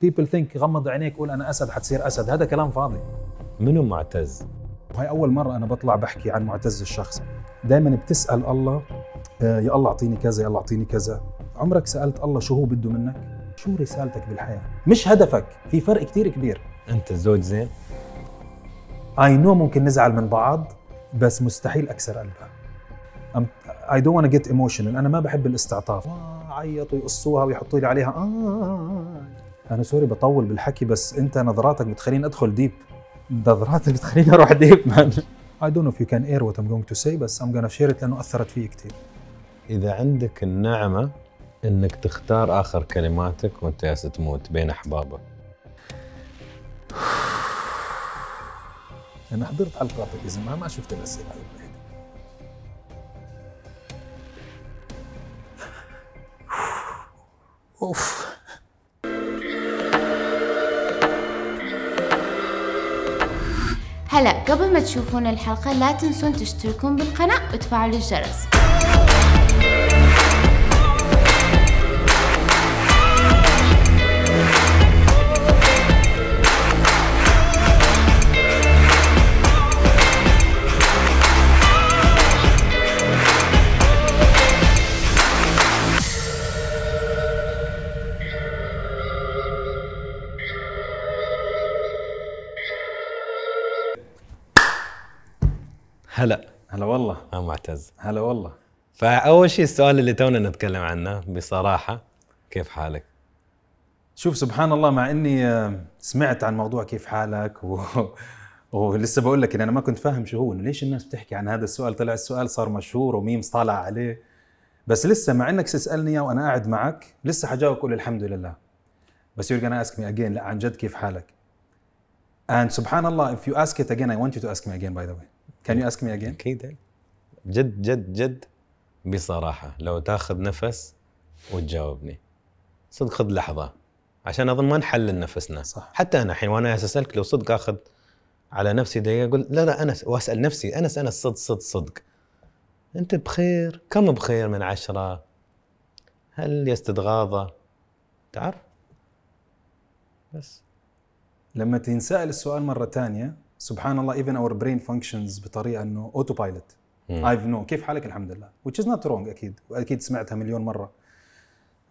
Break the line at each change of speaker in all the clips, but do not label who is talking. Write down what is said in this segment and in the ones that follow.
بيبل ثينك غمض عينيك قول انا اسد حتصير اسد هذا كلام فاضي منو معتز وهي اول مره انا بطلع بحكي عن معتز الشخص دائما بتسال الله آه، يا الله اعطيني كذا يا الله اعطيني كذا عمرك سالت الله شو هو بده منك شو رسالتك بالحياه مش هدفك في فرق كتير كبير انت زوج زين اي نو ممكن نزعل من بعض بس مستحيل اكسر قلبها اي دونت ونا جيت ايموشنال انا ما بحب الاستعطاف آه، عيط ويقصوها ويحطوا لي عليها آه انا سوري بطول بالحكي بس انت نظراتك بتخليني ادخل ديب نظراتك بتخليني اروح ديب مان I don't know if you can air what I'm going to say بس I'm gonna share it لأنه أثرت فيه كثير.
إذا عندك النعمة إنك تختار آخر كلماتك وأنت جالس تموت بين أحبابك.
أنا حضرت على يا زلمة ما شفت الأسئلة هاي أوف هلا قبل ما تشوفون الحلقة لا تنسون تشتركون بالقناة وتفعلوا الجرس
هلا هلا والله انا معتز هلا والله فاول شيء السؤال اللي تونا نتكلم عنه بصراحه كيف حالك؟
شوف سبحان الله مع اني آه، سمعت عن موضوع كيف حالك و... ولسه بقول لك ان انا ما كنت فاهم شو هو ليش الناس بتحكي عن هذا السؤال طلع السؤال صار مشهور وميمز طالع عليه بس لسه مع انك تسالني اياه وانا قاعد معك لسه حجاوبك اقول الحمد لله بس you're gonna اسك مي اجين لا عن جد كيف حالك and سبحان الله if you ask it again I want you to ask me again by the way Can you ask me again? أكيد جد جد جد
بصراحة لو تاخذ نفس وتجاوبني صدق خذ لحظة عشان أظن ما نحلل نفسنا صح. حتى أنا الحين وأنا أسألك لو صدق أخذ على نفسي دقيقة أقول لا لا أنا وأسأل نفسي أنس أنس صدق صدق صدق أنت بخير كم بخير من عشرة هل يستتغاضى تعرف
بس لما تنسأل السؤال مرة ثانية سبحان الله even our brain functions بطريقه انه autopilot I've known كيف حالك الحمد لله which is not wrong اكيد واكيد سمعتها مليون مره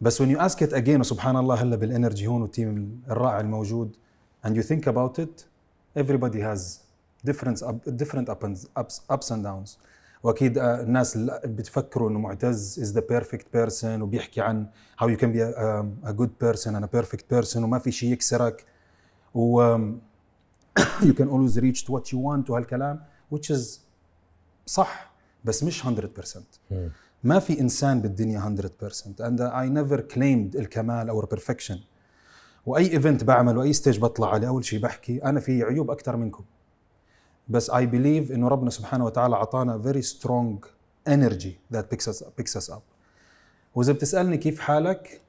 بس when you ask it again وسبحان الله هلا بالانرجي هون والتيم الرائع الموجود and you think about it everybody has different up, different ups, ups, ups and downs واكيد الناس اللي بتفكروا انه معتز is the perfect person وبيحكي عن how هاو يو كان a good person and a perfect person وما في شيء يكسرك و um, you can always reach to what you want وهالكلام which is صح بس مش 100% ما في انسان بالدنيا 100% and I never claimed الكمال او perfection واي ايفنت بعمل واي ستيج بطلع عليه اول شيء بحكي انا في عيوب اكثر منكم بس I believe انه ربنا سبحانه وتعالى اعطانا very strong energy that picks us, picks us up واذا بتسالني كيف حالك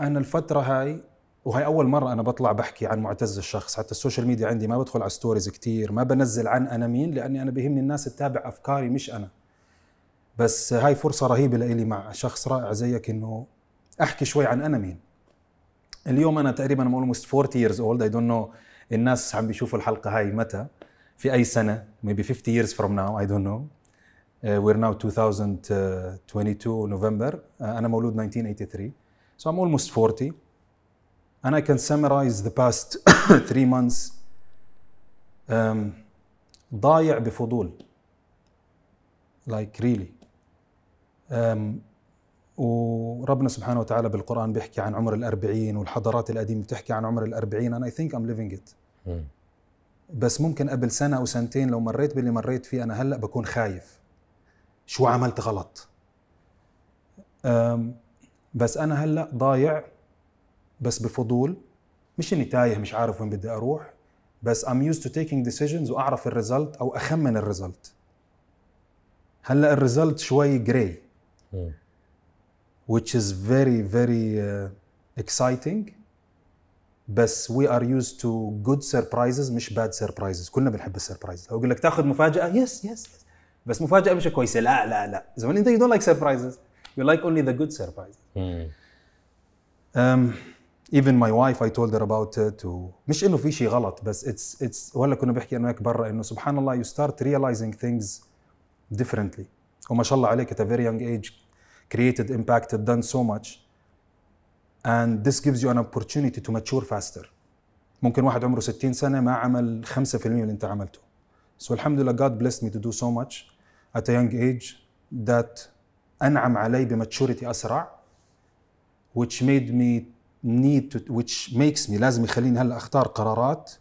انا الفتره هاي وهي اول مره انا بطلع بحكي عن معتز الشخص حتى السوشيال ميديا عندي ما بدخل على ستوريز كثير ما بنزل عن انا مين لاني انا بهمني الناس تتابع افكاري مش انا بس هاي فرصه رهيبه لإلي مع شخص رائع زيك انه احكي شوي عن انا مين اليوم انا تقريبا I'm almost 40 years old I don't know الناس عم بيشوفوا الحلقه هاي متى في اي سنه maybe 50 years from now I don't know uh, we're now 2022 نوفمبر uh, uh, انا مولود 1983 so I'm almost 40 And I can summarize the past three months um, ضايع بفضول like really um, وربنا سبحانه وتعالى بالقرآن بيحكي عن عمر الأربعين والحضارات القديمة بتحكي عن عمر الأربعين and I think I'm living it hmm. بس ممكن قبل سنة أو سنتين لو مريت باللي مريت فيه أنا هلأ بكون خايف شو عملت غلط um, بس أنا هلأ ضايع بس بفضول مش اني تايه مش عارف وين بدي اروح بس ام used تو تيكينج ديسيجنز واعرف الريزلت او اخمن الريزلت هلا الريزلت شوي جراي which is very very uh, exciting بس we are used to good surprises مش bad surprises كلنا بنحب السربرايز لو اقول لك تاخذ مفاجاه يس يس يس بس مفاجاه مش كويسه لا لا لا زمان انت يو دونت لايك سربرايزز يو لايك اونلي ذا جود surprises my wife I told her about it ات مش انه في شيء غلط بس it's it's ولا كنا بحكي انا وياك برا انه سبحان الله you start realizing things differently وما شاء الله عليك at a very young age created impacted done so much and this gives you an opportunity to mature faster ممكن واحد عمره 60 سنه ما عمل 5% من اللي انت عملته so الحمد لله God blessed me to do so much at a young age that انعم علي بماتشوريتي اسرع which made me need to, which makes me لازم يخليني هلا اختار قرارات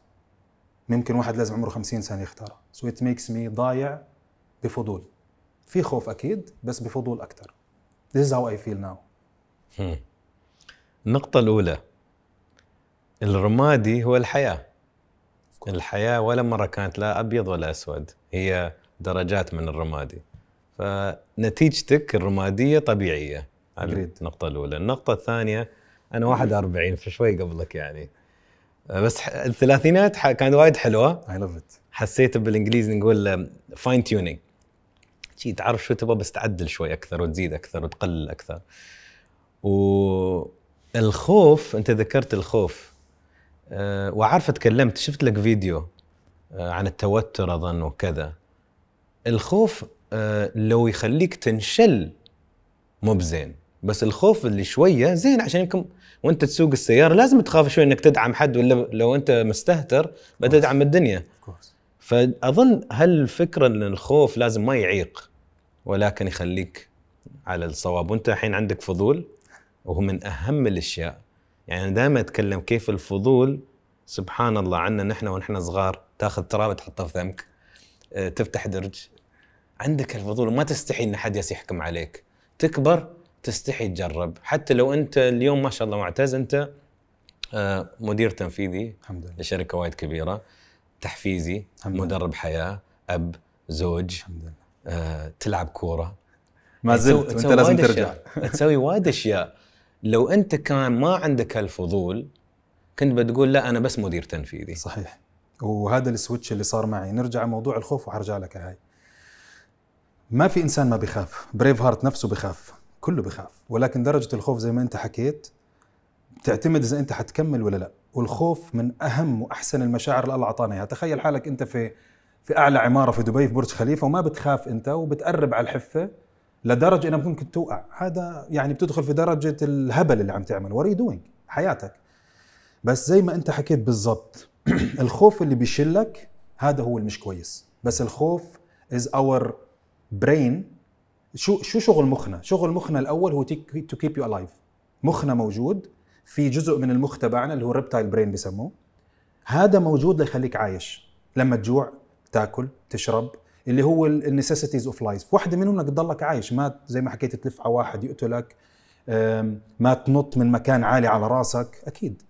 ممكن واحد لازم عمره 50 سنه يختارها سو ات ميكس مي ضايع بفضول في خوف اكيد بس بفضول اكثر this is how I feel now
النقطة الأولى الرمادي هو الحياة الحياة ولا مرة كانت لا أبيض ولا أسود هي درجات من الرمادي فنتيجتك الرمادية طبيعية هذه النقطة الأولى النقطة الثانية انا 41 إيه. فشوي قبلك يعني بس الثلاثينات كانت وايد حلوه اي لاف ات حسيت بالانجليزي نقول فاين آه، تيونينج شي تعرف شو تبغى بس تعدل شوي اكثر وتزيد اكثر وتقلل اكثر والخوف انت ذكرت الخوف أه وعارف تكلمت شفت لك فيديو آه، عن التوتر اظن وكذا الخوف آه، لو يخليك تنشل مو بزين بس الخوف اللي شويه زين عشان يمكن وانت تسوق السياره لازم تخاف شوي انك تدعم حد ولا لو انت مستهتر بتدعم الدنيا فاظن هالفكره ان الخوف لازم ما يعيق ولكن يخليك على الصواب وانت الحين عندك فضول وهو من اهم الاشياء يعني دائما اتكلم كيف الفضول سبحان الله عنا نحن ونحن صغار تاخذ تراب تحطه في فمك آه، تفتح درج عندك الفضول وما تستحي ان حد يحكم عليك تكبر تستحي تجرب حتى لو انت اليوم ما شاء الله معتز انت آه، مدير تنفيذي الحمد لله لشركه وايد كبيره تحفيزي الحمد لله. مدرب حياه اب زوج الحمد لله. آه، تلعب كوره ما زلت انت لازم ترجع تسوي وايد اشياء لو انت كان ما عندك هالفضول كنت بتقول لا انا بس مدير تنفيذي صحيح
وهذا السويتش اللي صار معي نرجع موضوع الخوف وحرجع لك هاي ما في انسان ما بيخاف بريف هارت نفسه بيخاف كله بخاف ولكن درجه الخوف زي ما انت حكيت تعتمد اذا انت حتكمل ولا لا والخوف من اهم واحسن المشاعر اللي الله اعطانا اياها تخيل حالك انت في في اعلى عماره في دبي في برج خليفه وما بتخاف انت وبتقرب على الحفه لدرجه انك ممكن توقع هذا يعني بتدخل في درجه الهبل اللي عم تعمله وري دوينج حياتك بس زي ما انت حكيت بالضبط الخوف اللي بيشلك هذا هو اللي مش كويس بس الخوف از اور برين شو شو شغل مخنا؟ شغل مخنا الاول هو تو كيب يو الايف مخنا موجود في جزء من المخ تبعنا اللي هو ريبتايل برين بسموه هذا موجود ليخليك عايش لما تجوع تاكل تشرب اللي هو النسيسيتيز اوف لايف واحده منهم انك تضلك عايش ما زي ما حكيت تلف على واحد يقتلك ما تنط من مكان عالي على راسك اكيد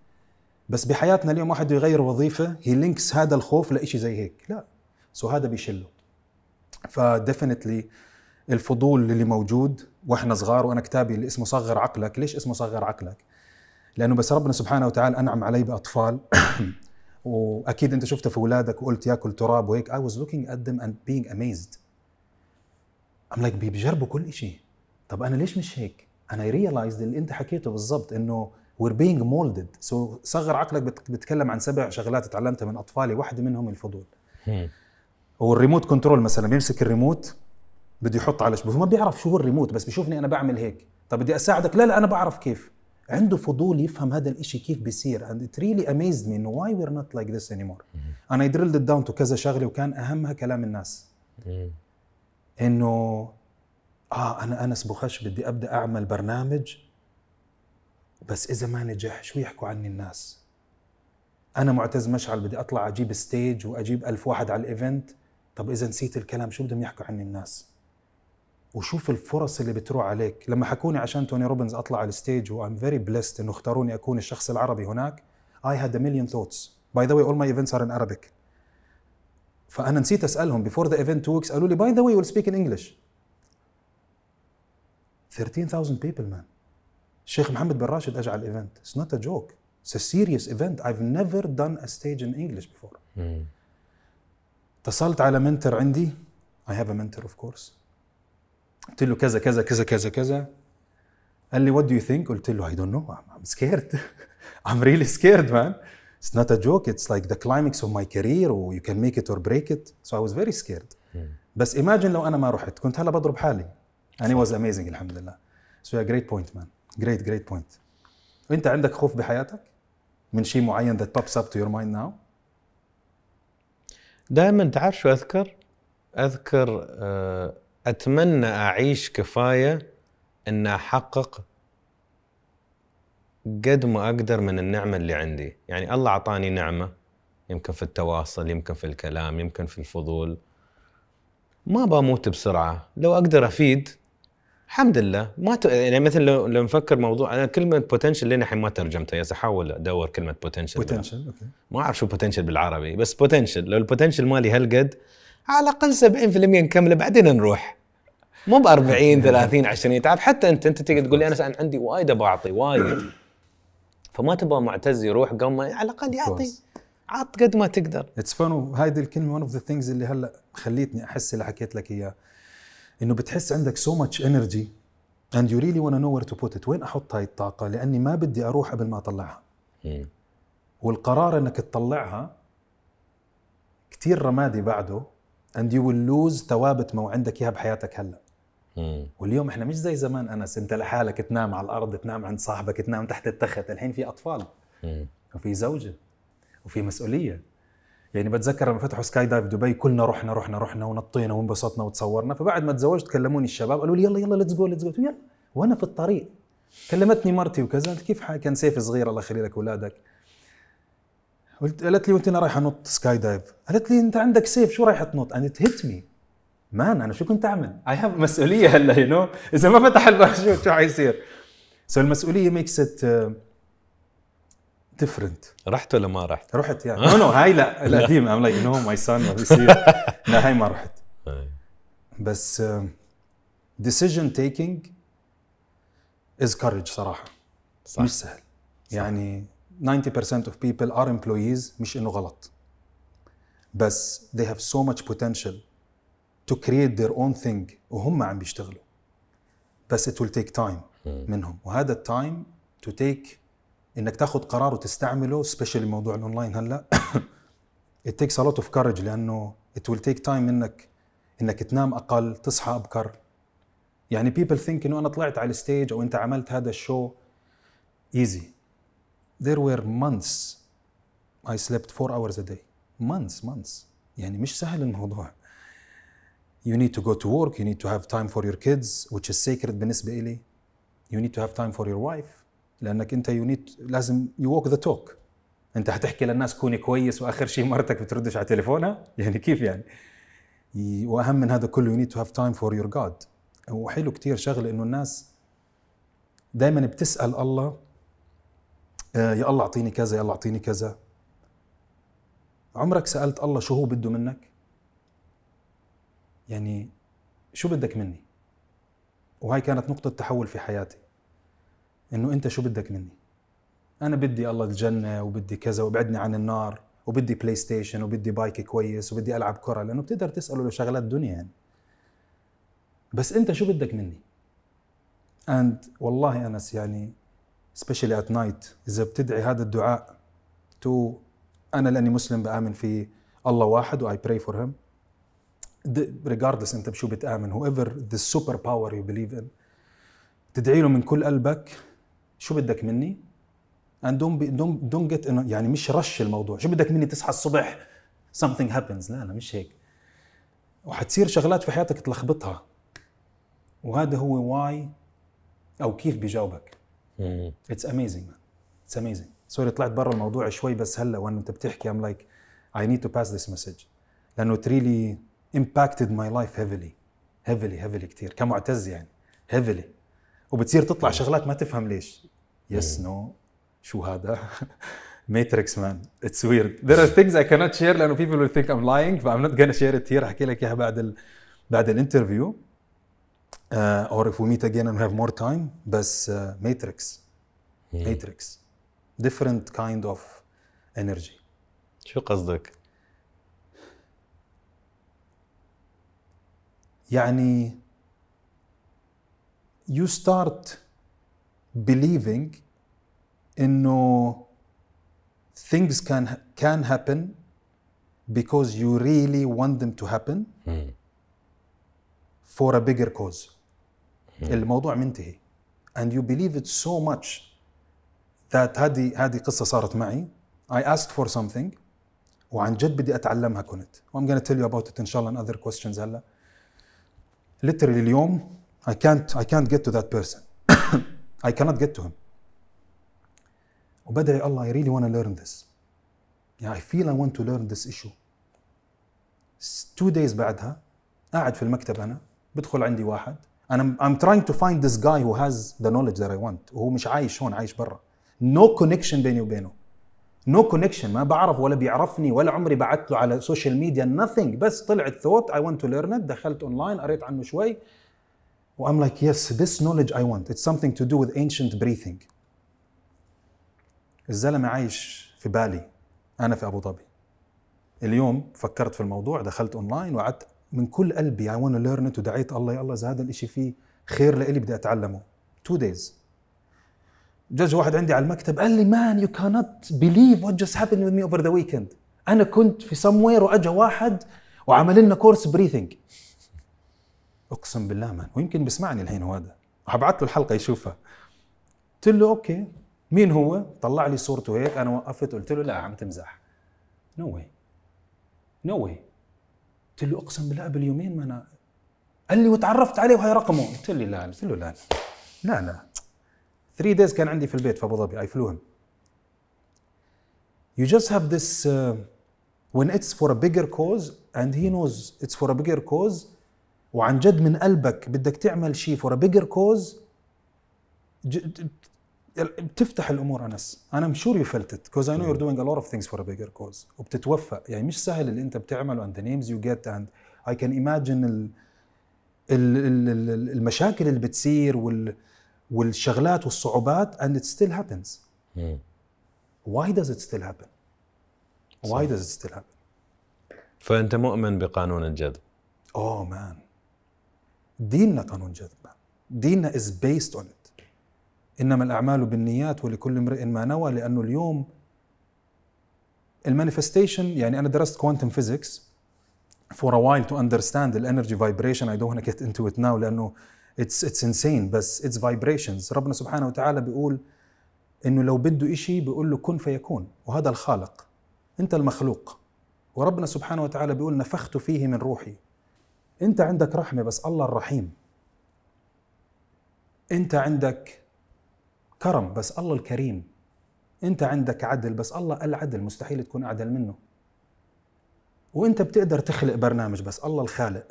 بس بحياتنا اليوم واحد يغير وظيفه هي لينكس هذا الخوف لشيء زي هيك لا سو هذا بيشله فديفنتلي الفضول اللي موجود واحنا صغار وانا كتابي اللي اسمه صغر عقلك ليش اسمه صغر عقلك لانه بس ربنا سبحانه وتعالى انعم علي باطفال واكيد انت شفته في اولادك وقلت ياكل تراب وهيك اي واز لوكينج ات ذم اند بينج اميزد ام لايك بيجربوا كل شيء طب انا ليش مش هيك انا realized اللي انت حكيته بالضبط انه وير بينج مولدد سو صغر عقلك بتتكلم عن سبع شغلات تعلمتها من اطفالي واحده منهم الفضول hmm. والريموت كنترول مثلا بيمسك الريموت بده يحط على شبه ما بيعرف شو هو الريموت بس بيشوفني انا بعمل هيك طب بدي اساعدك لا لا انا بعرف كيف عنده فضول يفهم هذا الإشي كيف بيصير and it really amazed me انه why we're not like this anymore انا درلت داون تو كذا شغله وكان اهمها كلام الناس انه اه انا انس بخش بدي ابدا اعمل برنامج بس اذا ما نجح شو يحكوا عني الناس انا معتز مشعل بدي اطلع اجيب ستيج واجيب ألف واحد على الايفنت طب اذا نسيت الكلام شو بدهم يحكوا عني الناس وشوف الفرص اللي بتروح عليك لما حكوني عشان توني روبنز اطلع على الستيج وام فيري بليست انه اختاروني اكون الشخص العربي هناك اي هاد ا مليون ثوتس باي ذا واي اول ماي ايفنتس ار ان Arabic فانا نسيت اسالهم بيفور ذا ايفنت تو ويكس قالوا لي باي ذا واي ويل سبيك ان انجلش 13000 people man الشيخ محمد بن راشد اجى على الايفنت اتس نوت ا جوك اتس ا سيريس ايفنت I've never done a stage in English before hmm. اتصلت على منتر عندي I have a mentor of course قلت له كذا كذا كذا كذا كذا قال لي وات دو يو ثينك قلت له اي دونت نو ام سكيرد ام ريلي سكيرد مان اتس نوت ا جوك اتس لايك ذا كلايمكس اوف ماي كارير ويو كان ميك ات اور بريك ات سو اي واز فيري سكيرد بس ايماجن لو انا ما رحت كنت هلا بضرب حالي اني واز اميزنج الحمد لله سو جريت بوينت مان جريت جريت بوينت انت عندك خوف بحياتك من شيء معين ذات بوبس اب تو يور مايند ناو دائما تعرف
شو اذكر اذكر آه، أتمنى أعيش كفاية أن أحقق قد ما أقدر من النعمة اللي عندي يعني الله أعطاني نعمة يمكن في التواصل يمكن في الكلام يمكن في الفضول ما بموت بسرعة لو أقدر أفيد الحمد لله ما ت... يعني مثل لو, لو نفكر موضوع انا كلمه بوتنشل لين الحين ما ترجمتها هسه احاول ادور كلمه بوتنشل بوتنشل اوكي ما اعرف شو بوتنشل بالعربي بس بوتنشل لو البوتنشل مالي هالقد على الاقل 70% نكمله بعدين نروح مو ب 40 30 20 تعرف حتى انت انت تقدر تقول لي انا عندي وايد ابغى اعطي وايد فما تبغى معتز
يروح قبل ما على الاقل يعطي عط قد ما تقدر اتس فن هاي الكلمه ون اوف ذا ثينجز اللي هلا خليتني احس اللي حكيت لك اياه انه بتحس عندك سو ماتش انرجي اند يو ريلي ونا نو وير تو بوت ات وين احط هاي الطاقه لاني ما بدي اروح قبل ما اطلعها والقرار انك تطلعها كثير رمادي بعده اند يو ويل لوز ثوابت ما عندك اياها بحياتك هلا واليوم احنا مش زي زمان انس انت لحالك تنام على الارض تنام عند صاحبك تنام تحت التخت الحين في اطفال وفي زوجه وفي مسؤوليه يعني بتذكر لما فتحوا سكاي دايف دبي كلنا رحنا رحنا رحنا ونطينا وانبسطنا وتصورنا فبعد ما تزوجت كلموني الشباب قالوا لي يلا يلا ليتس جو ليتس جو يلا وانا في الطريق كلمتني مرتي وكذا كيف حالك كان سيف صغير الله يخلي لك اولادك قلت قالت لي وانت انا رايح انط سكاي دايف قالت لي انت عندك سيف شو رايح تنط انا هيت مي مان انا شو كنت اعمل اي هاف مسؤوليه هلا يو نو اذا ما فتح الباراشوت شو حيصير سو so المسؤوليه ميكس ات ديفرنت رحت ولا ما رحت؟ رحت يعني نو نو هاي لا القديم ام لايك نو ماي سون ما بيصير لا هاي ما رحت بس ديسيجن تيكينج از كارج صراحه صح مش سهل صح. يعني 90% of people are employees مش انه غلط بس they have so much potential to create their own thing وهم عم بيشتغلوا بس it will take time منهم وهذا التايم to take انك تاخذ قرار وتستعمله سبيشلي موضوع الاونلاين هلا it takes a lot of courage لانه it will take time انك انك تنام اقل تصحى ابكر يعني people think انه انا طلعت على الستيج او انت عملت هذا الشو ايزي there were months I slept four hours a day months months يعني مش سهل الموضوع you need to go to work you need to have time for your kids which is sacred بالنسبة إلي you need to have time for your wife لأنك أنت you need لازم you walk the talk أنت هتحكي للناس كوني كويس وآخر شيء مرتك بتردش على تليفونها يعني كيف يعني وأهم من هذا كله you need to have time for your God وحلو كتير شغلة إنه الناس دائما بتسأل الله آه، يا الله اعطيني كذا يا الله اعطيني كذا عمرك سالت الله شو هو بده منك يعني شو بدك مني وهاي كانت نقطه تحول في حياتي انه انت شو بدك مني انا بدي الله الجنه وبدي كذا وابعدني عن النار وبدي بلاي ستيشن وبدي بايك كويس وبدي العب كره لانه بتقدر تساله لشغلات دنيا يعني بس انت شو بدك مني اند والله انس يعني سبيشلي ات نايت اذا بتدعي هذا الدعاء تو انا لاني مسلم بامن في الله واحد واي براي فور هيم ريجاردلس انت بشو بتامن هو ايفر ذا سوبر باور يو بليف ان تدعي له من كل قلبك شو بدك مني؟ and don't be, don't, don't get in, يعني مش رش الموضوع شو بدك مني تصحى الصبح something happens لا لا مش هيك وحتصير شغلات في حياتك تلخبطها وهذا هو واي او كيف بيجاوبك اتس اميزنج اتس اميزنج سوري طلعت برا الموضوع شوي بس هلا وانت بتحكي ام لايك اي نيد تو باس ذس مسج لانه ات ريلي امباكتد ماي لايف هيفلي هيفلي هيفلي كثير كمعتز يعني هيفلي وبتصير تطلع مم. شغلات ما تفهم ليش يس نو no. شو هذا ماتريكس مان اتس ويرد ذير ار ثينجز اي كانوت شير لانه بيبل ويل ثينك ام لاينج but نوت not gonna شير ات هير احكي لك اياها بعد ال... بعد الانترفيو uh, or if we meet again and we have more time, بس uh, matrix matrix different kind of energy شو قصدك؟ يعني you start believing انه things can can happen because you really want them to happen mm. for a bigger cause الموضوع منتهي and you believe it so much that هذه هذه قصه صارت معي I asked for something وعن جد بدي اتعلمها كنت I'm gonna tell you about it ان شاء الله in other questions هلا literally اليوم I can't I can't get to that person I cannot get to him وبدعي الله I really want to learn this yeah, I feel I want to learn this issue two days بعدها قاعد في المكتب انا بدخل عندي واحد انا ام تراينج تو فايند ذس جاي هو هاز ذا نولج ذات اي ونت وهو مش عايش هون عايش برا no كونكشن بيني وبينه نو no كونكشن ما بعرف ولا بيعرفني ولا عمري بعت له على السوشيال ميديا nothing بس طلعت ثوت اي ونت تو ليرن ات دخلت اونلاين قريت عنه شوي ام لايك يس ذس نولج اي ونت اتس سمثينج تو دو وذ انشنت بريثينج الزلمه عايش في بالي انا في ابو ظبي اليوم فكرت في الموضوع دخلت اونلاين وقعدت من كل قلبي I want to learn it ودعيت الله يا الله اذا هذا الشيء فيه خير لإلي بدي اتعلمه تو دايز جاج واحد عندي على المكتب قال لي مان يو كانت believe وات جاست happened with me اوفر ذا ويكند انا كنت في somewhere واجا واحد وعمل لنا كورس بريثنج اقسم بالله مان ويمكن بيسمعني الحين هو هذا وحبعت له الحلقه يشوفها قلت له اوكي مين هو؟ طلع لي صورته هيك انا وقفت قلت له لا عم تمزح نو واي نو واي قلت له اقسم بالله قبل يومين ما انا قال لي وتعرفت عليه وهي رقمه قلت لي لا قلت له لا لا لا 3 دايز كان عندي في البيت في ابو ظبي اي فلو you just have this ذس uh, when it's for a bigger cause and he knows it's for a bigger cause وعن جد من قلبك بدك تعمل شيء for a bigger cause بتفتح الامور انس انا ام شور يو فيلت ات كوز اي نو يو ار دوينج ا لوت اوف ثينجز فور ا بيجر كوز وبتتوفق يعني مش سهل اللي انت بتعمله اند ذا نيمز يو جيت اند اي كان ايماجن المشاكل اللي بتصير وال والشغلات والصعوبات and it still happens why does it still happen why does it still happen
فانت مؤمن بقانون الجذب
اوه oh, مان ديننا قانون جذب ديننا is based on it إنما الأعمال بالنيات ولكل امرئ ما نوى لأنه اليوم المانيفستيشن يعني أنا درست كوانتم فيزيكس for a while to understand the energy vibration I don't want to get into it now لأنه it's it's insane بس it's vibrations ربنا سبحانه وتعالى بيقول إنه لو بده إشي بيقول له كن فيكون وهذا الخالق أنت المخلوق وربنا سبحانه وتعالى بيقول نفخت فيه من روحي أنت عندك رحمة بس الله الرحيم أنت عندك كرم بس الله الكريم انت عندك عدل بس الله العدل مستحيل تكون اعدل منه وانت بتقدر تخلق برنامج بس الله الخالق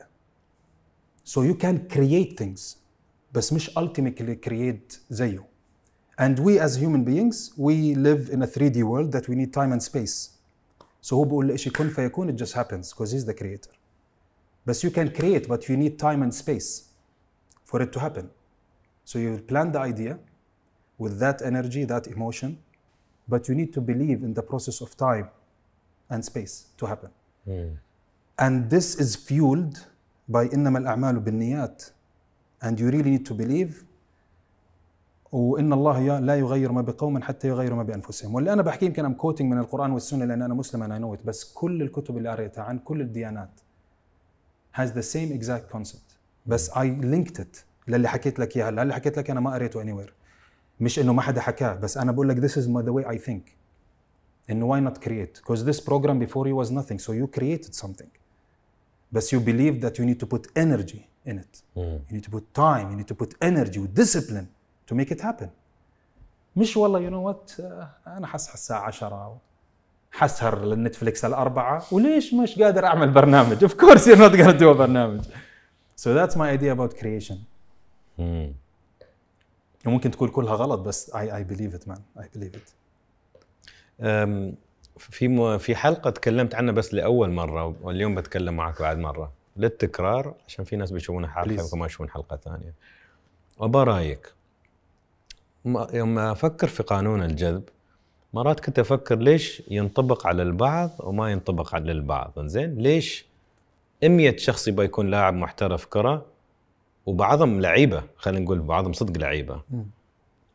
so you can create things بس مش ultimately create زيه and we as human beings we live in a 3D world that we need time and space so هو بيقول لإشي كن فيكون it just happens because he's the creator بس you can create but you need time and space for it to happen so you plan the idea with that energy, that emotion. But you need to believe in the process of time and space to happen. Mm. And this is fueled by إنما الأعمال بالنيات. And you really need to believe وان الله لا يغير ما بقوم حتى يغيروا ما بانفسهم واللي انا بحكيه يمكن I'm quoting من القران والسنه لان انا مسلم انا it. بس كل الكتب اللي قريتها عن كل الديانات has the same exact concept بس I linked it للي حكيت لك اياه هلا اللي حكيت لك انا ما قريته anywhere مش انه ما حدا حكاه بس انا بقول لك this is the way I think انه why not create because this program before you was nothing so you created something بس you believe that you need to put energy in it mm. you need to put time you need to put energy و discipline to make it happen مش والله you know what انا حصحى الساعه 10 حسهر للنتفليكس الاربعه وليش مش قادر اعمل برنامج of course you're not gonna do a برنامج so that's my idea about creation mm. وممكن تكون كلها غلط بس اي اي بليف ات مان اي بليف ات
في في حلقه تكلمت عنها بس لاول مره واليوم بتكلم معك بعد مره للتكرار عشان في ناس بيشوفون حلقه وما يشوفون حلقه ثانيه ابى رايك يوم افكر في قانون الجذب مرات كنت افكر ليش ينطبق على البعض وما ينطبق على البعض زين ليش 100 شخص يبغى يكون لاعب محترف كره وبعضهم لعيبه خلينا نقول بعضهم صدق لعيبه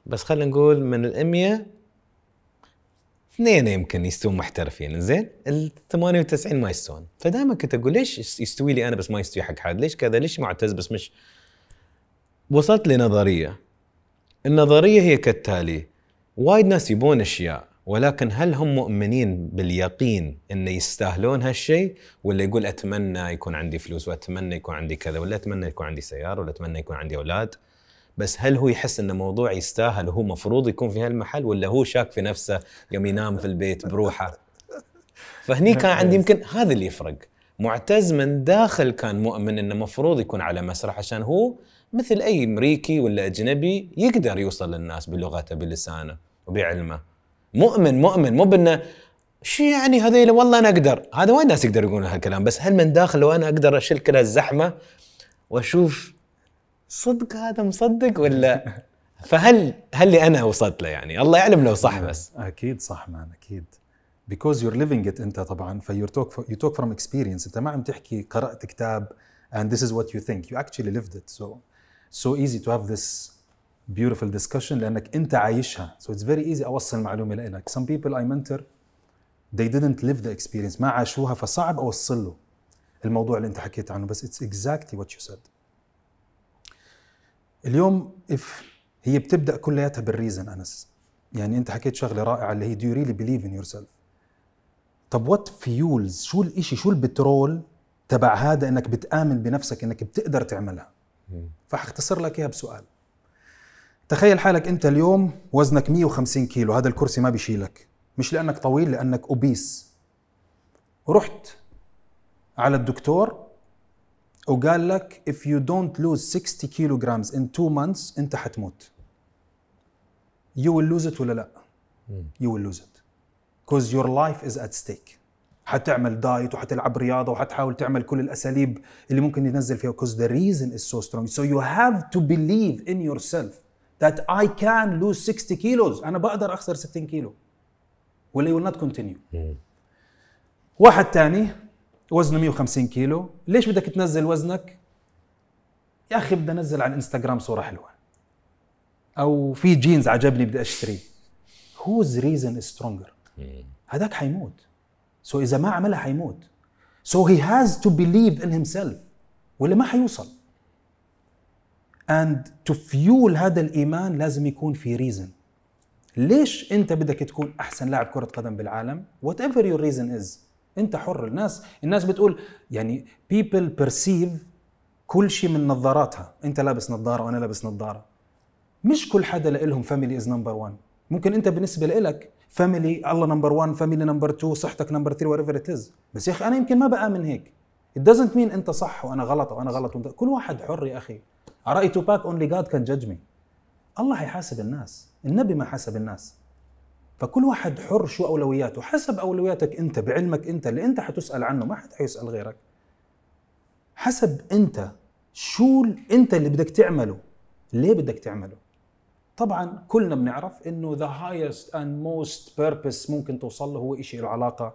بس خلينا نقول من ال 100 اثنين يمكن يستوون محترفين زين ال 98 ما يستوون فدائما كنت اقول ليش يستوي لي انا بس ما يستوي حق حد ليش كذا ليش معتز بس مش وصلت لنظريه النظريه هي كالتالي وايد ناس يبون اشياء ولكن هل هم مؤمنين باليقين انه يستاهلون هالشيء ولا يقول اتمنى يكون عندي فلوس واتمنى يكون عندي كذا ولا اتمنى يكون عندي سياره ولا اتمنى يكون عندي اولاد بس هل هو يحس ان الموضوع يستاهل وهو مفروض يكون في هالمحل ولا هو شاك في نفسه يوم ينام في البيت بروحه فهني كان عندي يمكن هذا اللي يفرق معتز من داخل كان مؤمن انه مفروض يكون على مسرح عشان هو مثل اي امريكي ولا اجنبي يقدر يوصل للناس بلغته بلسانه وبعلمه مؤمن مؤمن مو بانه شو يعني هذيل والله انا اقدر هذا وايد ناس يقدروا يقولون هالكلام بس هل من داخل لو انا اقدر اشيل كل هالزحمه واشوف صدق هذا مصدق ولا
فهل هل اللي انا وصلت له يعني الله يعلم لو صح بس اكيد صح مان اكيد بيكوز يور ليفينج ات انت طبعا فيور توك يو توك فروم اكسبيرينس انت ما عم تحكي قرات كتاب and this is what you think you actually lived it so so easy to have this beautiful discussion لانك انت عايشها so it's very easy اوصل المعلومه لك some people I mentor they didn't live the experience ما عاشوها فصعب اوصل له الموضوع اللي انت حكيت عنه بس it's exactly what you said اليوم if هي بتبدا كلياتها بالريزن انس يعني انت حكيت شغله رائعه اللي هي do you really believe in yourself طب what fuels شو الإشي شو البترول تبع هذا انك بتامن بنفسك انك بتقدر تعملها فحختصر لك اياها بسؤال تخيل حالك انت اليوم وزنك 150 كيلو هذا الكرسي ما بيشيلك مش لانك طويل لانك اوبيس رحت على الدكتور وقال لك if you don't lose 60 kilograms in two months انت حتموت you will lose it ولا لا you will lose it because your life is at stake حتعمل دايت وحتلعب رياضه وحتحاول تعمل كل الاساليب اللي ممكن ينزل فيها because the reason is so strong so you have to believe in yourself that I can lose 60 kilos انا بقدر اخسر 60 كيلو ولا will not continue واحد تاني وزنه 150 كيلو ليش بدك تنزل وزنك يا اخي بدي انزل على الانستغرام صوره حلوه او في جينز عجبني بدي اشتريه whose reason is stronger هذاك حيموت سو so اذا ما عملها حيموت سو هي هاز تو بيليف ان هيم سيلف ولا ما حيوصل اند تو فيول هذا الايمان لازم يكون في ريزن ليش انت بدك تكون احسن لاعب كره قدم بالعالم وات ايفر يور ريزن از انت حر الناس الناس بتقول يعني بيبل بيرسيف كل شيء من نظاراتها انت لابس نظاره وانا لابس نظاره مش كل حدا لهم فاميلي از نمبر 1 ممكن انت بالنسبه لك فاميلي الله نمبر 1 فاميلي نمبر 2 صحتك نمبر 3 وريفر از بس يا اخي انا يمكن ما بامن هيك it doesn't mean انت صح وانا غلط وانا غلط وانت كل واحد حر يا اخي أرأيت باك اونلي جاد كان جادج مي الله هيحاسب الناس النبي ما حاسب الناس فكل واحد حر شو أولوياته حسب أولوياتك أنت بعلمك أنت اللي أنت حتسأل عنه ما حد حيسأل غيرك حسب أنت شو أنت اللي بدك تعمله ليه بدك تعمله طبعا كلنا بنعرف انه ذا هايست اند موست بيربس ممكن توصل له هو شيء له علاقه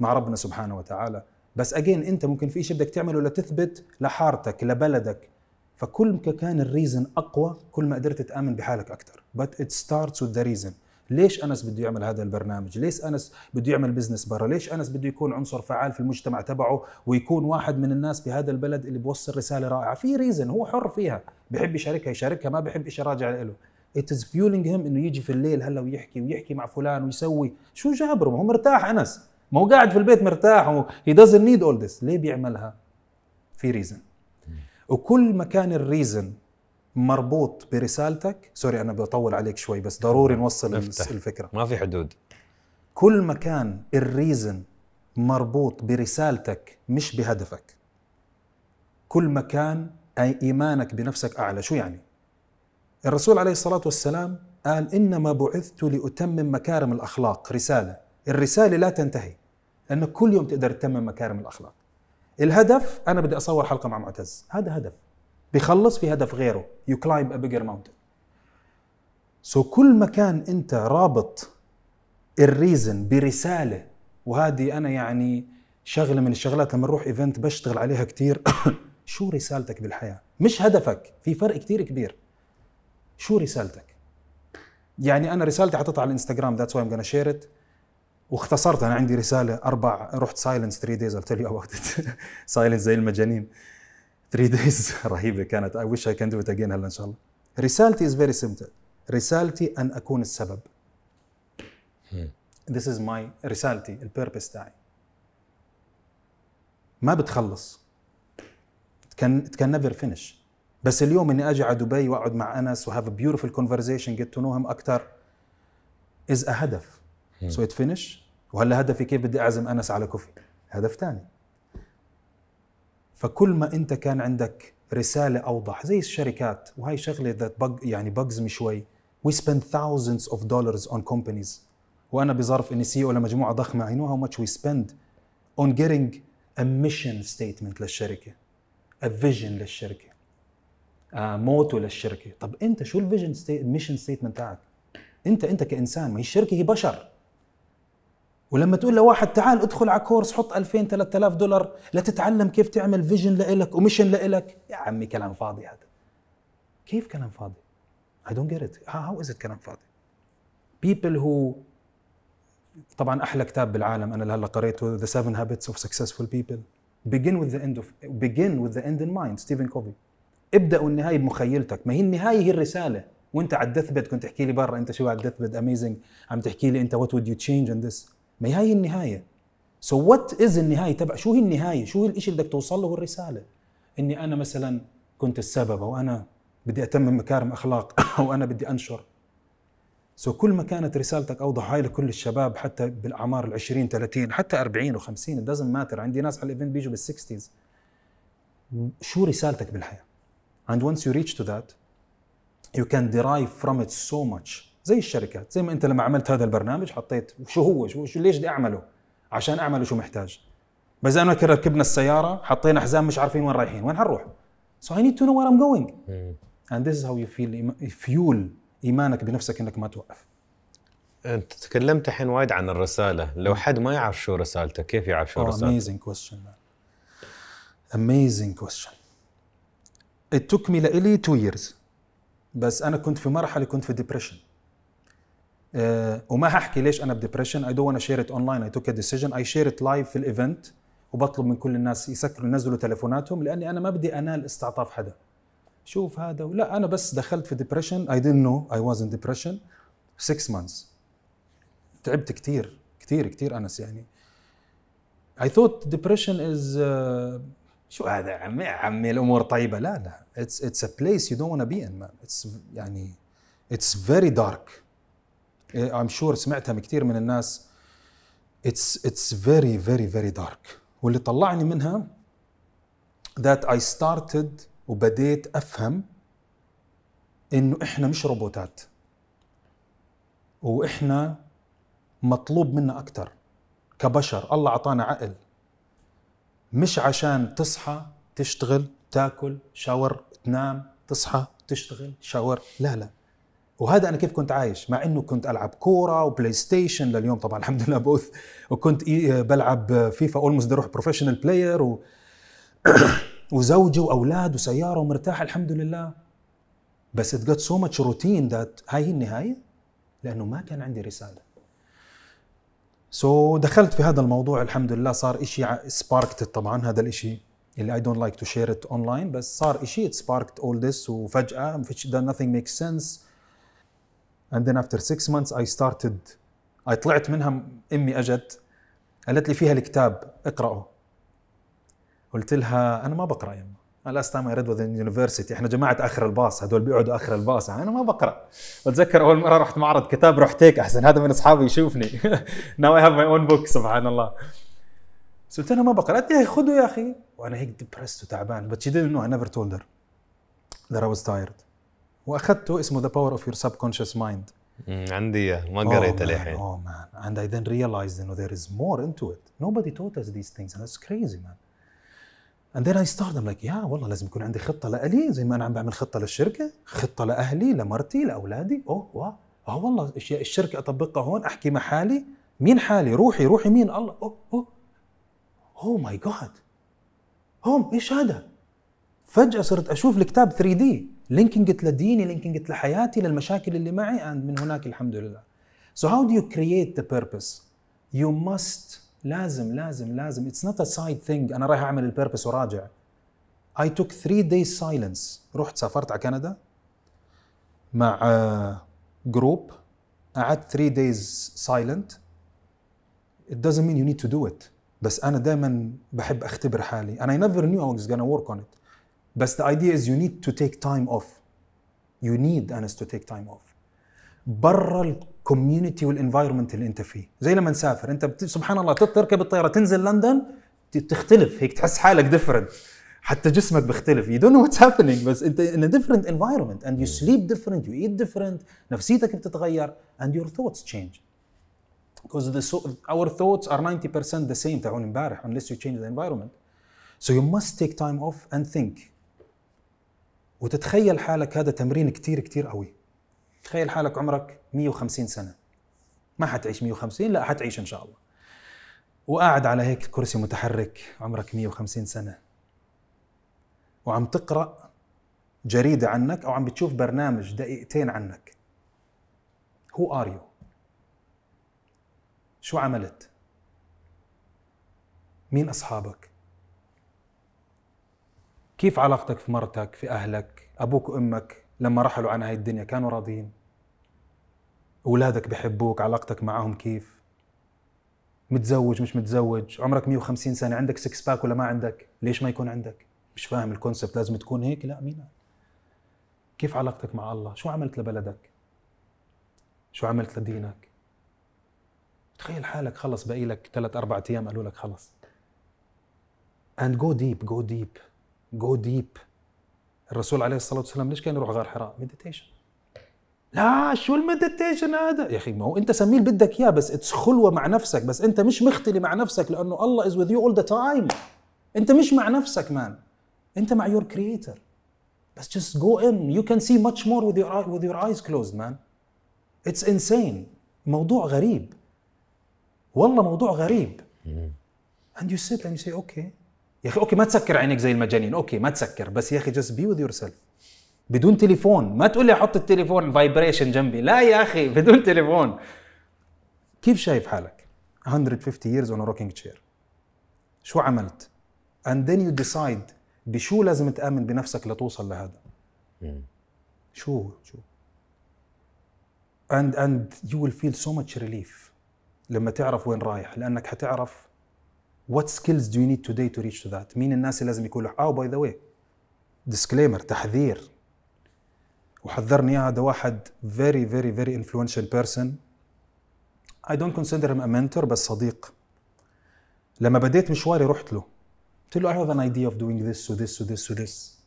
مع ربنا سبحانه وتعالى بس اجين انت ممكن في شيء بدك تعمله لتثبت لحارتك لبلدك فكل ما كان الريزن اقوى كل ما قدرت تامن بحالك اكثر بس ات ستارتس وذ ريزن ليش انس بده يعمل هذا البرنامج؟ ليش انس بده يعمل بزنس برا؟ ليش انس بده يكون عنصر فعال في المجتمع تبعه ويكون واحد من الناس بهذا البلد اللي بوصل رساله رائعه؟ في ريزن هو حر فيها، بحب يشاركها يشاركها ما بحب شيء راجع له. ات از فيولينج هيم انه يجي في الليل هلا ويحكي ويحكي مع فلان ويسوي، شو جابره؟ ما هو مرتاح انس، ما هو قاعد في البيت مرتاح هي دازنت نيد اول ذس، ليه بيعملها؟ في ريزن. وكل ما كان الريزن مربوط برسالتك سوري انا بطول عليك شوي بس ضروري نوصل افتح. الفكره
ما في حدود
كل ما كان الريزن مربوط برسالتك مش بهدفك كل ما كان ايمانك بنفسك اعلى شو يعني الرسول عليه الصلاه والسلام قال انما بعثت لاتمم مكارم الاخلاق رساله الرساله لا تنتهي انك كل يوم تقدر تتمم مكارم الاخلاق الهدف انا بدي اصور حلقه مع معتز هذا هدف بيخلص في هدف غيره يو كلايم ا بيجر ماونتن سو كل ما كان انت رابط الريزن برساله وهذه انا يعني شغله من الشغلات لما نروح ايفنت بشتغل عليها كثير شو رسالتك بالحياه مش هدفك في فرق كثير كبير شو رسالتك يعني انا رسالتي حطيتها على الانستغرام ذاتس واي ام gonna شير ات واختصرت انا عندي رساله اربع رحت سايلنس 3 دايز قلت لي سايلنس زي المجانين 3 دايز رهيبه كانت اي ويش اي كان دو ات اجين هلا ان شاء الله رسالتي از فيري سمبل رسالتي ان اكون السبب ذس از ماي رسالتي البيربس تاعي ما بتخلص كان كان نيفر فينيش بس اليوم اني اجي على دبي واقعد مع انس وهاف بيوتيفول كونفرزيشن جيت تو نو هيم اكثر از ا هدف سو ات فينيش وهلا هدفي كيف بدي اعزم انس على كوفي هدف ثاني فكل ما انت كان عندك رساله اوضح زي الشركات وهي شغله ذات بج يعني بجزم شوي وي سبند thousands اوف دولارز اون كومبانيز وانا بظرف اني سي او e لمجموعه ضخمه اي نو هاو ماتش وي سبند اون getting a mission statement للشركه a vision للشركه موتو آه، للشركه طب انت شو الفيجن ستيت ميشن ستيتمنت تاعك انت انت كانسان ما هي الشركه هي بشر ولما تقول لواحد تعال ادخل على كورس حط 2000 3000 دولار لتتعلم كيف تعمل فيجن لإلك وميشن لإلك يا عمي كلام فاضي هذا كيف كلام فاضي I don't get it how is it كلام فاضي people who طبعا احلى كتاب بالعالم انا لهلا هلا قريته The Seven Habits of Successful People begin with the end of begin with the end in mind ستيفن كوفي ابدا والنهايه بمخيلتك ما هي النهايه هي الرساله وانت على الدث كنت تحكي لي برا انت شو على الدث بيد اميزنج عم تحكي لي انت وات وود يو تشينج ان ذس ما هي النهايه سو وات از النهايه تبع شو هي النهايه شو هي الشيء اللي بدك توصل له الرساله اني انا مثلا كنت السبب او انا بدي اتمم مكارم اخلاق او انا بدي انشر سو كل ما كانت رسالتك اوضح هاي لكل الشباب حتى بالاعمار ال 20 30 حتى 40 و50 دازنت ماتر عندي ناس على الايفنت بيجوا بال 60 شو رسالتك بالحياه؟ And once you reach to that, you can derive from it so much زي الشركات زي ما انت لما عملت هذا البرنامج حطيت شو هو شو ليش بدي اعمله عشان اعمله شو محتاج بس انا ركبنا السياره حطينا حزام مش عارفين وين رايحين وين حنروح سو اي نيد تو نو وير ام جوينج اند ذيس هاو يو فيل فيول ايمانك بنفسك انك ما توقف
انت تكلمت الحين وايد عن الرساله لو حد ما يعرف شو رسالته كيف يعرف شو oh, رسالته
amazing question man. amazing question it took me لإلي 2 years بس انا كنت في مرحله كنت في ديبرشن آه، وما هحكي ليش انا بديبرشن اي دونت وانا شير ات اونلاين اي توك ا ديسيجن اي شير ات لايف في الايفنت وبطلب من كل الناس يسكروا ينزلوا تليفوناتهم لاني انا ما بدي انال استعطاف حدا شوف هذا لا انا بس دخلت في ديبرشن اي didn't نو اي واز ان ديبرشن 6 مانثس تعبت كثير كثير كثير انس يعني اي ثوت ديبرشن از شو هذا عمي عمي الامور طيبه لا لا اتس اتس ا بليس يو دونت ونا بي ان مان اتس يعني اتس فيري دارك إيه، I'm sure سمعتها من كثير من الناس it's it's very very very dark واللي طلعني منها that I started وبديت افهم انه احنا مش روبوتات واحنا مطلوب منا اكثر كبشر الله اعطانا عقل مش عشان تصحى تشتغل تاكل شاور تنام تصحى تشتغل شاور لا لا وهذا انا كيف كنت عايش مع انه كنت العب كوره وبلاي ستيشن لليوم طبعا الحمد لله بوث وكنت بلعب فيفا اولموست بدي اروح بروفيشنال بلاير و... وزوجي واولاد وسياره ومرتاح الحمد لله بس ات جت سو ماتش روتين ذات هاي هي النهايه لانه ما كان عندي رساله سو so, دخلت في هذا الموضوع الحمد لله صار إشي سباركت طبعا هذا الإشي اللي اي دونت لايك تو شير ات اونلاين بس صار إشي سباركت اول ذس وفجاه ما فيش nothing ميك سنس and then after six months I started I طلعت منها امي اجت قالت لي فيها الكتاب اقراه قلت لها انا ما بقرا يا امي last time I read was in university احنا جماعه اخر الباص هدول بيقعدوا اخر الباص انا ما بقرا بتذكر اول مره رحت معرض كتاب رحت هيك احسن هذا من اصحابي يشوفني now I have my own book سبحان الله قلت انا ما بقرا قالت لي خذه يا اخي وانا هيك ديبرست وتعبان but she didn't know I never told her that I was tired واخذته اسمه ذا باور اوف يور سب كونشس مايند
عندي اياه ما oh قريته للحين اوه
مان اند اي ذن realized انه there is more into it nobody taught us these things and that's crazy man And then I started I'm like يا والله لازم يكون عندي خطة لألي زي ما أنا عم بعمل خطة للشركة خطة لأهلي لمرتي لأولادي أوه oh, واه اه والله اشياء الشركة أطبقها هون أحكي مع حالي مين حالي روحي روحي مين الله أوه أوه أوه ماي جاد هوم إيش هذا فجأة صرت أشوف الكتاب 3 دي linking لديني linking لحياتي للمشاكل اللي معي and من هناك الحمد لله so how do you create the purpose you must لازم لازم لازم it's not a side thing انا رايح اعمل البيربس وراجع I took three days silence رحت سافرت على كندا مع جروب قعدت 3 days silent it doesn't mean you need to do it بس انا دائما بحب اختبر حالي and I never knew I was gonna work on it بس the idea is you need to take time off you need انس to take time off برا الكوميونتي والانفايرمنت اللي انت فيه زي لما نسافر انت بت... سبحان الله تركب الطياره تنزل لندن تختلف هيك تحس حالك ديفرنت حتى جسمك بيختلف يو دونت نو واتس هابينج بس انت ان ديفرنت انفايرمنت اند يو سليب ديفرنت يو ايت ديفرنت نفسيتك بتتغير اند يور ثوتس تشينج because the so our thoughts are 90% the same تاعون امبارح unless you change the environment so you must take time off and think وتتخيل حالك هذا تمرين كتير كتير قوي تخيل حالك عمرك 150 سنة ما حتعيش 150 لا حتعيش إن شاء الله وقاعد على هيك كرسي متحرك عمرك 150 سنة وعم تقرأ جريدة عنك أو عم بتشوف برنامج دقيقتين عنك هو ار يو شو عملت مين أصحابك كيف علاقتك في مرتك في أهلك أبوك وأمك لما رحلوا عن هاي الدنيا كانوا راضيين أولادك بحبوك علاقتك معهم كيف متزوج مش متزوج عمرك 150 سنة عندك سكس باك ولا ما عندك ليش ما يكون عندك مش فاهم الكونسبت لازم تكون هيك لا مين كيف علاقتك مع الله شو عملت لبلدك شو عملت لدينك تخيل حالك خلص باقي لك ثلاث اربع ايام قالوا لك خلص and go deep go deep جو ديب الرسول عليه الصلاه والسلام ليش كان يروح غار حراء مديتيشن لا شو المديتيشن هذا يا اخي ما هو انت سميه اللي بدك اياه بس اتس خلوه مع نفسك بس انت مش مختلي مع نفسك لانه الله از وذ يو اول ذا تايم انت مش مع نفسك مان انت مع يور كريتر بس just go in you can see much more with your with your eyes closed man it's insane موضوع غريب والله موضوع غريب and you sit and you say okay يا اخي اوكي ما تسكر عينك زي المجانين اوكي ما تسكر بس يا اخي جست بي وذ يور سيلف بدون تليفون ما تقول لي احط التليفون فايبريشن جنبي لا يا اخي بدون تليفون كيف شايف حالك 150 years on a rocking chair شو عملت and then you decide بشو لازم تامن بنفسك لتوصل لهذا شو شو and and you will feel so much relief لما تعرف وين رايح لانك حتعرف وات سكيلز دو يو نيد توداي تو ريتش تو ذات مين الناس اللي لازم يكون له اه باي ذا واي ديسكليمر تحذير وحذرني اياها هذا واحد فيري فيري فيري انفلونشال بيرسون اي دونت كونسيدر هيم ا منتور بس صديق لما بديت مشواري رحت له قلت له اي هاف ان ايديا اوف دوينج ذس وذس وذس وذس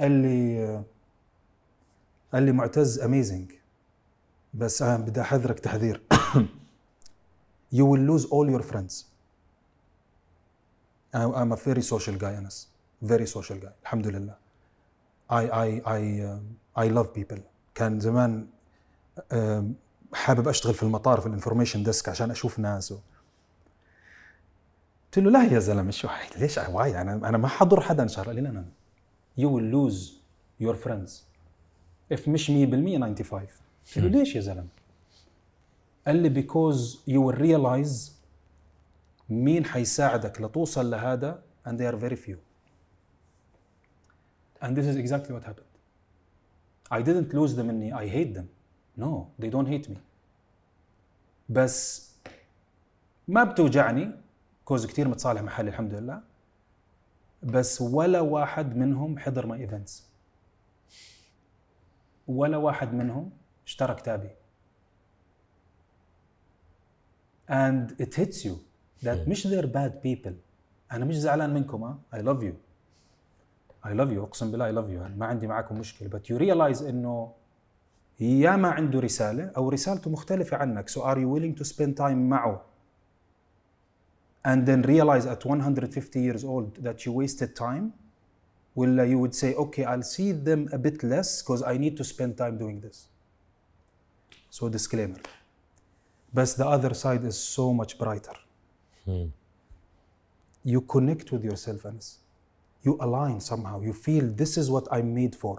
قال لي قال لي معتز اميزنج بس انا آه، بدي احذرك تحذير you will lose all your friends I'm a very social guy, Anas. Very social guy. الحمد لله. I I I uh, I love people. كان زمان uh, حابب اشتغل في المطار في الانفورميشن ديسك عشان اشوف ناس و... قلت له لا يا زلمه شو ليش واي انا انا ما حضر حدا ان شاء الله قال لي لا لا يو ويل لوز يور فريندز اف مش 100% 95 قلت له ليش يا زلمه؟ قال لي بيكوز يو ويل ريلايز مين حيساعدك لتوصل لهذا and they are very few and this is exactly what happened I didn't lose them in me I hate them no they don't hate me بس ما بتوجعني كوز كتير متصالح مع حالي الحمد لله بس ولا واحد منهم حضر ماي ايفنتس ولا واحد منهم اشترى كتابي and it hits you that مش they're bad people انا مش زعلان منكم ها I love you I love you اقسم بالله I love you ما عندي معكم مشكله but you realize انه يا ما عنده رساله او رسالته مختلفه عنك so are you willing to spend time معه and then realize at 150 years old that you wasted time ولا you would say okay I'll see them a bit less because I need to spend time doing this so disclaimer But the other side is so much brighter Mm. You connect with yourself, Anas. You align somehow. You feel this is what I'm made for.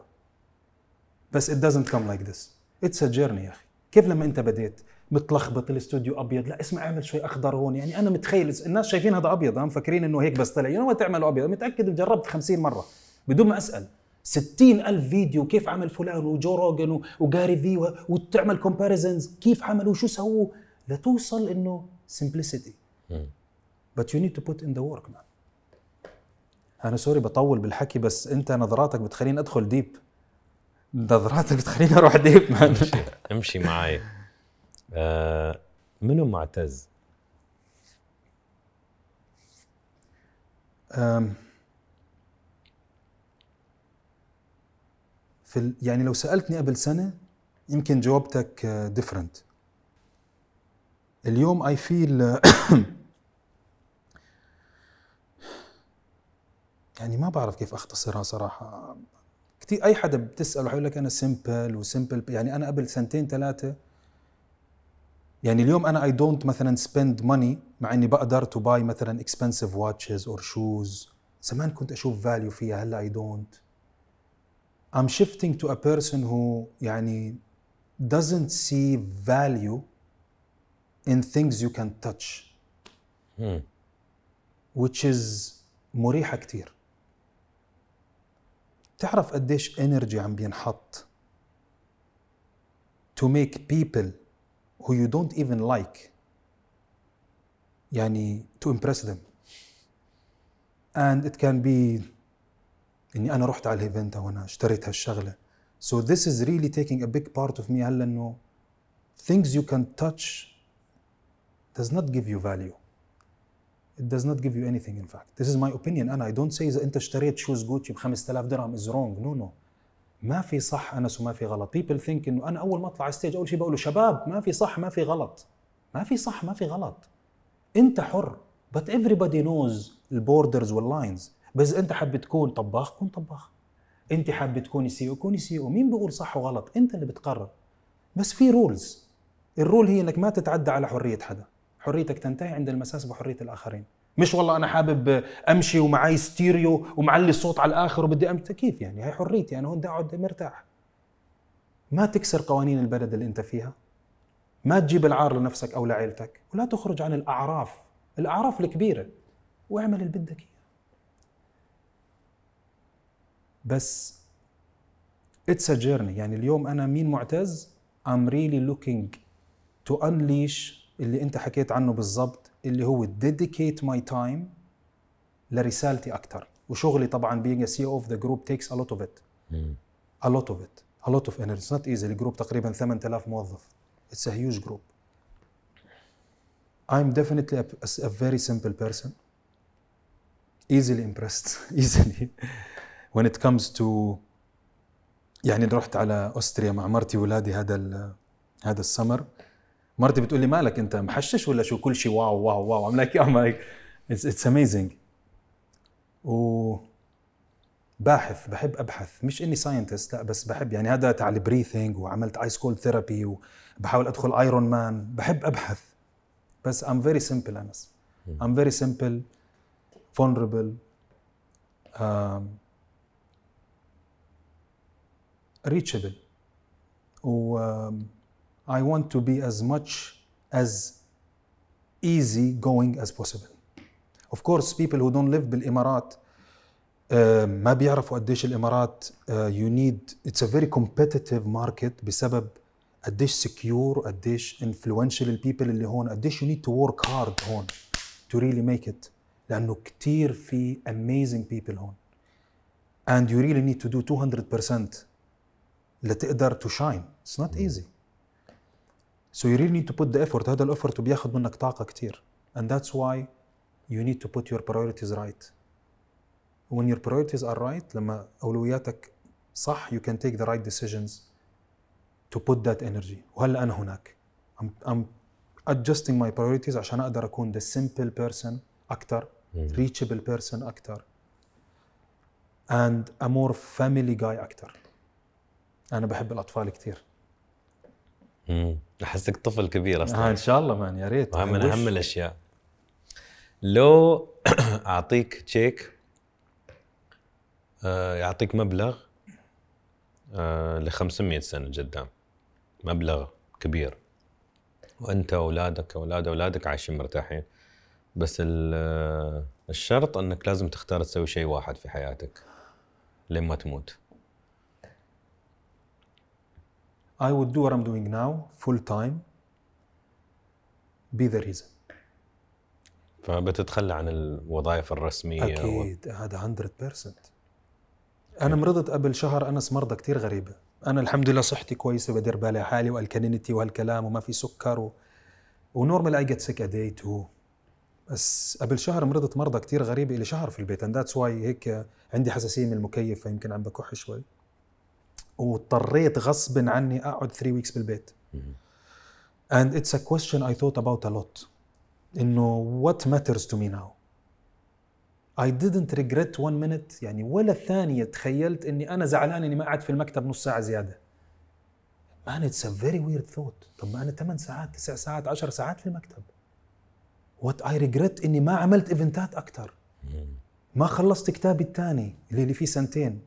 بس it doesn't come like this. It's a journey يا أخي. كيف لما أنت بديت متلخبط الاستوديو ابيض لا اسمع اعمل شوي اخضر هون يعني انا متخيل الناس شايفين هذا ابيض مفكرين انه هيك بس طلع يعني تعمله ابيض متاكد جربت 50 مره بدون ما اسال 60 ألف فيديو كيف عمل فلان وجو روجن وجاري في وتعمل كومباريزنز كيف عملوا شو سووا لتوصل انه سمبلسيتي but you need to put in the work man انا سوري بطول بالحكي بس انت نظراتك بتخليني ادخل ديب نظراتك بتخليني اروح ديب مان امشي
امشي معي آه منو معتز؟
في يعني لو سالتني قبل سنه يمكن جاوبتك ديفرنت آه، اليوم اي فيل يعني ما بعرف كيف اختصرها صراحه كثير اي حدا بتساله حيقول لك انا سمبل وسمبل يعني انا قبل سنتين ثلاثه يعني اليوم انا اي دونت مثلا سبند ماني مع اني بقدر تو باي مثلا اكسبنسيف واتشز اور شوز زمان كنت اشوف فاليو فيها هلا اي دونت I'm shifting to a person who يعني doesn't see value in things you can touch hmm. which is مريحة كتير تعرف قديش energy عم بينحط to make people who you don't even like يعني to impress them and it can be اني انا رحت على الايفنت وأنا اشتريت هالشغله so this is really taking a big part of me هلا انه things you can touch does not give you value it does not give you anything in fact this is my opinion انا I don't say اذا انت اشتريت شوز جوتشي ب 5000 درهم is wrong no no ما في صح انس وما في غلط people think انه انا اول ما اطلع على الستيج اول شيء بقول له شباب ما في صح ما في غلط ما في صح ما في غلط انت حر but everybody knows البوردرز واللاينز بس انت حابب تكون طباخ كون طباخ انت حابب تكوني سي او e كوني سي او e مين بيقول صح وغلط انت اللي بتقرر بس في رولز الرول هي انك ما تتعدى على حريه حدا حريتك تنتهي عند المساس بحريه الاخرين مش والله انا حابب امشي ومعي ستيريو ومعلي الصوت على الاخر وبدي امشي كيف يعني هاي حريتي انا هون بدي اقعد مرتاح ما تكسر قوانين البلد اللي انت فيها ما تجيب العار لنفسك او لعيلتك ولا تخرج عن الاعراف الاعراف الكبيره واعمل اللي بدك اياه بس It's a journey يعني اليوم انا مين معتز I'm really looking to unleash اللي انت حكيت عنه بالضبط اللي هو dedicate my time لرسالتي اكثر وشغلي طبعا being a CEO of the group takes a lot of it a lot of it a lot of energy it's not easy الجروب تقريبا 8000 موظف it's a huge group I'm definitely a, a very simple person easily impressed easily when it comes to يعني رحت على أستريا مع مرتي ولادي هذا هذا السمر مرتي بتقول لي مالك انت محشش ولا شو كل شيء واو واو واو عم لك اياهم هيك اتس اميزنج و باحث بحب ابحث مش اني ساينتست لا بس بحب يعني هذا تاع البريثنج وعملت ايس كولد ثيرابي وبحاول ادخل ايرون مان بحب ابحث بس ام فيري سمبل انس ام فيري سمبل فونربل ريتشبل و um, I want to be as much as easy going as possible. Of course, people who don't live the uh, ما بيعرفوا قديش الإمارات uh, you need it's a very competitive market بسبب قديش secure قديش influential البيبل اللي هون قديش you need to work hard هون to really make it لأنه كتير في amazing people هون and you really need to do 200% لتقدر to shine it's not easy So you really need to put the effort هذا الافورت بياخد منك طاقة كتير and that's why you need to put your priorities right when your priorities are right لما أولوياتك صح you can take the right decisions to put that energy وهلا أنا هناك I'm, I'm adjusting my priorities عشان أقدر أكون the simple person أكثر reachable person أكثر and a more family guy أكثر أنا بحب الأطفال كثير
احسك طفل كبير اصلا آه ان
شاء الله مان يا ريت من اهم الاشياء
لو اعطيك تشيك آه، يعطيك مبلغ آه، ل 500 سنه قدام مبلغ كبير وانت واولادك اولاد اولادك عايشين مرتاحين بس آه، الشرط انك لازم تختار تسوي شيء واحد في حياتك لما تموت
I would do what I'm doing now full time be the reason
فبتتخلى عن الوظائف الرسمية أكيد
و... هذا 100% أنا مرضت قبل شهر أنس مرضى كثير غريبة أنا الحمد لله صحتي كويسة بدير بالي على حالي والكنينتي وهالكلام وما في سكر و... ونورمال اي جيت سيك اداي تو بس قبل شهر مرضت مرضى كثير غريبه لي شهر في البيت اند ذاتس واي هيك عندي حساسيه من المكيف فيمكن عم بكح شوي واضطريت غصب عني اقعد 3 ويكس بالبيت and it's a question I thought about a lot انه what matters to me now I didn't regret one minute يعني ولا ثانية تخيلت اني انا زعلان اني ما قعدت في المكتب نص ساعة زيادة man it's a very weird thought طب ما انا 8 ساعات 9 ساعات 10 ساعات في المكتب what I regret اني ما عملت ايفنتات اكثر ما خلصت كتابي الثاني اللي فيه سنتين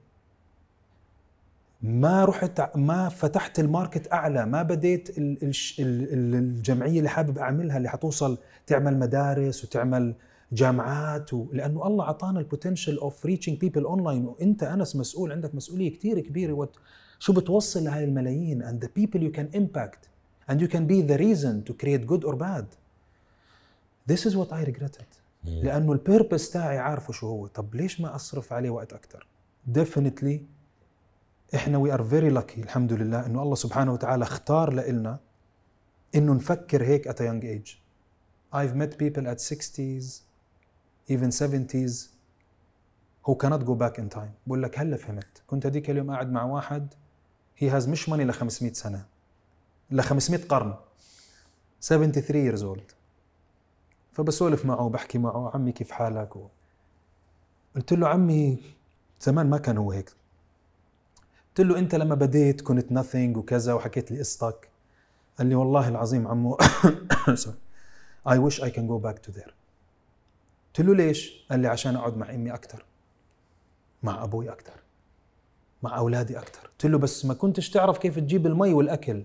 ما رحت ما فتحت الماركت اعلى ما بديت الجمعيه اللي حابب اعملها اللي حتوصل تعمل مدارس وتعمل جامعات و... لانه الله اعطانا البوتنشال اوف ريتشينج بيبل اونلاين وانت انس مسؤول عندك مسؤوليه كثير كبيره وت... شو بتوصل لهي الملايين اند بيبل يو كان امباكت اند يو كان بي ذا the تو كريت جود اور باد ذيس this is what I regretted hmm. لانه البيربس تاعي عارفه شو هو طب ليش ما اصرف عليه وقت اكثر definitely احنا وي ار فيري لاكي الحمد لله انه الله سبحانه وتعالى اختار لنا انه نفكر هيك ات يونج ايج I've met people at 60s even 70s who cannot go back in time بقول لك هلا فهمت كنت هذيك اليوم قاعد مع واحد he has مش ماني ل 500 سنه ل 500 قرن 73 years old فبسولف معه وبحكي معه عمي كيف حالك و... قلت له عمي زمان ما كان هو هيك قلت له انت لما بديت كنت ناثينج وكذا وحكيت لي قصتك قال لي والله العظيم عمو سوري اي wish اي كان جو باك تو ذير قلت له ليش؟ قال لي عشان اقعد مع امي اكثر مع ابوي اكثر مع اولادي اكثر قلت له بس ما كنتش تعرف كيف تجيب المي والاكل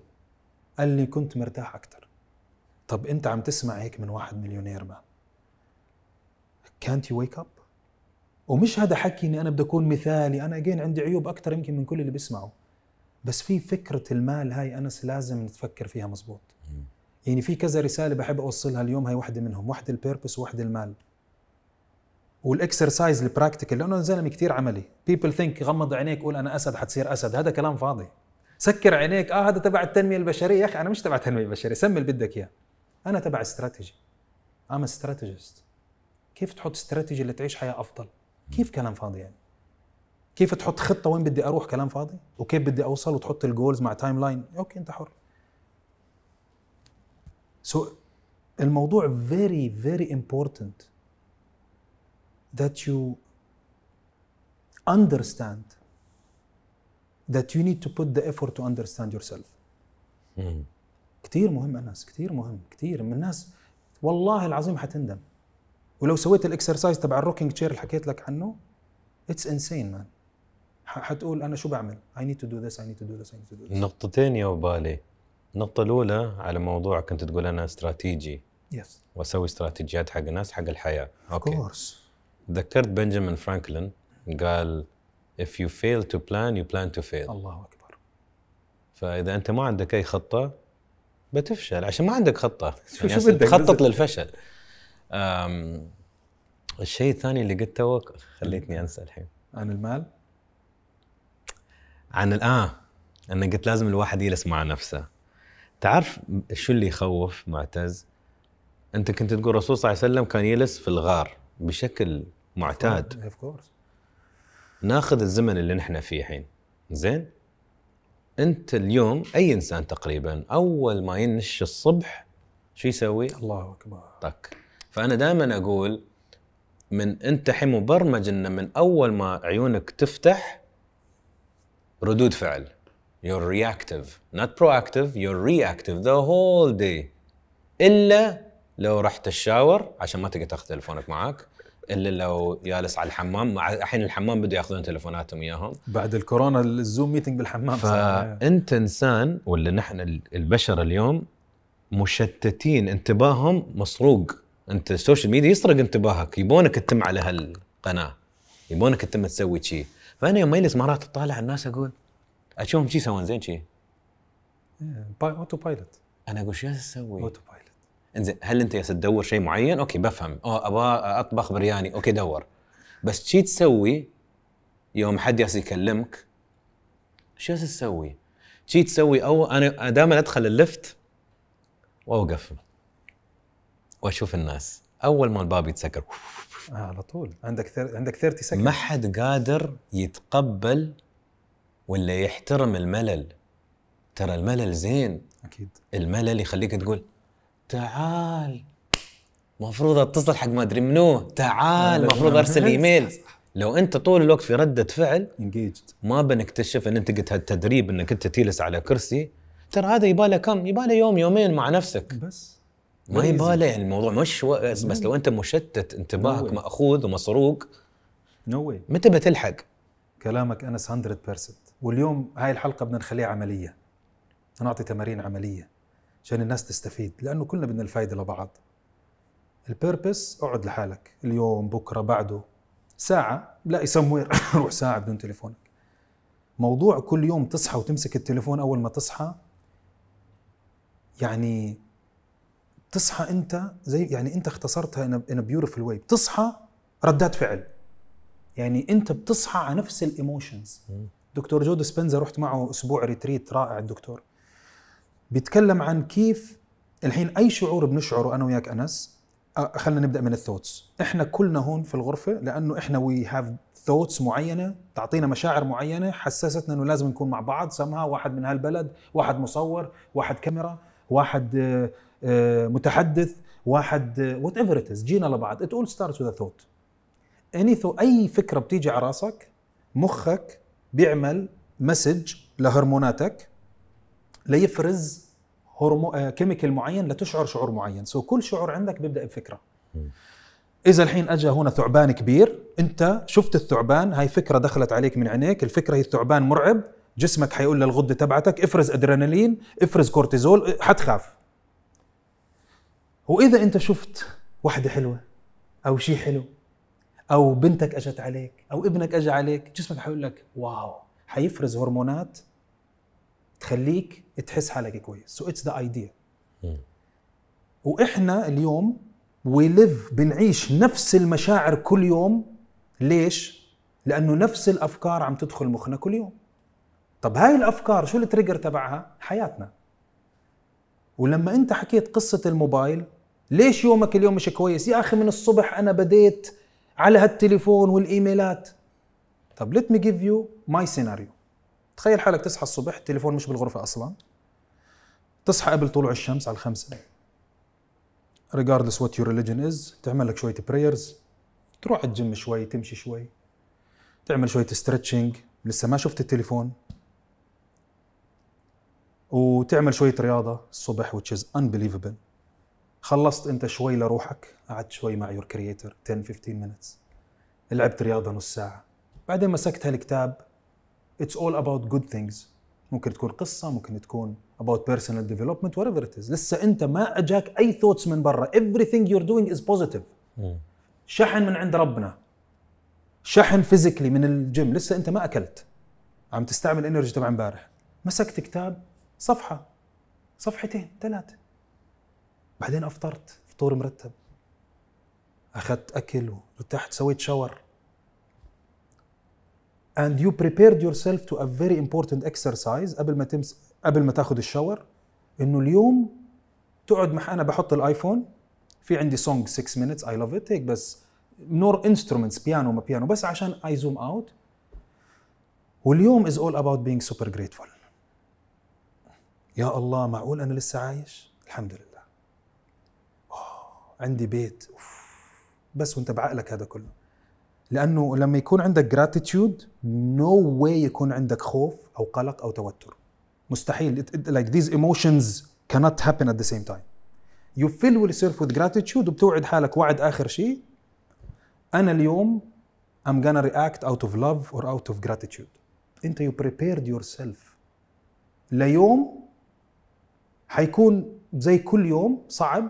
قال لي كنت مرتاح اكثر طب انت عم تسمع هيك من واحد مليونير ما كانت يو ويك اب ومش هذا حكي اني انا بدي اكون مثالي انا اجين عندي عيوب اكثر يمكن من كل اللي بيسمعوا بس في فكره المال هاي انس لازم نتفكر فيها مزبوط يعني في كذا رساله بحب اوصلها اليوم هاي واحده منهم واحده البيربس وواحده المال والاكسرسايز البراكتيكال لانه زلمه كثير عملي بيبل ثينك غمض عينيك قول انا اسد حتصير اسد هذا كلام فاضي سكر عينيك اه هذا تبع التنميه البشريه يا اخي انا مش تبع التنميه البشريه سمي اللي بدك اياه انا تبع استراتيجي ام استراتيجست كيف تحط استراتيجي لتعيش حياه افضل كيف كلام فاضي يعني كيف تحط خطه وين بدي اروح كلام فاضي وكيف بدي اوصل وتحط الجولز مع تايم لاين اوكي انت حر سو so, الموضوع very very important that you understand that you need to put the effort to understand yourself. Hmm. كثير مهم انس كثير مهم كثير من الناس والله العظيم حتندم ولو سويت الاكسرسايز تبع الروكينج تشير اللي حكيت لك عنه اتس انسين مان حتقول انا شو بعمل اي نيد تو دو ذس اي نيد تو دو ذس اي نيد تو دو ذس
نقطتين يا بالي النقطه الاولى على موضوع كنت تقول انا استراتيجي يس واسوي استراتيجيات حق الناس حق الحياه اوكي okay. كورس ذكرت بنجامين فرانكلين قال if you fail to plan you plan to fail الله اكبر فاذا انت ما عندك اي خطه بتفشل عشان ما عندك خطه شو شو يعني بدك تخطط للفشل الشيء الثاني اللي قلته توك خليتني انسى الحين عن المال؟ عن الآن آه، انا قلت لازم الواحد يجلس مع نفسه تعرف شو اللي يخوف معتز؟ انت كنت تقول الرسول صلى الله عليه وسلم كان يجلس في الغار بشكل معتاد اوف كورس ناخذ الزمن اللي نحن فيه الحين زين انت اليوم اي انسان تقريبا اول ما ينش الصبح شو يسوي؟ الله اكبر طك فانا دائما اقول من انت حين مبرمج انه من اول ما عيونك تفتح ردود فعل you're reactive not proactive you're reactive the whole day الا لو رحت الشاور عشان ما تقدر تاخذ تلفونك معك الا لو جالس على الحمام مع الحين الحمام بدوا ياخذون
تلفوناتهم اياهم بعد الكورونا الزوم ميتنج بالحمام فانت انسان ولا
نحن البشر اليوم مشتتين انتباههم مسروق انت السوشيال ميديا يسرق انتباهك يبونك تتم على هالقناه يبونك تتم تسوي شيء فانا يوم اجلس مرات اطالع الناس اقول اشوفهم شي يسوون زين شي
اوتو بايلوت انا اقول شو اسوي؟ اوتو بايلوت
انزين هل انت جالس تدور شيء معين؟ اوكي بفهم او ابغى اطبخ برياني اوكي دور بس شي تسوي يوم حد جالس يكلمك شو تسوي؟ شي تسوي او انا دائما ادخل اللفت واوقف واشوف الناس اول ما الباب يتسكر
آه على طول عندك ثر... عندك 30 سكند ما حد قادر
يتقبل ولا يحترم الملل ترى الملل زين اكيد الملل يخليك تقول تعال مفروض اتصل حق ما ادري منو تعال آه، مفروض ارسل ايميل لو انت طول الوقت في رده فعل انجيجد ما بنكتشف ان انت قلت هالتدريب انك انت تجلس على كرسي ترى هذا يباله كم؟ يباله يوم يومين مع نفسك بس ما يبالي يعني الموضوع مش و... بس, بس لو انت
مشتت انتباهك ماخوذ ومسروق نو no متى بتلحق؟ كلامك انس 100% واليوم هاي الحلقه بدنا نخليها عمليه نعطي تمارين عمليه عشان الناس تستفيد لانه كلنا بدنا الفائده لبعض البيربس اقعد لحالك اليوم بكره بعده ساعه لا يسموير روح ساعه بدون تليفونك موضوع كل يوم تصحى وتمسك التليفون اول ما تصحى يعني تصحى انت زي يعني انت اختصرتها ان بيوتيفول واي بتصحى ردات فعل يعني انت بتصحى على نفس الايموشنز دكتور جو سبنزا رحت معه اسبوع ريتريت رائع الدكتور بيتكلم عن كيف الحين اي شعور بنشعره انا وياك انس خلينا نبدا من الثوتس احنا كلنا هون في الغرفه لانه احنا وي هاف ثوتس معينه تعطينا مشاعر معينه حسستنا انه لازم نكون مع بعض سمها واحد من هالبلد واحد مصور واحد كاميرا واحد آه، آه، متحدث واحد وات ايفر ات جينا لبعض ات اول ستارتس وذ ثوت اني اي فكره بتيجي على راسك مخك بيعمل مسج لهرموناتك ليفرز هرمو كيميكال آه، معين لتشعر شعور معين سو so كل شعور عندك بيبدا بفكره اذا الحين اجى هنا ثعبان كبير انت شفت الثعبان هاي فكره دخلت عليك من عينيك الفكره هي الثعبان مرعب جسمك حيقول للغده تبعتك افرز ادرينالين افرز كورتيزول حتخاف واذا انت شفت واحده حلوه او شيء حلو او بنتك اجت عليك او ابنك اجى عليك جسمك حيقول لك واو حيفرز هرمونات تخليك تحس حالك كويس سو اتس ذا ايديا واحنا اليوم وي ليف بنعيش نفس المشاعر كل يوم ليش لانه نفس الافكار عم تدخل مخنا كل يوم طب هاي الافكار شو التريجر تبعها حياتنا ولما انت حكيت قصه الموبايل ليش يومك اليوم مش كويس يا اخي من الصبح انا بديت على هالتليفون والايميلات طب ليت مي جيف يو ماي سيناريو تخيل حالك تصحى الصبح التليفون مش بالغرفه اصلا تصحى قبل طلوع الشمس على الخمسة regardless what your religion is تعمل لك شوية برايرز تروح على الجيم شوي تمشي شوي تعمل شوية ستريتشنج لسه ما شفت التليفون وتعمل شوية رياضة الصبح which is unbelievable خلصت انت شوي لروحك قعدت شوي مع يور كرييتر 10 15 minutes لعبت رياضه نص ساعه بعدين مسكت هالكتاب اتس اول اباوت جود ثينجز ممكن تكون قصه ممكن تكون اباوت بيرسونال ديفلوبمنت وات ايفر اتس لسه انت ما اجاك اي ثوتس من برا everything you're doing دوينج از بوزيتيف شحن من عند ربنا شحن فيزيكلي من الجيم لسه انت ما اكلت عم تستعمل انرجي تبع امبارح مسكت كتاب صفحه صفحتين ثلاثه بعدين افطرت فطور مرتب اخذت اكل وارتحت سويت شاور and you prepared yourself to a very important exercise قبل ما تمس قبل ما تاخذ الشاور انه اليوم تقعد مع انا بحط الايفون في عندي سونج 6 minutes اي لاف ات هيك بس نور انسترومنتس بيانو ما بيانو بس عشان اي زوم اوت واليوم از اول اباوت بينج سوبر grateful يا الله معقول انا لسه عايش الحمد لله عندي بيت أوف. بس وانت بعقلك هذا كله لانه لما يكون عندك جراتيتيود نو واي يكون عندك خوف او قلق او توتر مستحيل لايك ذيز ايموشنز cannot happen at the same time you fill yourself with gratitude وبتوعد حالك وعد اخر شيء انا اليوم I'm gonna react out of love or out of gratitude انت you prepared yourself ليوم حيكون زي كل يوم صعب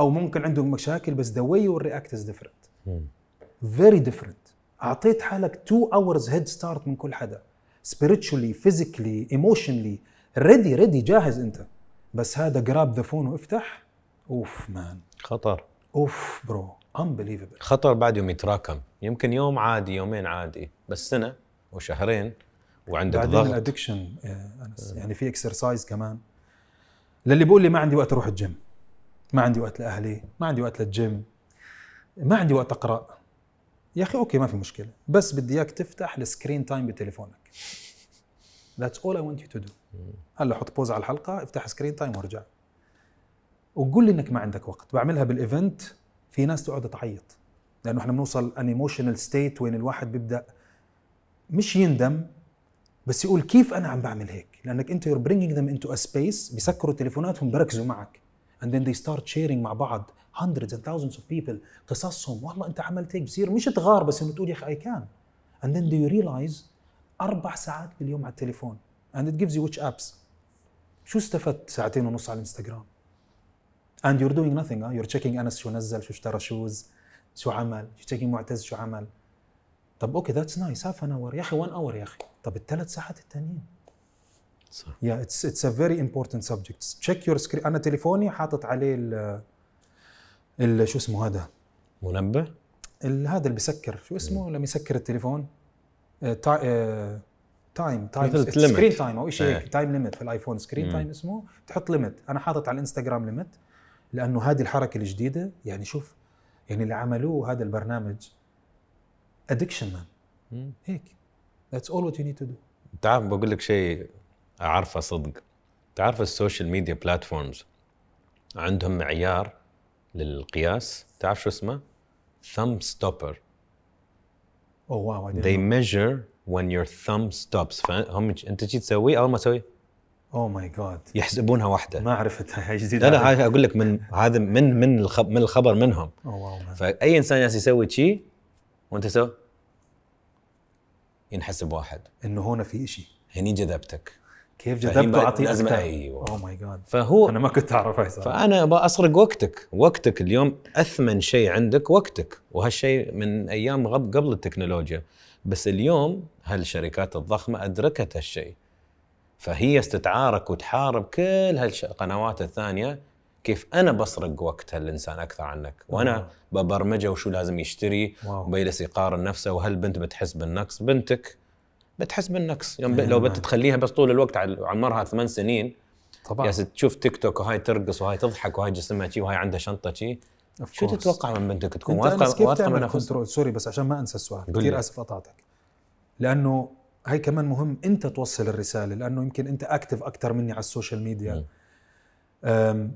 او ممكن عندهم مشاكل بس ذا واي يور رياكت از ديفرنت فيري ديفرنت اعطيت حالك تو اورز هيد ستارت من كل حدا سبيريتشولي فيزيكلي ايموشنلي ريدي ريدي جاهز انت بس هذا جراب ذا فون وافتح اوف مان خطر اوف
برو انبليفبل خطر بعد يوم يتراكم يمكن يوم عادي يومين عادي بس سنه وشهرين وعندك بعدين ضغط بعدين
الادكشن انس يعني في اكسرسايز كمان للي بيقول لي ما عندي وقت اروح الجيم ما عندي وقت لاهلي ما عندي وقت للجيم ما عندي وقت اقرا يا اخي اوكي ما في مشكله بس بدي اياك تفتح السكرين تايم بتليفونك ذاتس اول اي ونت يو تو دو هلا حط بوز على الحلقه افتح سكرين تايم وارجع وقول لي انك ما عندك وقت بعملها بالايفنت في ناس تقعد تعيط لانه احنا بنوصل ان ايموشنال ستيت وين الواحد بيبدا مش يندم بس يقول كيف انا عم بعمل هيك لانك انت يور برينجينج ذم انتو ا سبيس بيسكروا تليفوناتهم بركزوا معك and then they start sharing مع بعض hundreds and thousands of people قصصهم والله انت عملت هيك بصير مش تغار بس انه تقول يا اخي اي كان and then they realize اربع ساعات باليوم على التليفون and it gives you which apps شو استفدت ساعتين ونص على الانستغرام and you're doing nothing huh? you're checking انس شو نزل شو اشترى شوز شو عمل you're checking معتز شو عمل طب اوكي ذاتس نايس هاف ان اور يا اخي 1 اور يا اخي طب الثلاث ساعات الثانيين صح يا اتس اتس ا فيري امبورتنت سبجكت تشيك يور سكرين انا تليفوني حاطط عليه ال ال شو اسمه هذا منبه هذا اللي بيسكر شو اسمه لما يسكر التليفون تايم تايم سكرين تايم او شيء هيك تايم ليميت في الايفون سكرين تايم اسمه تحط ليميت انا حاطط على الانستغرام ليميت لانه هذه الحركه الجديده يعني شوف يعني اللي عملوه هذا البرنامج ادكشن مان هيك ذاتس اول وات يو نيد تو دو
تعال بقول لك شيء عارفه صدق تعرف السوشيال ميديا بلاتفورمز عندهم معيار للقياس تعرف شو اسمه ثم ستوبر
او واو I ميجر they
يور measure when your thumb stops فهم انت تجي تسوي اول ما تسوي
اوه ماي جاد
يحسبونها واحده ما عرفتها هاي جديده لا لا اقول لك من هذا من من من الخبر منهم او oh, واو فاي انسان ياس يسوي شيء وانت سو ينحسب واحد
انه هنا في شيء
هني جذبتك كيف جذبته واعطيه لازم ايوه
اوه ماي جاد فهو انا ما كنت اعرف هاي فانا
ابغى اسرق وقتك وقتك اليوم اثمن شيء عندك وقتك وهالشيء من ايام غب قبل التكنولوجيا بس اليوم هالشركات الضخمه ادركت هالشيء فهي تتعارك وتحارب كل هالقنوات الثانيه كيف انا بسرق وقت هالانسان اكثر عنك وانا ببرمجه وشو لازم يشتري وبيجلس يقارن نفسه وهل بنت بتحس بالنقص بنتك بتحس بالنقص يعني لو بتتخليها بس طول الوقت عمرها ثمان سنين طبعا يا تشوف تيك توك وهاي ترقص وهاي تضحك وهاي جسمها شي وهاي عندها شنطه شي
شو تتوقع من بنتك تكون واثقه واثقه من كنترول سوري بس عشان ما انسى السؤال كثير اسف قطعتك لانه هاي كمان مهم انت توصل الرساله لانه يمكن انت اكتف اكثر مني على السوشيال ميديا امم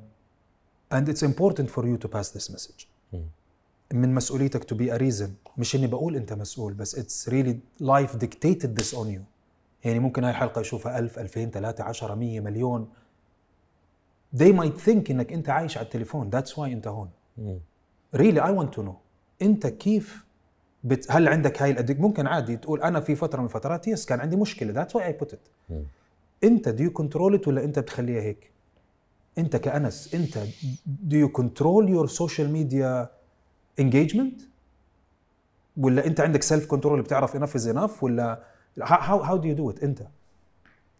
and it's important for you to pass this message من مسؤوليتك تو بي ا ريزن مش اني بقول انت مسؤول بس اتس ريلي لايف ديكتيتد this اون يو يعني ممكن هاي الحلقه يشوفها 1000 2000 3 10 100 مليون they might think انك انت عايش على التليفون ذاتس واي انت هون ريلي اي ونت تو نو انت كيف بت... هل عندك هاي الادك ممكن عادي تقول انا في فتره من الفترات يس كان عندي مشكله ذاتس واي اي بوت ات انت دو يو كنترول it ولا انت بتخليها هيك انت كانس انت دو يو كنترول يور سوشيال ميديا engagement ولا انت عندك سيلف كنترول بتعرف enough is enough ولا how, do you do it انت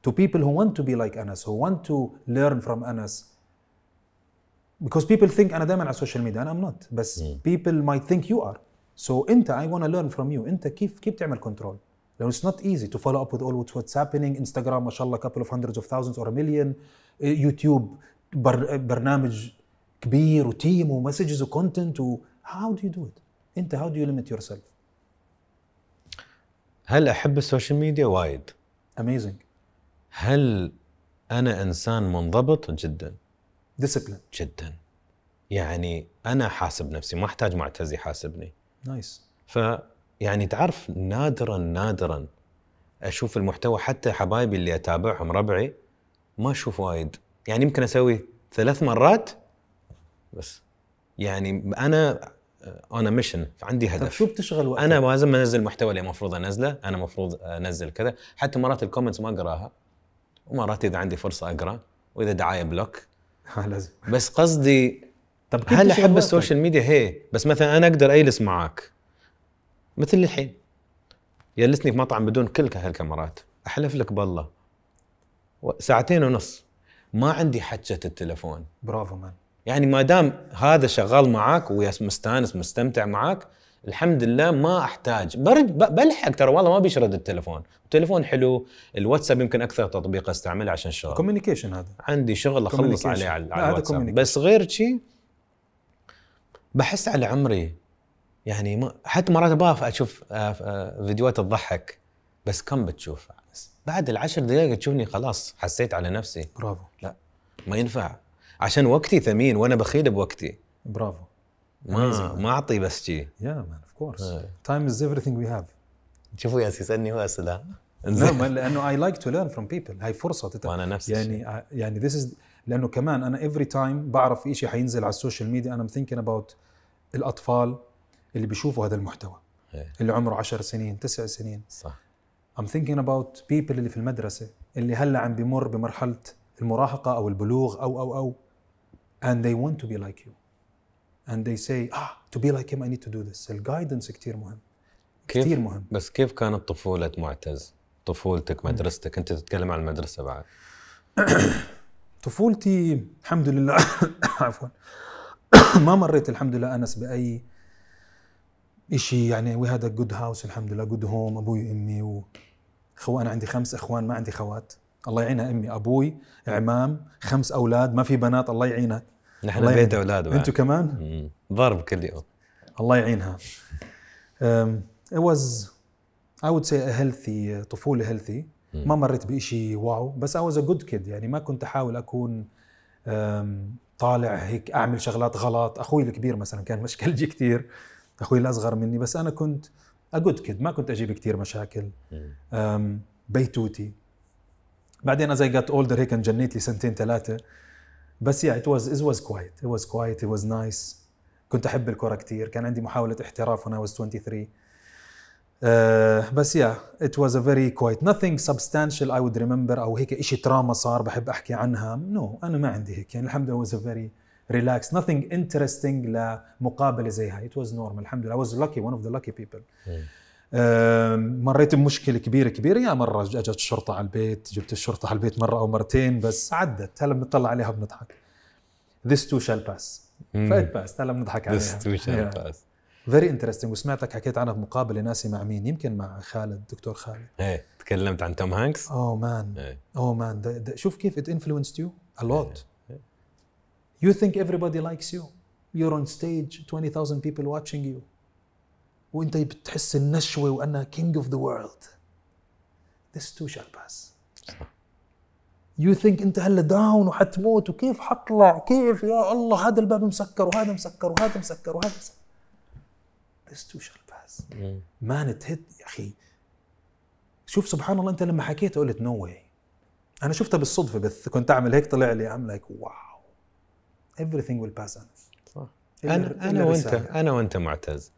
to people who want to be like Anas who want to learn from Anas because people think انا is on social media, and I'm not But hmm. people might think you are so انت I want to learn from you انت keep, كيف تعمل كنترول it's not easy to follow up with all what's happening انستغرام ما شاء الله couple of hundreds of thousands or a million يوتيوب بر, برنامج كبير messages, ومسجز وكونتنت و هاو دو يو دو ات انت هاو دو يو ليميت يور سيلف هل احب
السوشيال ميديا وايد اميزنج هل انا انسان منضبط جدا ديسيبلين جدا يعني انا حاسب نفسي ما احتاج معتز يحاسبني نايس ف يعني تعرف نادرا نادرا اشوف المحتوى حتى حبايبي اللي اتابعهم ربعي ما اشوف وايد يعني يمكن اسوي ثلاث مرات بس يعني انا انا ميشن عندي هدف طب شو بتشغل وقتك؟ انا لازم انزل المحتوى اللي المفروض انزله انا المفروض انزل كذا حتى مرات الكومنتس ما اقراها ومرات اذا عندي فرصه اقرا واذا دعايه بلوك آه، لازم بس قصدي طب هل احب السوشيال ميديا هي بس مثلا انا اقدر اجلس معاك مثل الحين جلسني في مطعم بدون كل هالكاميرات احلف لك بالله ساعتين ونص ما عندي حجه التلفون برافو مان يعني ما دام هذا شغال معاك ويا مستانس مستمتع معاك الحمد لله ما احتاج برد بلحق ترى والله ما بيشرد التليفون التليفون حلو الواتساب يمكن اكثر تطبيق استعمله عشان الشغل
كوميونيكيشن هذا
عندي شغل اخلص عليه على, على الواتساب
بس غير شيء بحس على
عمري يعني ما حتى مرات ابغى اشوف آه، آه، فيديوهات تضحك بس كم بتشوف بعد العشر دقائق تشوفني خلاص حسيت على نفسي برافو لا ما ينفع عشان وقتي ثمين وانا بخيل بوقتي برافو ما ما
اعطي بس شيء آه. يا مان اوف كورس تايم از everything وي هاف شوفوا ياس يسالني هو اسئله نعم لانه اي لايك تو ليرن فروم بيبل هاي فرصه تتعلم وانا نفس يعني آه، يعني ذيس از لانه كمان انا افري تايم بعرف شيء حينزل على السوشيال ميديا انا ام ثينكينج اباوت الاطفال اللي بيشوفوا هذا المحتوى هي. إيه. اللي عمره 10 سنين 9 سنين صح ام ثينكينج اباوت بيبل اللي في المدرسه اللي هلا عم بمر بمرحله المراهقه او البلوغ او او او and they want to be like you and they say ah to be like him I need to do this الجايدنس كثير مهم
كثير مهم بس كيف كانت طفولة معتز؟ طفولتك مدرستك انت تتكلم عن المدرسة بعد
طفولتي الحمد لله عفوا ما مريت الحمد لله انس باي شيء يعني وي هاد جود هاوس الحمد لله جود هوم ابوي وامي واخوان انا عندي خمس اخوان ما عندي خوات الله يعينها امي ابوي عمام خمس اولاد ما في بنات الله يعينك نحن بيت اولاد انتم كمان؟
ضرب كل يوم
الله يعينها it was I would say a healthy طفولة healthy ما مريت بشيء واو بس I was a good kid يعني ما كنت أحاول أكون طالع هيك أعمل شغلات غلط أخوي الكبير مثلا كان مشكلجي كثير أخوي الأصغر مني بس أنا كنت a good kid ما كنت أجيب كثير مشاكل بيتوتي بعدين as I got older هيك انجنيت لي سنتين ثلاثة بس يا ات واز واز كوايت ات واز كوايت ات واز نايس كنت احب الكره كثير كان عندي محاوله احتراف وانا واز 23 بس يا ات واز ا فيري كوايت nothing سبستانشال اي وود ريمبر او هيك شيء تراما صار بحب احكي عنها نو no, انا ما عندي هيك يعني الحمد لله واز ا فيري ريلاكس nothing انترستينج لمقابله زي هاي ات واز نورمال الحمد لله اي واز لاكي ون اوف ذا لاكي بيبل مريت بمشكله كبيره كبيره يا مره اجت الشرطه على البيت جبت الشرطه على البيت مره او مرتين بس عدت هلا بنطلع عليها بنضحك This too shall pass فايت باس هلا بنضحك عليها This too shall pass فيري انترستنج وسمعتك حكيت عنها بمقابله ناسي مع مين يمكن مع خالد دكتور خالد
ايه تكلمت عن توم هانكس
اوه مان اوه مان شوف كيف ات انفلونسد يو ا لوت يو ثينك everybody likes you you're on stage 20,000 people watching you وانت بتحس النشوه وانا كينج اوف ذا وورلد this too shall pass يو ثينك انت هلا داون وحتموت وكيف حطلع كيف يا الله هذا الباب مسكر وهذا مسكر وهذا مسكر وهذا مسكر this too shall pass مان it hit يا اخي شوف سبحان الله انت لما حكيت قلت نو no واي انا شفتها بالصدفه بس كنت اعمل هيك طلع لي ام لايك واو everything will pass on صح انا انا وانت انا
وانت معتز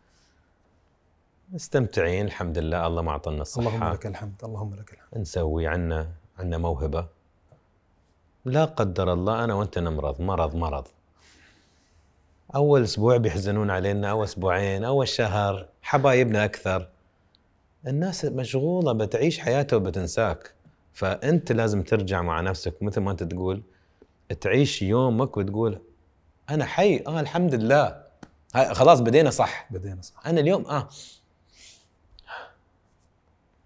مستمتعين الحمد لله الله ما اعطانا الصحه اللهم لك
الحمد اللهم لك
الحمد نسوي عنا عنا موهبه لا قدر الله انا وانت نمرض مرض مرض اول اسبوع بيحزنون علينا اول اسبوعين اول شهر حبايبنا اكثر الناس مشغوله بتعيش حياتها وبتنساك فانت لازم ترجع مع نفسك مثل ما انت تقول تعيش يومك وتقول انا حي اه الحمد لله خلاص بدينا صح بدينا صح انا اليوم اه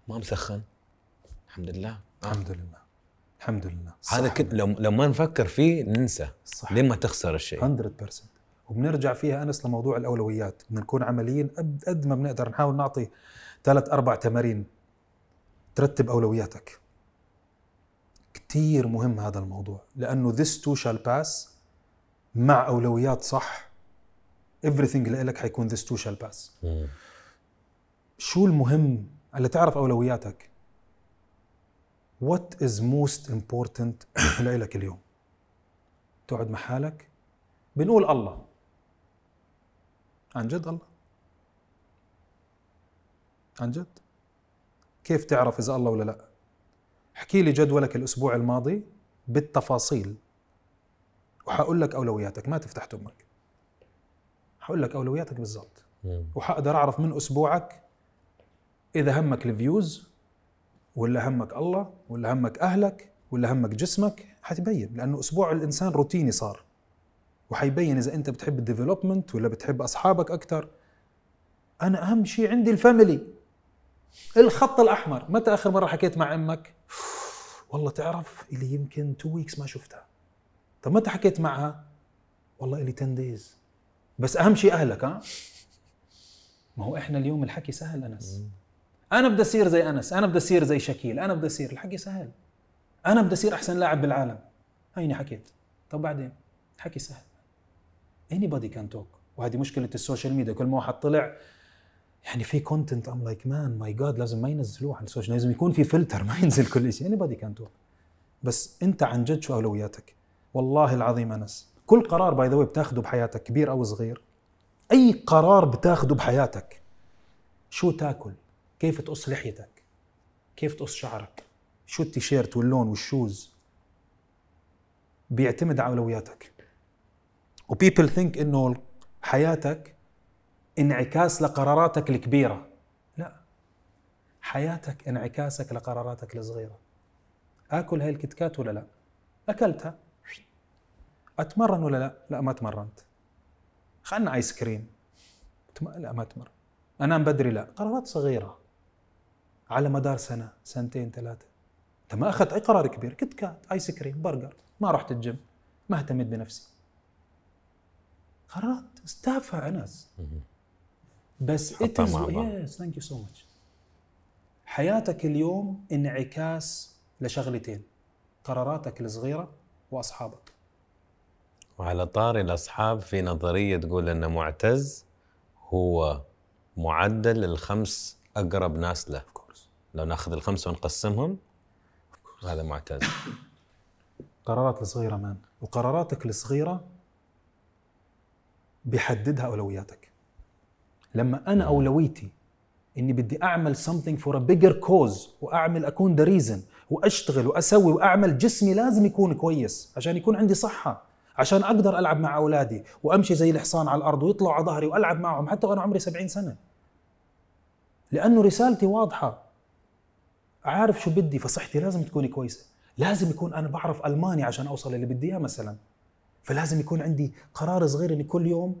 ما مسخن
الحمد لله آه. الحمد لله
الحمد لله هذا كل لو لو ما نفكر فيه
ننسى صح لما تخسر الشيء 100% وبنرجع فيها انس لموضوع الاولويات بدنا نكون عمليين قد ما بنقدر نحاول نعطي ثلاث اربع تمارين ترتب اولوياتك كثير مهم هذا الموضوع لانه this too shall pass مع اولويات صح everything لك حيكون this too shall pass مم. شو المهم اللي تعرف أولوياتك وات از موست امبورتنت لك اليوم تقعد مع حالك بنقول الله عن جد الله عن جد كيف تعرف إذا الله ولا لا احكي لي جدولك الأسبوع الماضي بالتفاصيل وحقول لك أولوياتك ما تفتح تمك حقول لك أولوياتك بالضبط وحقدر أعرف من أسبوعك اذا همك الفيوز ولا همك الله ولا همك اهلك ولا همك جسمك حتبين لانه اسبوع الانسان روتيني صار وحيبين اذا انت بتحب الديفلوبمنت ولا بتحب اصحابك اكثر انا اهم شيء عندي الفاميلي الخط الاحمر متى اخر مره حكيت مع امك والله تعرف اللي يمكن تو ويكس ما شفتها طب متى حكيت معها والله الي 10 دايز بس اهم شيء اهلك ها ما هو احنا اليوم الحكي سهل انس انا بدي اصير زي انس انا بدي اصير زي شكيل انا بدي اصير الحكي سهل انا بدي اصير احسن لاعب بالعالم هيني حكيت طب بعدين حكي سهل اني بادي كان توك وهذه مشكله السوشيال ميديا كل ما واحد طلع يعني في كونتنت ام لايك مان ماي جاد لازم ما ينزلوه على السوشيال لازم يكون في فلتر ما ينزل كل شيء اني بادي كان توك بس انت عن جد شو اولوياتك والله العظيم انس كل قرار باي ذا وي بتاخذه بحياتك كبير او صغير اي قرار بتاخذه بحياتك شو تاكل كيف تقص لحيتك كيف تقص شعرك شو التيشيرت واللون والشوز بيعتمد على اولوياتك وبيبل ثينك انه حياتك انعكاس لقراراتك الكبيره لا حياتك انعكاسك لقراراتك الصغيره اكل هاي الكتكات ولا لا اكلتها اتمرن ولا لا لا ما تمرنت خلنا ايس كريم لا ما تمرن انام بدري لا قرارات صغيره على مدار سنه سنتين ثلاثه انت ما اخذت اي قرار كبير كت كات ايس كريم برجر ما رحت الجيم ما اهتميت بنفسي قرارات تافهه انس بس ات يس ثانك يو سو ماتش حياتك اليوم انعكاس لشغلتين قراراتك الصغيره واصحابك
وعلى طاري الاصحاب في نظريه تقول ان معتز هو معدل الخمس اقرب ناس له لو ناخذ الخمسه ونقسمهم هذا معتاد
قرارات الصغيره مان وقراراتك الصغيره بيحددها اولوياتك لما انا اولويتي اني بدي اعمل something for a bigger cause واعمل اكون ذا ريزن واشتغل واسوي واعمل جسمي لازم يكون كويس عشان يكون عندي صحه عشان اقدر العب مع اولادي وامشي زي الحصان على الارض ويطلعوا على ظهري والعب معهم حتى وانا عمري 70 سنه لانه رسالتي واضحه عارف شو بدي فصحتي لازم تكون كويسه لازم يكون انا بعرف الماني عشان اوصل اللي بدي اياه مثلا فلازم يكون عندي قرار صغير اني كل يوم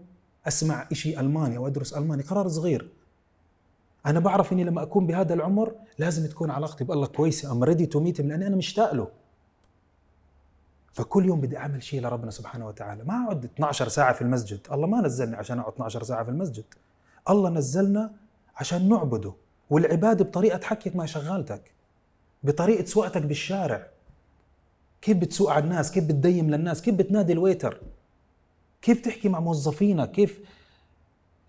اسمع شيء الماني او ادرس الماني قرار صغير انا بعرف اني لما اكون بهذا العمر لازم تكون علاقتي بالله كويسه ام ريدي تو ميت لاني انا مشتاق له فكل يوم بدي اعمل شيء لربنا سبحانه وتعالى ما اقعد 12 ساعه في المسجد الله ما نزلني عشان اقعد 12 ساعه في المسجد الله نزلنا عشان نعبده والعبادة بطريقة حكيك مع شغالتك بطريقة سواقتك بالشارع كيف بتسوق على الناس كيف بتديم للناس كيف بتنادي الويتر كيف تحكي مع موظفينك كيف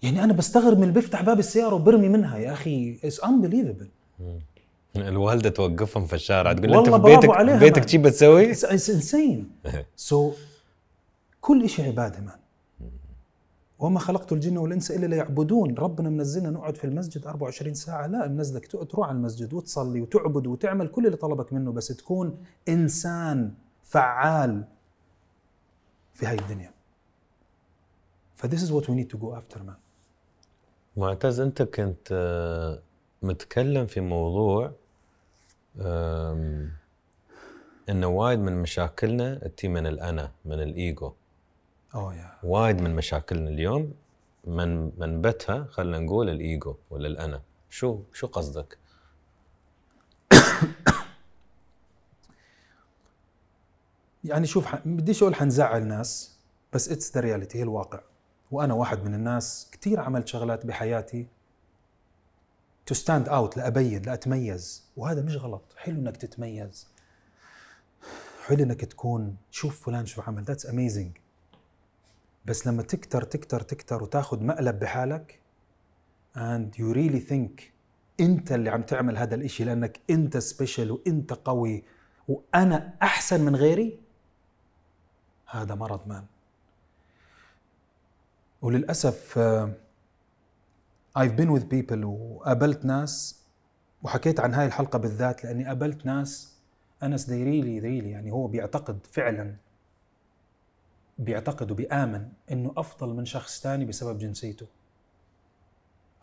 يعني انا بستغرب من اللي بيفتح باب السياره وبرمي منها يا اخي اتس انبليفبل
الوالده توقفهم في الشارع تقول انت في بيتك عليها بيتك شو بتسوي؟
اتس انسين سو كل شيء عباده مان وما خلقت الجن والانس الا ليعبدون ربنا منزلنا نقعد في المسجد 24 ساعه لا منزلك تروح على المسجد وتصلي وتعبد وتعمل كل اللي طلبك منه بس تكون انسان فعال في هاي الدنيا فذيس از وات وي نيد تو جو افتر مان
معتز انت كنت آه، متكلم في موضوع انه وايد من مشاكلنا تي من الانا من الايجو أوه وايد من مشاكلنا اليوم من منبتها خلينا نقول الايجو ولا الانا شو شو قصدك
يعني شوف ح... بديش اقول حنزعل ناس بس اتس ذا رياليتي هي الواقع وانا واحد من الناس كثير عملت شغلات بحياتي تو ستاند اوت لابين لاتميز وهذا مش غلط حلو انك تتميز حلو انك تكون شوف فلان شو عمل ذاتس اميزنج بس لما تكتر تكتر تكتر وتاخذ مقلب بحالك and you really think انت اللي عم تعمل هذا الاشي لانك انت سبيشل وانت قوي وانا احسن من غيري هذا مرض مان وللاسف آه، I've been with people وقابلت ناس وحكيت عن هاي الحلقه بالذات لاني قابلت ناس انس they really really يعني هو بيعتقد فعلا بيعتقد وبيآمن إنه أفضل من شخص ثاني بسبب جنسيته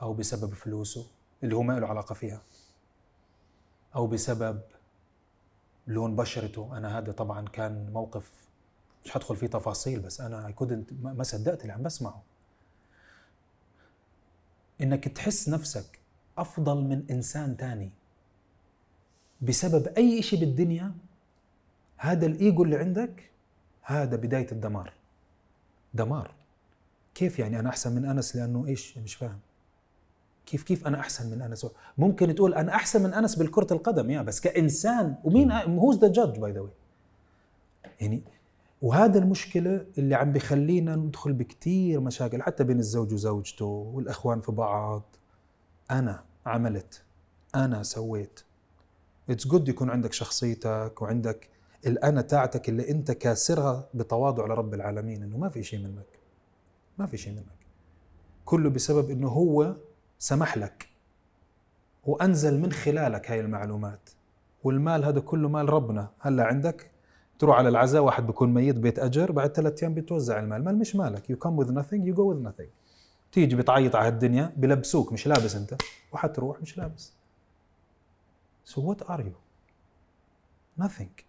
أو بسبب فلوسه اللي هو ما له علاقة فيها أو بسبب لون بشرته أنا هذا طبعا كان موقف مش هدخل فيه تفاصيل بس أنا كنت ما صدقت اللي عم بسمعه إنك تحس نفسك أفضل من إنسان تاني بسبب أي شيء بالدنيا هذا الإيجو اللي عندك هذا بدايه الدمار دمار كيف يعني انا احسن من انس لانه ايش يعني مش فاهم كيف كيف انا احسن من انس ممكن تقول انا احسن من انس بالكره القدم يا بس كانسان ومين هوز ذا جادج باي ذا وي يعني وهذا المشكلة اللي عم بخلينا ندخل بكتير مشاكل حتى بين الزوج وزوجته والأخوان في بعض أنا عملت أنا سويت اتس جود يكون عندك شخصيتك وعندك الأنا تاعتك اللي أنت كاسرها بتواضع لرب العالمين أنه ما في شيء منك ما في شيء منك كله بسبب أنه هو سمح لك وأنزل من خلالك هاي المعلومات والمال هذا كله مال ربنا هلا عندك تروح على العزاء واحد بيكون ميت بيت اجر بعد ثلاث ايام بتوزع المال المال مش مالك يو كم وذ nothing يو جو وذ nothing تيجي بتعيط على الدنيا بلبسوك مش لابس انت وحتروح مش لابس سو وات ار يو nothing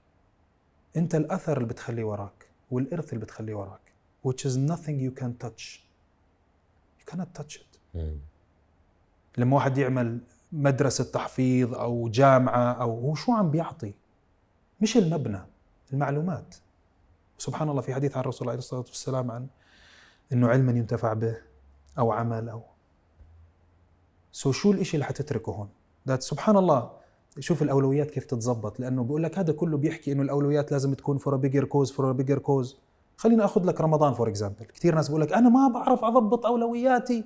انت الاثر اللي بتخليه وراك والارث اللي بتخليه وراك which is nothing you can touch you cannot touch it لما واحد يعمل مدرسة تحفيظ أو جامعة أو هو شو عم بيعطي مش المبنى المعلومات سبحان الله في حديث عن الرسول عليه الصلاة والسلام عن أنه علما ينتفع به أو عمل أو سو شو الإشي اللي حتتركه هون سبحان الله شوف الاولويات كيف تتظبط لانه بيقول لك هذا كله بيحكي انه الاولويات لازم تكون فور بيجر كوز فور بيجر كوز خليني اخذ لك رمضان فور اكزامبل كثير ناس بقول لك انا ما بعرف اضبط اولوياتي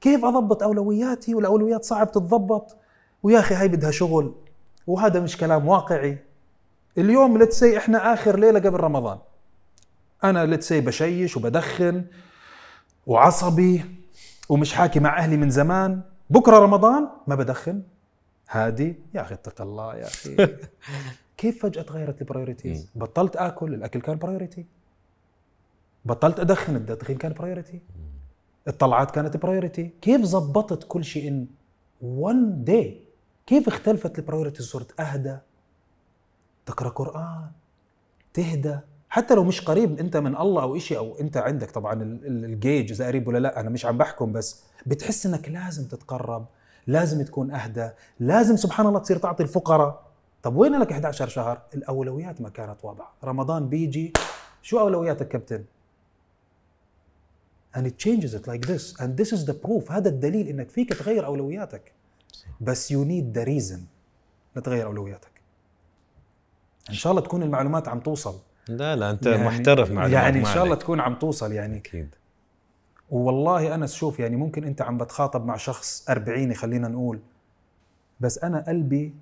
كيف اضبط اولوياتي والاولويات صعب تتضبط ويا اخي هاي بدها شغل وهذا مش كلام واقعي اليوم لتسي احنا اخر ليله قبل رمضان انا لتسي بشيش وبدخن وعصبي ومش حاكي مع اهلي من زمان بكره رمضان ما بدخن هادي يا اخي اتق الله يا اخي كيف فجاه تغيرت البرايورتيز؟ بطلت اكل الاكل كان برايورتي بطلت ادخن التدخين كان برايورتي الطلعات كانت برايورتي كيف زبطت كل شيء ان وان داي كيف اختلفت البرايورتي صرت اهدى تقرا قران تهدى حتى لو مش قريب انت من الله او شيء او انت عندك طبعا الجيج اذا قريب ولا لا انا مش عم بحكم بس بتحس انك لازم تتقرب لازم تكون اهدى لازم سبحان الله تصير تعطي الفقراء طب وين لك 11 شهر الاولويات ما كانت واضحه رمضان بيجي شو اولوياتك كابتن and it changes it like this and this is the proof هذا الدليل انك فيك تغير اولوياتك بس you need the reason لتغير اولوياتك ان شاء الله تكون المعلومات عم توصل
لا لا انت يعني محترف معلومات يعني ان شاء الله
تكون عم توصل يعني اكيد والله انس شوف يعني ممكن انت عم بتخاطب مع شخص أربعيني خلينا نقول بس انا قلبي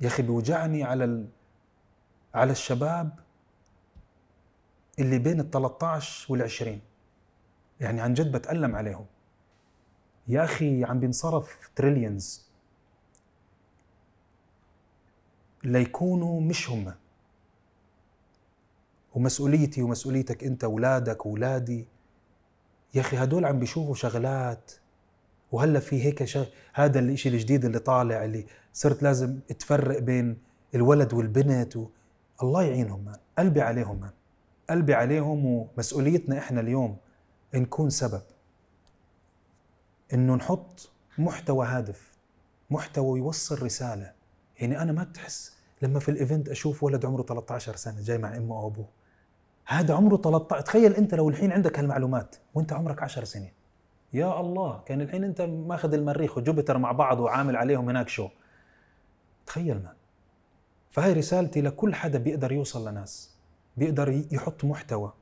يا اخي بيوجعني على ال... على الشباب اللي بين ال 13 وال 20 يعني عن جد بتألم عليهم يا اخي عم بينصرف تريليونز ليكونوا مش هم ومسؤوليتي ومسؤوليتك انت ولادك ولادي يا اخي هدول عم بيشوفوا شغلات وهلا في هيك شغ... هذا الشيء الجديد اللي طالع اللي صرت لازم تفرق بين الولد والبنت و... الله يعينهم من. قلبي عليهم من. قلبي عليهم ومسؤوليتنا احنا اليوم نكون سبب انه نحط محتوى هادف محتوى يوصل رساله يعني انا ما تحس لما في الايفنت اشوف ولد عمره 13 سنه جاي مع امه او ابوه هذا عمره 13 تخيل انت لو الحين عندك هالمعلومات وانت عمرك 10 سنين يا الله كان الحين انت ماخذ المريخ وجوبيتر مع بعض وعامل عليهم هناك شو تخيل ما فهي رسالتي لكل حدا بيقدر يوصل لناس بيقدر يحط محتوى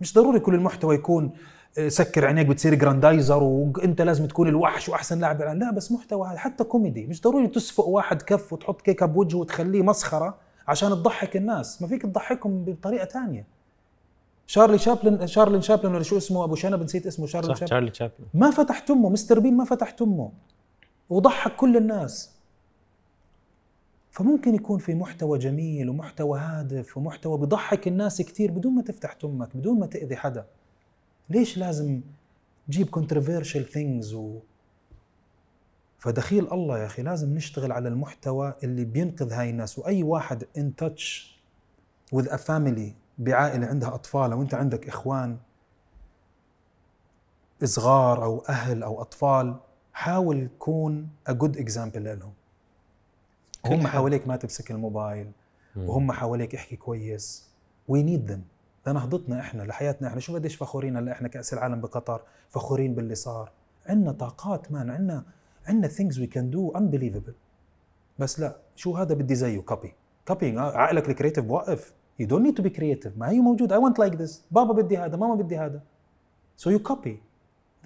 مش ضروري كل المحتوى يكون آه، سكر عينيك بتصير جراندايزر وانت لازم تكون الوحش واحسن لاعب لا بس محتوى حتى كوميدي مش ضروري تسفق واحد كف وتحط كيكه بوجهه وتخليه مسخره عشان تضحك الناس ما فيك تضحكهم بطريقه ثانيه شارلي شابلن شارلين شابلن ولا شو اسمه ابو شنب نسيت اسمه شارلي شابلن شارلي شابلن ما فتح تمه مستر بين ما فتح تمه وضحك كل الناس فممكن يكون في محتوى جميل ومحتوى هادف ومحتوى بضحك الناس كثير بدون ما تفتح تمك بدون ما تأذي حدا ليش لازم تجيب كونترفيرشال ثينجز و فدخيل الله يا اخي لازم نشتغل على المحتوى اللي بينقذ هاي الناس واي واحد ان تاتش وذ ا فاميلي بعائله عندها اطفال او انت عندك اخوان صغار او اهل او اطفال حاول تكون a good example لهم هم حواليك ما تمسك الموبايل وهم حواليك احكي كويس وي نيد ذم لنهضتنا احنا لحياتنا احنا شو قديش فخورين هلا احنا كاس العالم بقطر فخورين باللي صار عندنا طاقات مان عندنا عندنا ثينجز وي كان دو انبليفبل بس لا شو هذا بدي زيه كوبي كوبينج آه، عقلك الكريتيف بوقف You don't need to be creative ما هي موجودة I want like this بابا بدي هذا ماما بدي هذا So you copy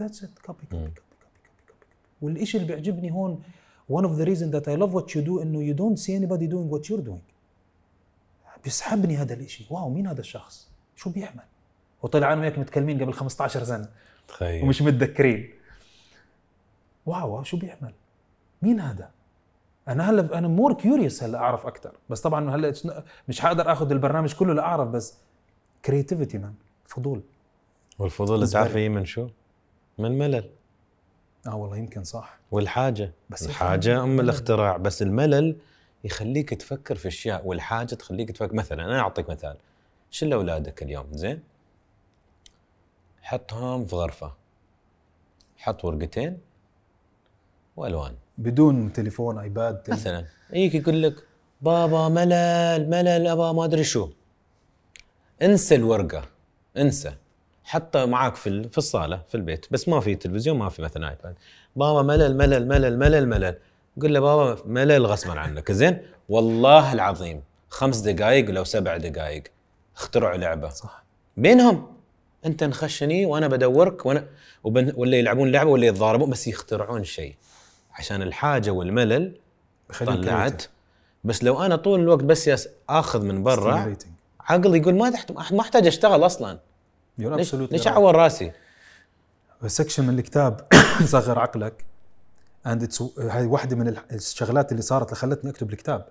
That's it copy copy copy copy copy, copy. والشيء اللي بيعجبني هون one of the reason that I love what you do انه you don't see anybody doing what you're doing بيسحبني هذا الشيء واو مين هذا الشخص شو بيعمل وطلع انا وياك متكلمين قبل 15 سنه تخيل ومش متذكرين واو شو بيعمل مين هذا انا هلا انا مور كيوريوس هلا اعرف اكثر بس طبعا هلا مش حقدر اخذ البرنامج كله لاعرف بس كريتيفيتي مان فضول
والفضول تعرف من شو؟ من ملل
اه والله يمكن صح
والحاجه بس الحاجه ام الاختراع بس الملل يخليك تفكر في اشياء والحاجه تخليك تفكر مثلا انا اعطيك مثال شل اولادك اليوم زين حطهم في غرفه حط ورقتين والوان بدون تليفون ايباد مثلا
يجيك يقول لك بابا
ملل ملل ابا ما ادري شو انسى الورقه انسى حطه معاك في في الصاله في البيت بس ما في تلفزيون ما في مثلا ايباد بابا ملل ملل ملل ملل ملل قل له بابا ملل غصبا عنك زين والله العظيم خمس دقائق لو سبع دقائق اخترعوا لعبه صح بينهم انت نخشني وانا بدورك وانا وبن... ولا يلعبون لعبه ولا يتضاربون بس يخترعون شيء عشان الحاجه والملل طلعت بس لو انا طول
الوقت بس اخذ من برا
عقلي يقول ما ما احتاج اشتغل اصلا
ليش, ليش اعور راسي سكشن من الكتاب صغر عقلك اند هاي واحده من الشغلات اللي صارت اللي خلتني اكتب الكتاب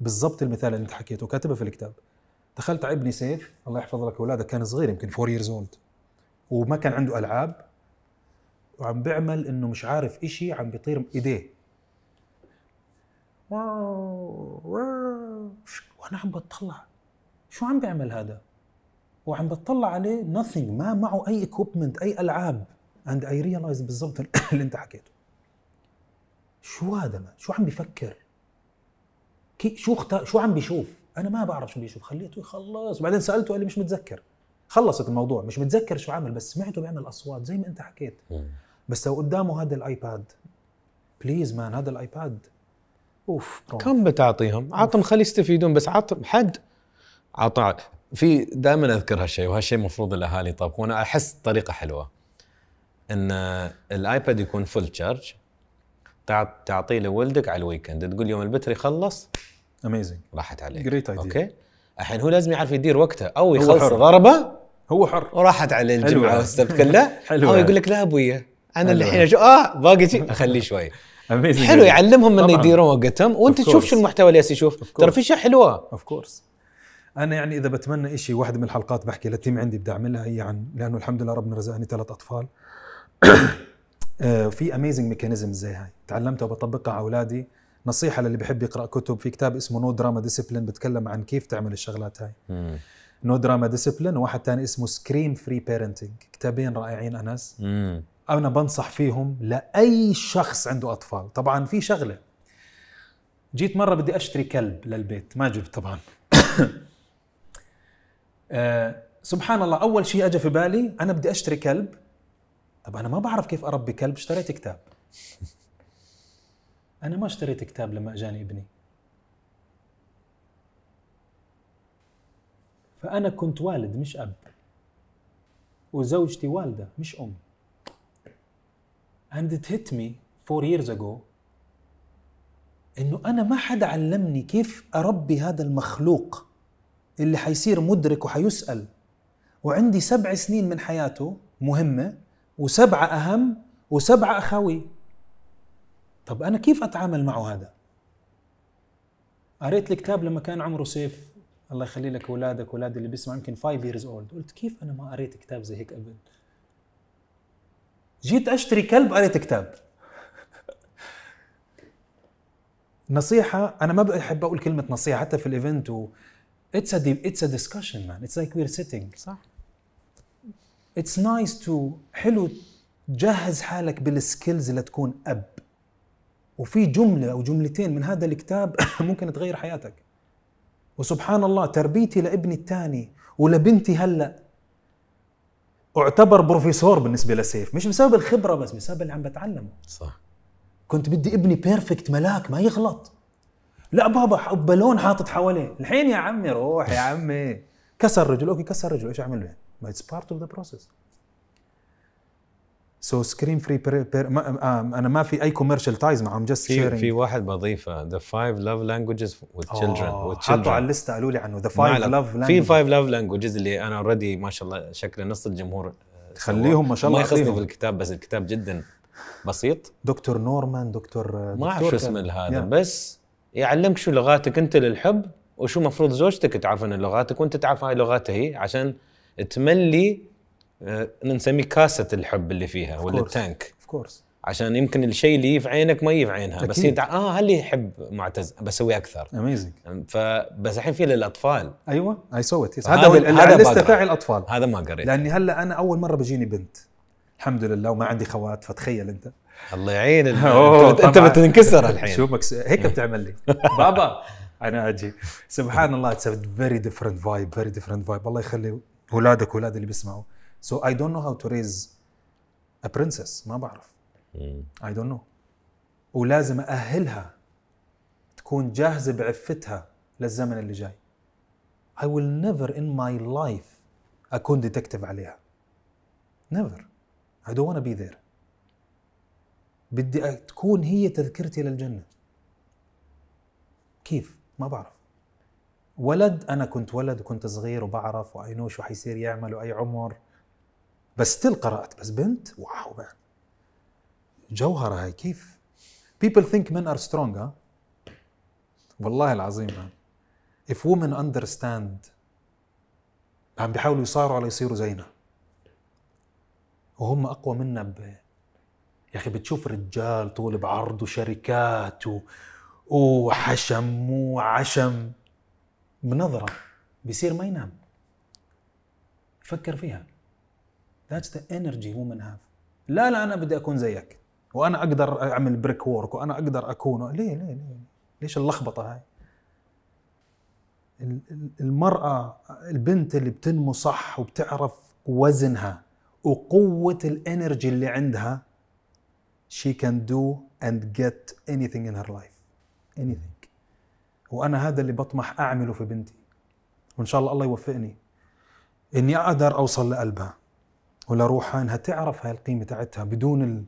بالضبط المثال اللي انت حكيته كاتبه في الكتاب دخلت على ابني سيف الله يحفظ لك اولادك كان صغير يمكن 4 ييرز اولد وما كان عنده العاب وعم بيعمل انه مش عارف اشي عم بيطير ايديه وانا عم بتطلع شو عم بيعمل هذا وعم بتطلع عليه nothing ما معه اي equipment اي العاب عند اي realize بالضبط اللي انت حكيته شو هذا ما شو عم بيفكر كي شو اخت... شو عم بيشوف انا ما بعرف شو بيشوف خليته يخلص بعدين سالته قال لي مش متذكر خلصت الموضوع مش متذكر شو عامل بس سمعته بيعمل اصوات زي ما انت حكيت بس لو قدامه هذا الايباد بليز مان هذا الايباد اوف برون. كم
بتعطيهم؟ عطهم خلي يستفيدون بس عطهم حد عطى في دائما اذكر هالشيء وهالشيء المفروض الاهالي يطبقونه احس طريقه حلوه ان الايباد يكون فول تشارج تعطيه لولدك على الويكند تقول يوم البتري خلص اميزنج راحت عليك جريت اوكي الحين هو لازم يعرف يدير وقته او يخلص ضربه هو حر وراحت عليه الجمعه والسبت كله او يقول لك لا ابويا انا اللي الحين أشوف اه باقي شيء اخليه شوي حلو يعلمهم انه يديرون وقتهم وانت تشوف شو
المحتوى اللي يشوف ترى في اشياء حلوه اوف كورس انا يعني اذا بتمنى شيء واحده من الحلقات بحكي للتيم عندي بدي اعملها هي عن لانه الحمد لله ربنا رزقني ثلاث اطفال آه، في اميزنج ميكانيزم زي هاي تعلمتها وبطبقها على اولادي نصيحه للي بحب يقرا كتب في كتاب اسمه نو دراما ديسيبلين بتكلم عن كيف تعمل الشغلات هاي نو دراما ديسيبلين وواحد ثاني اسمه سكريم فري بيرنتنج كتابين رائعين انس انا بنصح فيهم لاي شخص عنده اطفال طبعا في شغله جيت مره بدي اشتري كلب للبيت ما جبت طبعا آه سبحان الله اول شيء اجى في بالي انا بدي اشتري كلب طب انا ما بعرف كيف اربي كلب اشتريت كتاب انا ما اشتريت كتاب لما اجاني ابني فانا كنت والد مش اب وزوجتي والده مش ام and it hit me four years ago انه انا ما حدا علمني كيف اربي هذا المخلوق اللي حيصير مدرك وحيسال وعندي سبع سنين من حياته مهمه وسبعه اهم وسبعه اخوي طب انا كيف اتعامل معه هذا قريت الكتاب لما كان عمره سيف الله يخلي لك اولادك أولاد اللي بيسمعوا يمكن 5 years old قلت كيف انا ما قريت كتاب زي هيك قبل جيت اشتري كلب قريت كتاب نصيحة أنا ما بحب أقول كلمة نصيحة حتى في الإيفنت و اتس a اتس a discussion man it's like we're sitting صح اتس نايس nice تو حلو تجهز حالك بالسكيلز لتكون أب وفي جملة أو جملتين من هذا الكتاب ممكن تغير حياتك وسبحان الله تربيتي لابني الثاني ولبنتي هلأ اعتبر بروفيسور بالنسبه لسيف مش بسبب الخبره بس بسبب اللي عم بتعلمه صح كنت بدي ابني بيرفكت ملاك ما يغلط لا بابا بالون حاطط حواليه الحين يا عمي روح يا عمي كسر رجله اوكي كسر رجله ايش اعمل له؟ ما اتس بارت اوف ذا بروسيس سو سكرين فري انا ما في اي كوميرشال تايز معهم جاست في في
واحد بضيفه ذا فايف لاف لانجوجز وذ تشلدرن حطوا على اللسته قالوا لي عنه ذا فايف لاف في فايف لاف لانجوجز اللي انا اوريدي ما شاء الله شكله نص الجمهور آه، خليهم ما شاء الله ما يخصني في الكتاب بس الكتاب جدا بسيط
دكتور نورمان دكتور آه، ما اعرف شو اسم هذا yeah.
بس يعلمك شو لغاتك انت للحب وشو مفروض زوجتك تعرف ان لغاتك وانت تعرف هاي لغاتها هي عشان تملي آه، انا نسميه كاسه الحب اللي فيها ولا التانك اوف كورس عشان يمكن الشيء اللي في عينك ما يجي في عينها أكيد. بس هي اه هل يحب معتز بسوي اكثر اميزنج يعني فبس الحين في للاطفال
ايوه اي سو ات هذا هذا لسه الاطفال هذا ما قريت لاني هلا انا اول مره بجيني بنت الحمد لله وما عندي خوات فتخيل انت الله يعين انت بتنكسر الحين شو مكس... هيك بتعمل لي بابا انا اجي سبحان الله اتس فيري ديفرنت فايب فيري ديفرنت فايب الله يخلي اولادك واولاد اللي بيسمعوا So I don't know how to raise a princess ما بعرف. I don't know. ولازم أأهلها تكون جاهزة بعفتها للزمن اللي جاي. I will never in my life أكون ديتكتيف عليها. Never. I don't want to be there. بدي تكون هي تذكرتي للجنة. كيف؟ ما بعرف. ولد انا كنت ولد وكنت صغير وبعرف واي نو شو حيصير يعمل واي عمر بس تل قرات بس بنت واو بقى. جوهره هاي كيف people think men are strong ها والله العظيم مان if women understand عم بيحاولوا يصاروا على يصيروا زينا وهم اقوى منا ب... يا اخي بتشوف رجال طول بعرض وشركات و... وحشم وعشم بنظره بيصير ما ينام فكر فيها That's the energy women have. لا لا انا بدي اكون زيك وانا اقدر اعمل بريك وورك وانا اقدر اكون ليه ليه ليه ليش اللخبطه هاي؟ المرأة البنت اللي بتنمو صح وبتعرف وزنها وقوة الانرجي اللي عندها she can do and get anything in her life anything وانا هذا اللي بطمح اعمله في بنتي وان شاء الله الله يوفقني اني اقدر اوصل لقلبها ولا روحها انها تعرف هاي القيمه تاعتها بدون ال...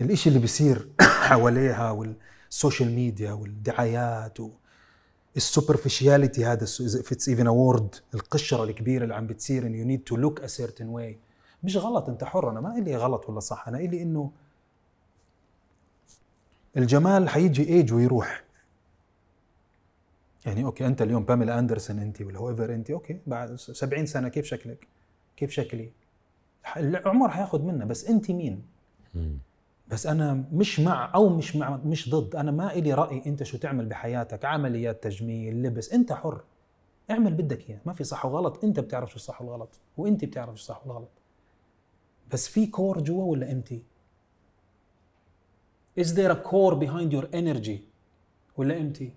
الاشي اللي بيصير حواليها والسوشيال ميديا والدعايات والسوبرفيشياليتي هذا اف اتس ايفن اورد القشره الكبيره اللي عم بتصير ان يو نيد تو لوك ا سيرتن واي مش غلط انت حر انا ما الي غلط ولا صح انا الي انه الجمال حيجي ايج ويروح يعني اوكي انت اليوم باميلا اندرسون انت ولا هو ايفر انت اوكي بعد 70 سنه كيف شكلك؟ كيف شكلي العمر حياخد منا بس انت مين بس انا مش مع او مش مع مش ضد انا ما إلي راي انت شو تعمل بحياتك عمليات تجميل لبس انت حر اعمل بدك اياه ما في صح وغلط انت بتعرف شو الصح والغلط وانت بتعرف شو الصح والغلط بس في كور جوا ولا امتي is there a core behind your energy ولا امتي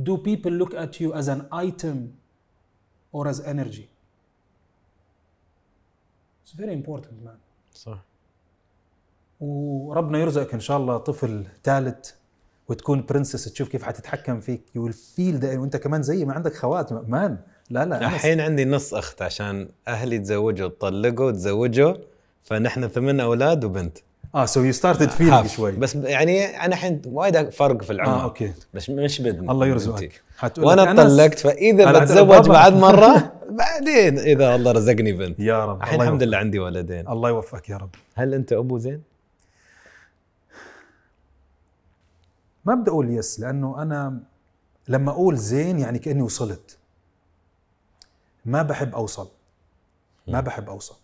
do people look at you as an item or as energy. It's very important man. صح. وربنا يرزقك ان شاء الله طفل ثالث وتكون برنسس تشوف كيف حتتحكم فيك يو ويل فيل ذا وانت كمان زي ما عندك خوات مان لا لا الحين
عندي نص اخت عشان اهلي تزوجوا تطلقوا تزوجوا فنحن ثمان اولاد وبنت
اه سو يو ستارتد فيلينج
شوي بس يعني انا الحين وايد فرق في العمر اه اوكي بس مش بدنا الله يرزقك وانا طلقت فاذا بتزوج بعد مره بعدين اذا الله رزقني بنت يا رب الحين الحمد لله عندي ولدين
الله يوفقك يا رب هل انت ابو زين؟ ما بدي اقول يس لانه انا لما اقول زين يعني كاني وصلت ما بحب اوصل ما بحب اوصل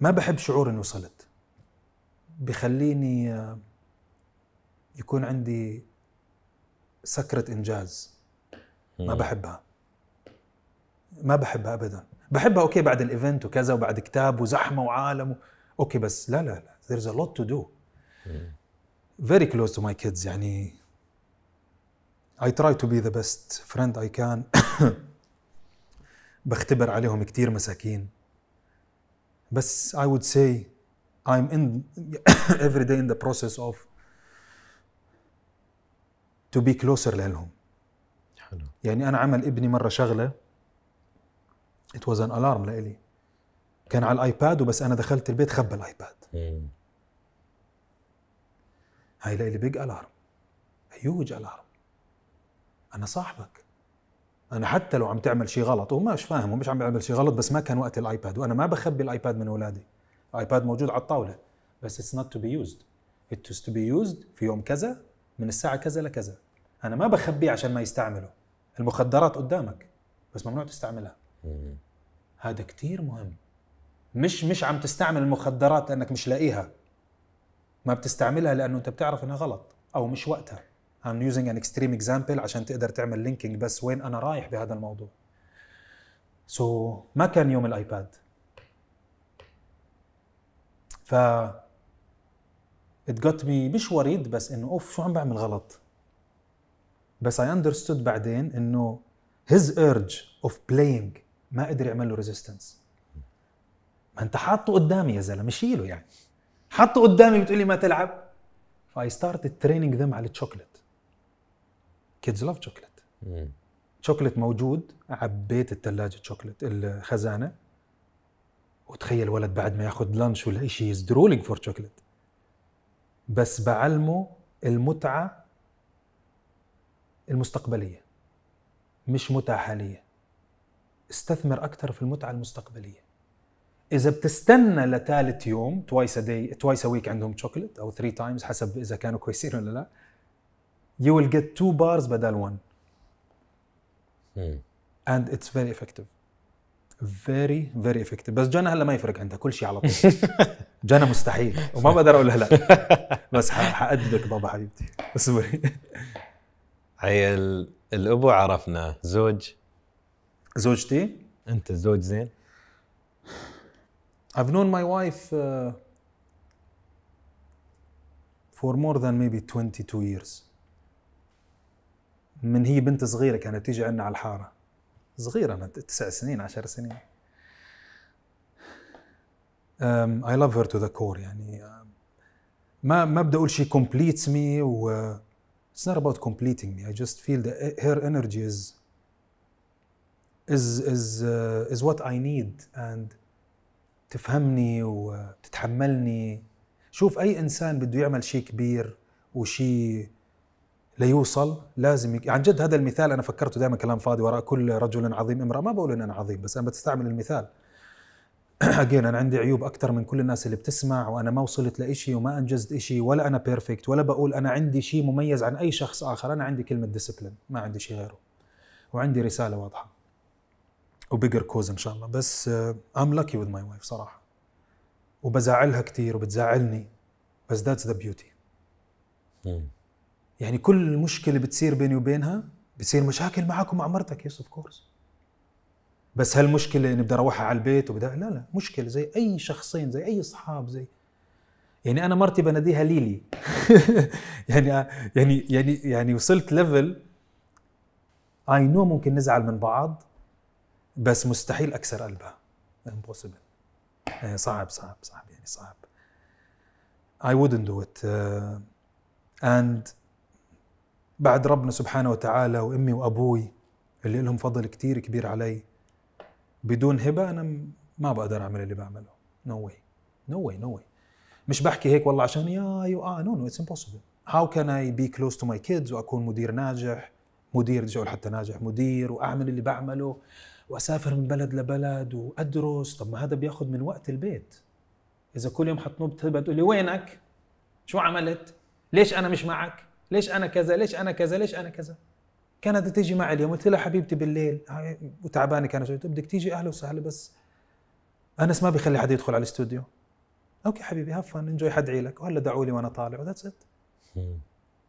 ما بحب شعور اني وصلت بخليني آه، يكون عندي سكرة إنجاز ما بحبها ما بحبها أبدا بحبها أوكي بعد الإيفنت وكذا وبعد كتاب وزحمة وعالم و... أوكي بس لا لا لا there's a lot to do very close to my kids يعني I try to be the best friend I can بختبر عليهم كتير مساكين بس I would say I'm in every day in the process of to be closer لهم حلو يعني انا عمل ابني مره شغله it was an alarm لإلي كان على الايباد وبس انا دخلت البيت خبى الايباد هاي لإلي بيج الارم هيوج الارم انا صاحبك انا حتى لو عم تعمل شيء غلط هو مش فاهم هو مش عم بيعمل شيء غلط بس ما كان وقت الايباد وانا ما بخبي الايباد من اولادي الايباد موجود على الطاوله بس اتس نوت تو بي يوزد اتس تو بي يوزد في يوم كذا من الساعه كذا لكذا انا ما بخبيه عشان ما يستعمله المخدرات قدامك بس ممنوع تستعملها هذا كثير مهم مش مش عم تستعمل المخدرات لانك مش لاقيها ما بتستعملها لانه انت بتعرف انها غلط او مش وقتها I'm using an extreme example عشان تقدر تعمل لينكينج بس وين انا رايح بهذا الموضوع سو so, ما كان يوم الايباد ف ات جت مي مش وريد بس انه اوف شو عم بعمل غلط بس اي اندرستود بعدين انه هيز ايرج اوف بلاينج ما قدر يعمل له ريزيستنس ما انت حاطه قدامي يا زلمه شيله يعني حاطه قدامي بتقول لي ما تلعب فاي ستارت تريننج ذم على الشوكلت كيدز لاف شوكلت شوكلت موجود عبيت الثلاجه شوكلت الخزانه وتخيل ولد بعد ما ياخذ لانش ولا شيء از درولينج فور تشوكلت بس بعلمه المتعه المستقبليه مش متعه حاليه استثمر اكثر في المتعه المستقبليه اذا بتستنى لثالث يوم توايس ا داي توايس ويك عندهم تشوكلت او ثري تايمز حسب اذا كانوا كويسين ولا لا يو ويل جيت 2 بارز بدل 1 اند اتس فيري افكتيف فيري فيري افكتيف بس جانا هلا ما يفرق عندها كل شيء على طول جانا مستحيل وما بقدر اقول لها لا بس حأدبك بابا حبيبتي اصبري
هي الابو عرفنا زوج زوجتي
انت زوج زين I've known my wife uh, for more than maybe 22 years من هي بنت صغيره كانت تيجي عندنا على الحاره صغير انا تسع سنين عشر سنين I love her to the core يعني ما ما بدي اقول شيء completes me و it's not about completing me I just feel that her energy is is is uh, is what I need and تفهمني وتتحملني شوف اي انسان بده يعمل شيء كبير وشيء ليوصل لازم يك... عن جد هذا المثال انا فكرته دائما كلام فاضي وراء كل رجل عظيم امراه ما بقول ان انا عظيم بس انا بتستعمل المثال اجين انا عندي عيوب اكثر من كل الناس اللي بتسمع وانا ما وصلت لإشي وما انجزت إشي ولا انا بيرفكت ولا بقول انا عندي شيء مميز عن اي شخص اخر انا عندي كلمه ديسيبلين ما عندي شيء غيره وعندي رساله واضحه وبيجر كوز ان شاء الله بس ام لاكي وذ ماي وايف صراحه وبزعلها كثير وبتزعلني بس ذاتس ذا بيوتي يعني كل مشكله بتصير بيني وبينها بتصير مشاكل معك ومع مرتك يس اوف كورس بس هالمشكله اني بدي اروحها على البيت وبدا لا لا مشكله زي اي شخصين زي اي اصحاب زي يعني انا مرتي بناديها ليلي يعني يعني يعني يعني وصلت ليفل اي نو ممكن نزعل من بعض بس مستحيل اكسر قلبها امبوسيبل يعني صعب صعب صعب يعني صعب I wouldn't do it uh, and بعد ربنا سبحانه وتعالى وامي وابوي اللي لهم فضل كثير كبير علي بدون هبه انا ما بقدر اعمل اللي بعمله نو واي نو واي نو واي مش بحكي هيك والله عشان يا يو اه نو نو اتس امبوسيبل هاو كان اي بي كلوز تو ماي كيدز واكون مدير ناجح مدير بدي حتى ناجح مدير واعمل اللي بعمله واسافر من بلد لبلد وادرس طب ما هذا بياخذ من وقت البيت اذا كل يوم حتنوب تبى تقول لي وينك شو عملت ليش انا مش معك ليش انا كذا ليش انا كذا ليش انا كذا كانت تيجي معي اليوم قلت لها حبيبتي بالليل وتعبانه كانت شوي بدك تيجي اهلا وسهلا بس انس ما بيخلي حد يدخل على الاستوديو اوكي حبيبي فن انجوي حد عيلك وهلا دعوا لي وانا طالع وذاتس ات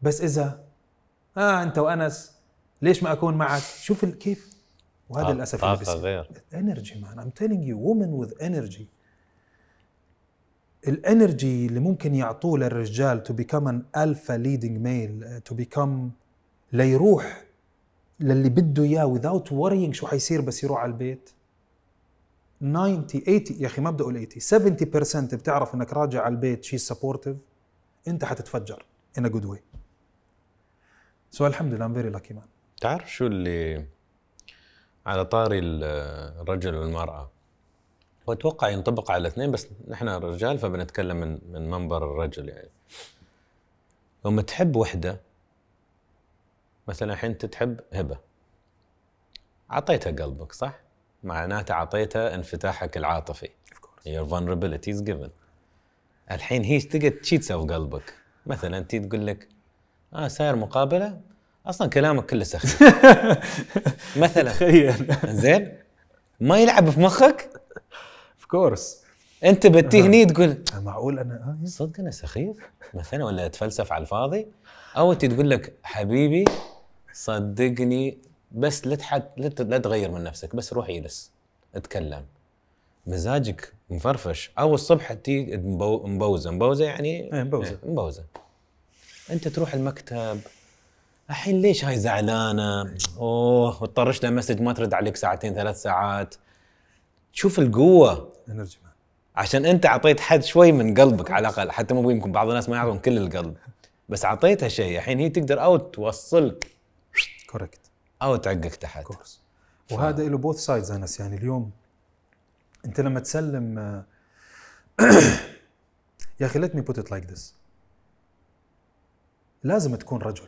بس اذا اه انت وانس ليش ما اكون معك شوف كيف وهذا للاسف اللي بيصير انرجي مان ام تيلينج يو وومن وذ انرجي الانرجي اللي ممكن يعطوه للرجال تو بيكم ان الفا ليدنج ميل تو بيكم ليروح للي بده اياه وذاوت ورينج شو حيصير بس يروح على البيت 90 80 يا اخي ما بدي اقول 80 70% بتعرف انك راجع على البيت شي سبورتيف انت حتتفجر in a good way سو الحمد لله ام فيري لاكي مان
تعرف شو اللي على طاري الرجل والمراه واتوقع ينطبق على الاثنين بس نحن رجال فبنتكلم من من منبر الرجل يعني لما تحب وحده مثلا الحين انت تحب هبه اعطيتها قلبك صح؟ معناته اعطيتها انفتاحك العاطفي your vulnerability is given الحين هي تقعد شي تسوي قلبك مثلا تي تقول لك اه صاير مقابله اصلا كلامك كله سخيف مثلا تخيل زين ما يلعب في مخك كورس انت بتي هني تقول معقول انا آه، صدق انا سخيف مثلا ولا اتفلسف على الفاضي او انت تقول لك حبيبي صدقني بس لا تحد لا تغير من نفسك بس روح اجلس اتكلم مزاجك مفرفش او الصبح تي مبوزه مبوزه يعني ايه مبوزه إيه، مبوزه انت تروح المكتب الحين ليش هاي زعلانه اوه وتطرش لها مسج ما ترد عليك ساعتين ثلاث ساعات تشوف القوه انرجي مان عشان انت اعطيت حد شوي من قلبك على الاقل حتى مو يمكن بعض الناس ما يعطون كل القلب بس اعطيتها شيء الحين هي تقدر اوت
توصلك
كوركت او تعقك تحت كورس
وهذا له بوث سايدز انس يعني اليوم انت لما تسلم آه، يا اخي ليت مي بوت ات لايك ذس لازم تكون رجل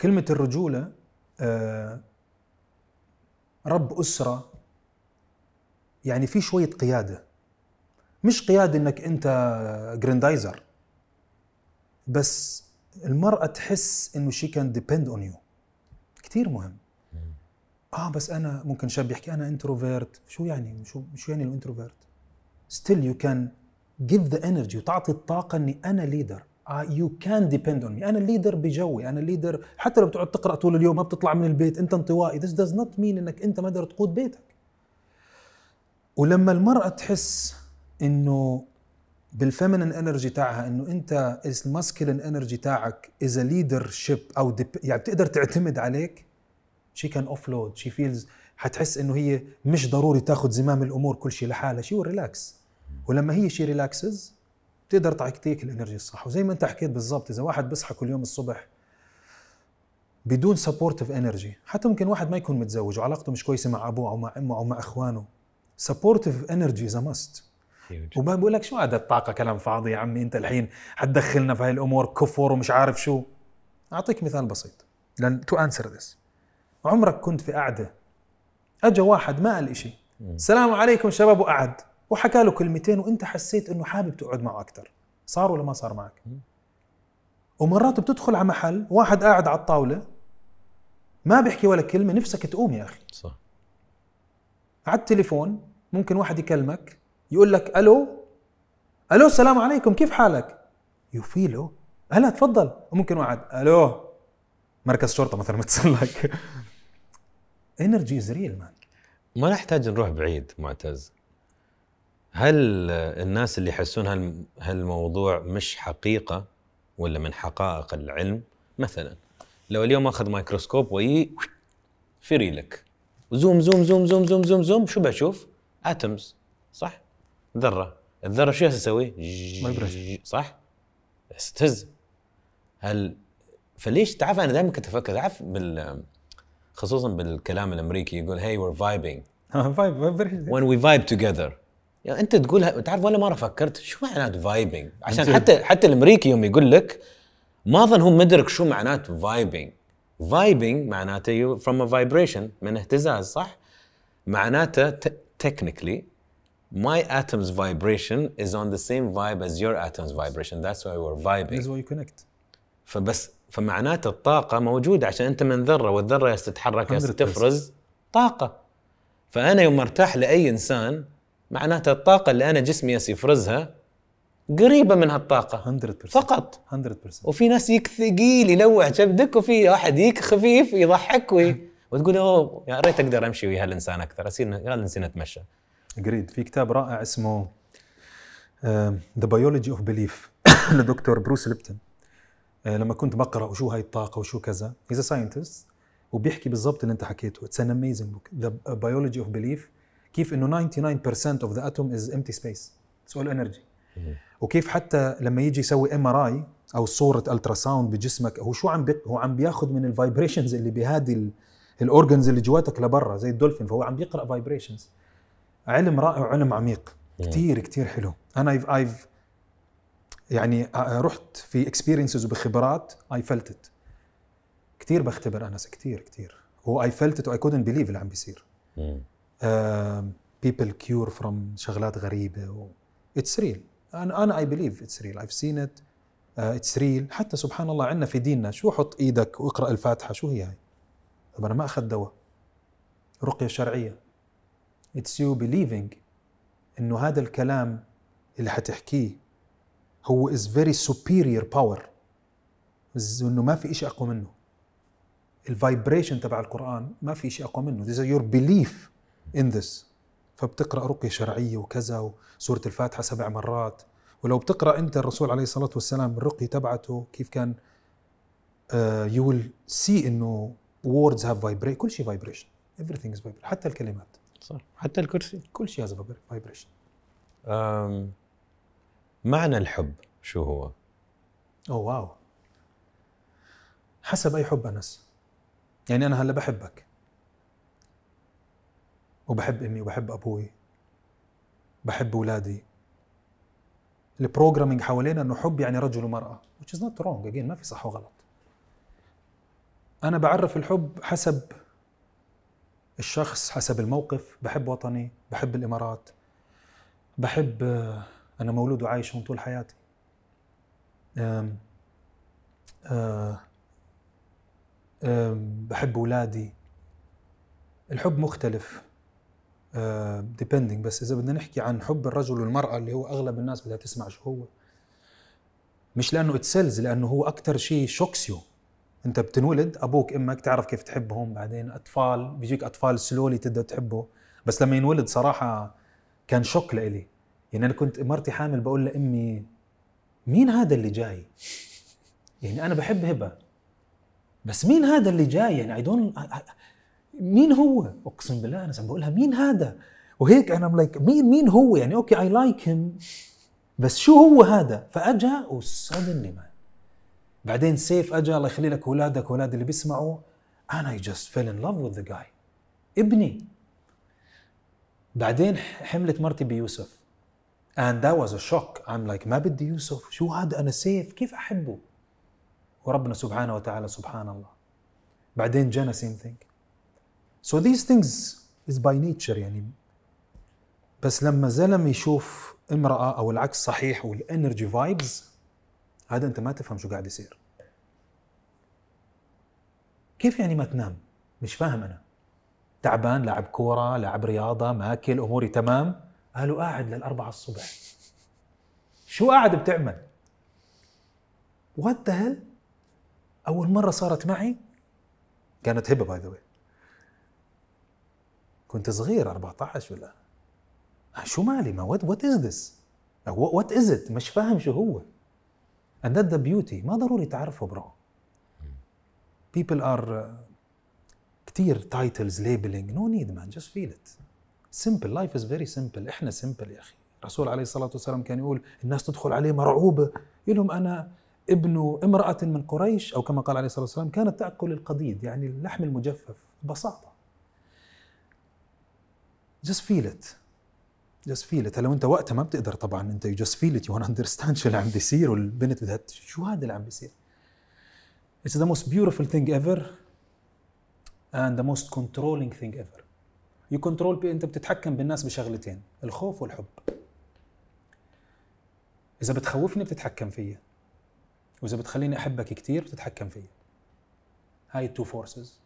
كلمه الرجوله آه، رب اسره يعني في شويه قياده مش قياده انك انت جراندايزر بس المراه تحس انه شي كان ديبند اون يو كثير مهم اه بس انا ممكن شاب يحكي انا انتروفيرت شو يعني شو شو يعني الانتروفيرت ستيل يو كان جيف ذا انرجي وتعطي الطاقه اني انا ليدر يو كان ديبند اون مي انا الليدر بجوي انا الليدر حتى لو بتقعد تقرا طول اليوم ما بتطلع من البيت انت انطوائي ذس داز نوت مين انك انت ما تقدر تقود بيتك ولما المراه تحس انه بالفيمينين انرجي تاعها انه انت الماسكلين انرجي تاعك از ليدر شيب او ديب يعني بتقدر تعتمد عليك شي كان اوف لود شي فيلز حتحس انه هي مش ضروري تاخذ زمام الامور كل شيء لحالها شي ريلاكس ولما هي شي ريلاكسز تقدر تعطيك الانرجي الصح وزي ما انت حكيت بالضبط اذا واحد بيصحى كل يوم الصبح بدون سبورتيف انرجي حتى ممكن واحد ما يكون متزوج وعلاقته مش كويسه مع ابوه او مع امه او مع اخوانه سبورتيف انرجي از ماست وما بقول لك شو هذا الطاقه كلام فاضي يا عمي انت الحين حتدخلنا في هاي الامور كفر ومش عارف شو اعطيك مثال بسيط لان تو انسر ذس عمرك كنت في قعده أجا واحد ما قال شيء السلام عليكم شباب وقعد وحكى له كلمتين وانت حسيت انه حابب تقعد معه اكثر صار ولا ما صار معك ومرات بتدخل على محل واحد قاعد على الطاوله ما بيحكي ولا كلمه نفسك تقوم يا اخي صح على التليفون ممكن واحد يكلمك يقول لك الو الو السلام عليكم كيف حالك يفيله هلا تفضل وممكن واحد الو مركز شرطه مثلا متصل لك انرجي از ريل مان
ما نحتاج نروح بعيد معتز هل الناس اللي يحسون هالموضوع مش حقيقه ولا من حقائق العلم مثلا لو اليوم اخذ مايكروسكوب وي فري لك وزوم زوم زوم زوم زوم زوم زوم شو بشوف؟ اتمز صح؟ ذره الذره شو تسوي؟ صح؟ تهز هل فليش تعرف انا دائما كنت افكر تعرف بال خصوصا بالكلام الامريكي يقول هي وير فايبنج فايب when we vibe together يعني انت تقولها تعرف ولا مره فكرت شو معنات فايبنج عشان حتى حتى الامريكي يوم يقول لك ما اظن هو مدرك شو معناته فايبنج فايبنج معناته يو فروم ا فايبريشن من اهتزاز صح معناته تكنيكلي my atom's vibration is on the same vibe as your atom's vibration that's why we're vibing that's why you connect فبس فمعناته الطاقة موجودة عشان أنت من ذرة والذرة يا تتحرك يا تفرز طاقة فأنا يوم أرتاح لأي إنسان معناتها الطاقة اللي أنا جسمي يفرزها قريبة من هالطاقة 100% فقط 100% وفي ناس يك ثقيل يلوع كبدك وفي واحد يك خفيف يضحك وي وتقول اوه يا ريت اقدر امشي ويا هالانسان اكثر اصير يا الانسان اتمشى
في كتاب رائع اسمه ذا بيولوجي اوف بليف لدكتور بروس ليبتون آه، لما كنت بقرا وشو هاي الطاقه وشو كذا هيز ساينتست وبيحكي بالضبط اللي انت حكيته اتس ان اميزنج بوك ذا بيولوجي اوف بليف كيف انه 99% of the atom is empty space it's all energy وكيف حتى لما يجي يسوي ام ار اي او صوره الترا ساوند بجسمك هو شو عم هو عم بياخذ من الفايبريشنز اللي بهذه الاورجنز اللي جواتك لبرا زي الدولفين فهو عم بيقرا فايبريشنز علم رائع وعلم عميق كثير كثير حلو انا ايف ايف يعني آه، آه، رحت في اكسبيرينسز وبخبرات اي ات كثير بختبر انس كثير كثير هو اي ات اي كودنت بليف اللي عم بيصير بيبل كيور فروم شغلات غريبه اتس ريل انا انا اي بليف اتس ريل ايف سين ات اتس ريل حتى سبحان الله عندنا في ديننا شو حط ايدك واقرا الفاتحه شو هي هاي طب انا ما اخذت دواء رقيه شرعيه اتس يو بليفينج انه هذا الكلام اللي حتحكيه هو از فيري سوبيريور باور انه ما في شيء اقوى منه الفايبريشن تبع القران ما في شيء اقوى منه ذيس يور بليف in this فبتقرا رقيه شرعيه وكذا وسوره الفاتحه سبع مرات ولو بتقرا انت الرسول عليه الصلاه والسلام الرقيه تبعته كيف كان يو ويل سي انه ووردز هاف فايبريشن كل شيء فايبريشن everything is vibration حتى الكلمات صح حتى الكرسي كل شيء هذا فايبريشن
معنى الحب شو هو؟
اوه واو حسب اي حب انس يعني انا هلا بحبك وبحب امي وبحب ابوي بحب اولادي البروجرامينج حوالينا انه حب يعني رجل ومراه which is not wrong again ما في صح وغلط انا بعرف الحب حسب الشخص حسب الموقف بحب وطني بحب الامارات بحب آه، انا مولود وعايش هون طول حياتي أم آه، أم بحب اولادي الحب مختلف ديبندنج آه، بس اذا بدنا نحكي عن حب الرجل والمراه اللي هو اغلب الناس بدها تسمع شو هو مش لانه اتسلز لانه هو اكثر شيء شوكس يو انت بتنولد ابوك امك تعرف كيف تحبهم بعدين اطفال بيجيك اطفال سلولي تبدا تحبه بس لما ينولد صراحه كان شوك لإلي يعني انا كنت مرتي حامل بقول لامي مين هذا اللي جاي يعني انا بحب هبه بس مين هذا اللي جاي يعني اي دونت مين هو اقسم بالله انا بقولها مين هذا وهيك انا لايك مين مين هو يعني اوكي اي لايك هيم بس شو هو هذا فاجا وسدنلي مان بعدين سيف اجا الله يخلي لك اولادك واولاد اللي بيسمعوا انا اي جاست فيل ان لاف وذ ذا جاي ابني بعدين حملت مرتي بيوسف and that was a shock I'm like ما بدي يوسف شو هذا أنا سيف كيف أحبه وربنا سبحانه وتعالى سبحان الله بعدين جانا same thing So these things is by nature يعني بس لما زلم يشوف امرأة أو العكس صحيح والانرجي فايبز هذا أنت ما تفهم شو قاعد يصير كيف يعني ما تنام؟ مش فاهم أنا تعبان لاعب كورة لاعب رياضة ماكل أموري تمام قالوا قاعد للأربعة الصبح شو قاعد بتعمل؟ وات ذا هيل؟ أول مرة صارت معي كانت هبة باي ذا واي كنت صغير 14 ولا آه، شو مالي ما وات از ذس وات از ات مش فاهم شو هو اند ذات ذا بيوتي ما ضروري تعرفه برو بيبل ار كثير تايتلز ليبلينج نو نيد مان جاست فيل ات سمبل لايف از فيري سمبل احنا سمبل يا اخي الرسول عليه الصلاه والسلام كان يقول الناس تدخل عليه مرعوبه يقول لهم انا ابن امراه من قريش او كما قال عليه الصلاه والسلام كانت تاكل القضيد يعني اللحم المجفف ببساطه just feel it just feel it هلا انت وقتها ما بتقدر طبعا انت you just feel it you understand شو اللي عم بيصير والبنت بدها شو هذا اللي عم بيصير it's the most beautiful thing ever and the most controlling thing ever you control انت بتتحكم بالناس بشغلتين الخوف والحب اذا بتخوفني بتتحكم فيا واذا بتخليني احبك كثير بتتحكم فيا هاي التو فورسز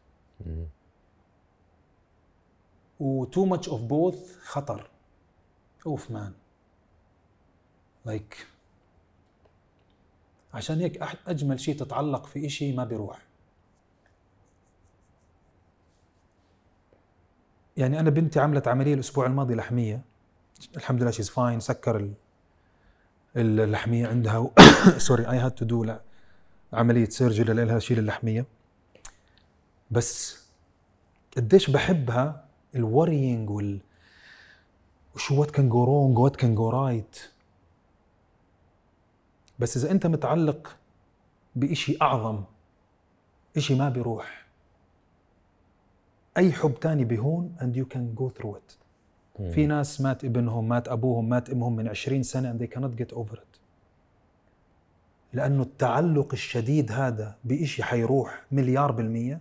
وتو ماتش اوف بوث خطر اوف مان لايك عشان هيك اجمل شيء تتعلق في إشي ما بيروح يعني انا بنتي عملت عمليه الاسبوع الماضي لحميه الحمد لله شيز فاين سكر اللحميه عندها سوري اي هاد تو دو عمليه سيرجري لها شيل اللحميه بس قديش بحبها الورينج وال وشو وات كان جو رونج وات كان جو رايت بس اذا انت متعلق بإشي اعظم إشي ما بيروح اي حب تاني بيهون اند يو كان جو ثرو ات في ناس مات ابنهم مات ابوهم مات امهم من 20 سنه اند they cannot جيت اوفر ات لانه التعلق الشديد هذا بإشي حيروح مليار بالميه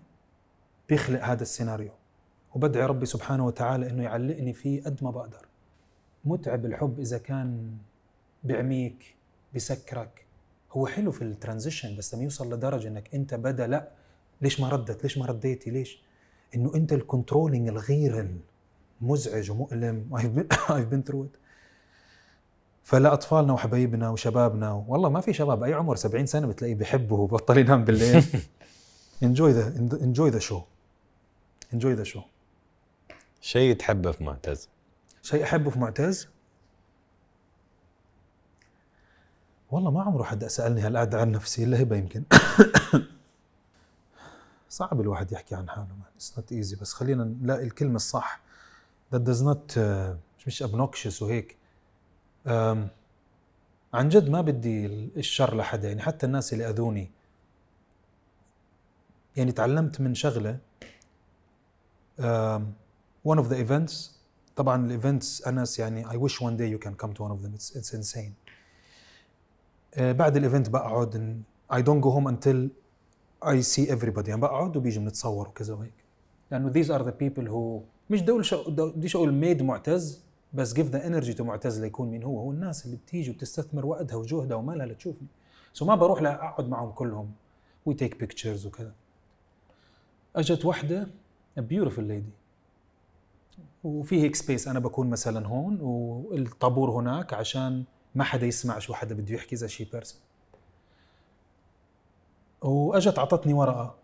بيخلق هذا السيناريو وبدعي ربي سبحانه وتعالى انه يعلقني فيه قد ما بقدر متعب الحب اذا كان بيعميك بسكرك هو حلو في الترانزيشن بس لما يوصل لدرجه انك انت بدا لا ليش ما ردت ليش ما رديتي ليش انه انت الكنترولينج الغير مزعج ومؤلم I've been through it فلاطفالنا وحبايبنا وشبابنا والله ما في شباب اي عمر 70 سنه بتلاقيه بحبه وبطل ينام بالليل انجوي ذا انجوي ذا شو انجوي ذا شو
شيء تحبه في معتز
شيء احبه في معتز والله ما عمره حد سالني هالقد عن نفسي الا هبه يمكن صعب الواحد يحكي عن حاله اتس نوت ايزي بس خلينا نلاقي الكلمه الصح ذات داز نوت مش ابنوكشس وهيك um, عن جد ما بدي الشر لحدا يعني حتى الناس اللي اذوني يعني تعلمت من شغله um, one of the events طبعا الايفنتس انس يعني اي wish one day you can come to one of them it's, it's insane uh, بعد الايفنت بقعد I don't go home until I see everybody يعني بقعد وبيجي بنتصور وكذا وهيك لانه ذيز these are the people who مش دول شو بديش اقول ميد معتز بس give the energy to معتز ليكون مين هو هو الناس اللي بتيجي وبتستثمر وقتها وجهدها ومالها لتشوفني سو so ما بروح لاقعد معهم كلهم وي تيك بيكتشرز وكذا اجت وحده بيوتيفل ليدي وفي هيك سبيس انا بكون مثلا هون والطابور هناك عشان ما حدا يسمع شو حدا بده يحكي اذا شي بيرسون واجت اعطتني ورقه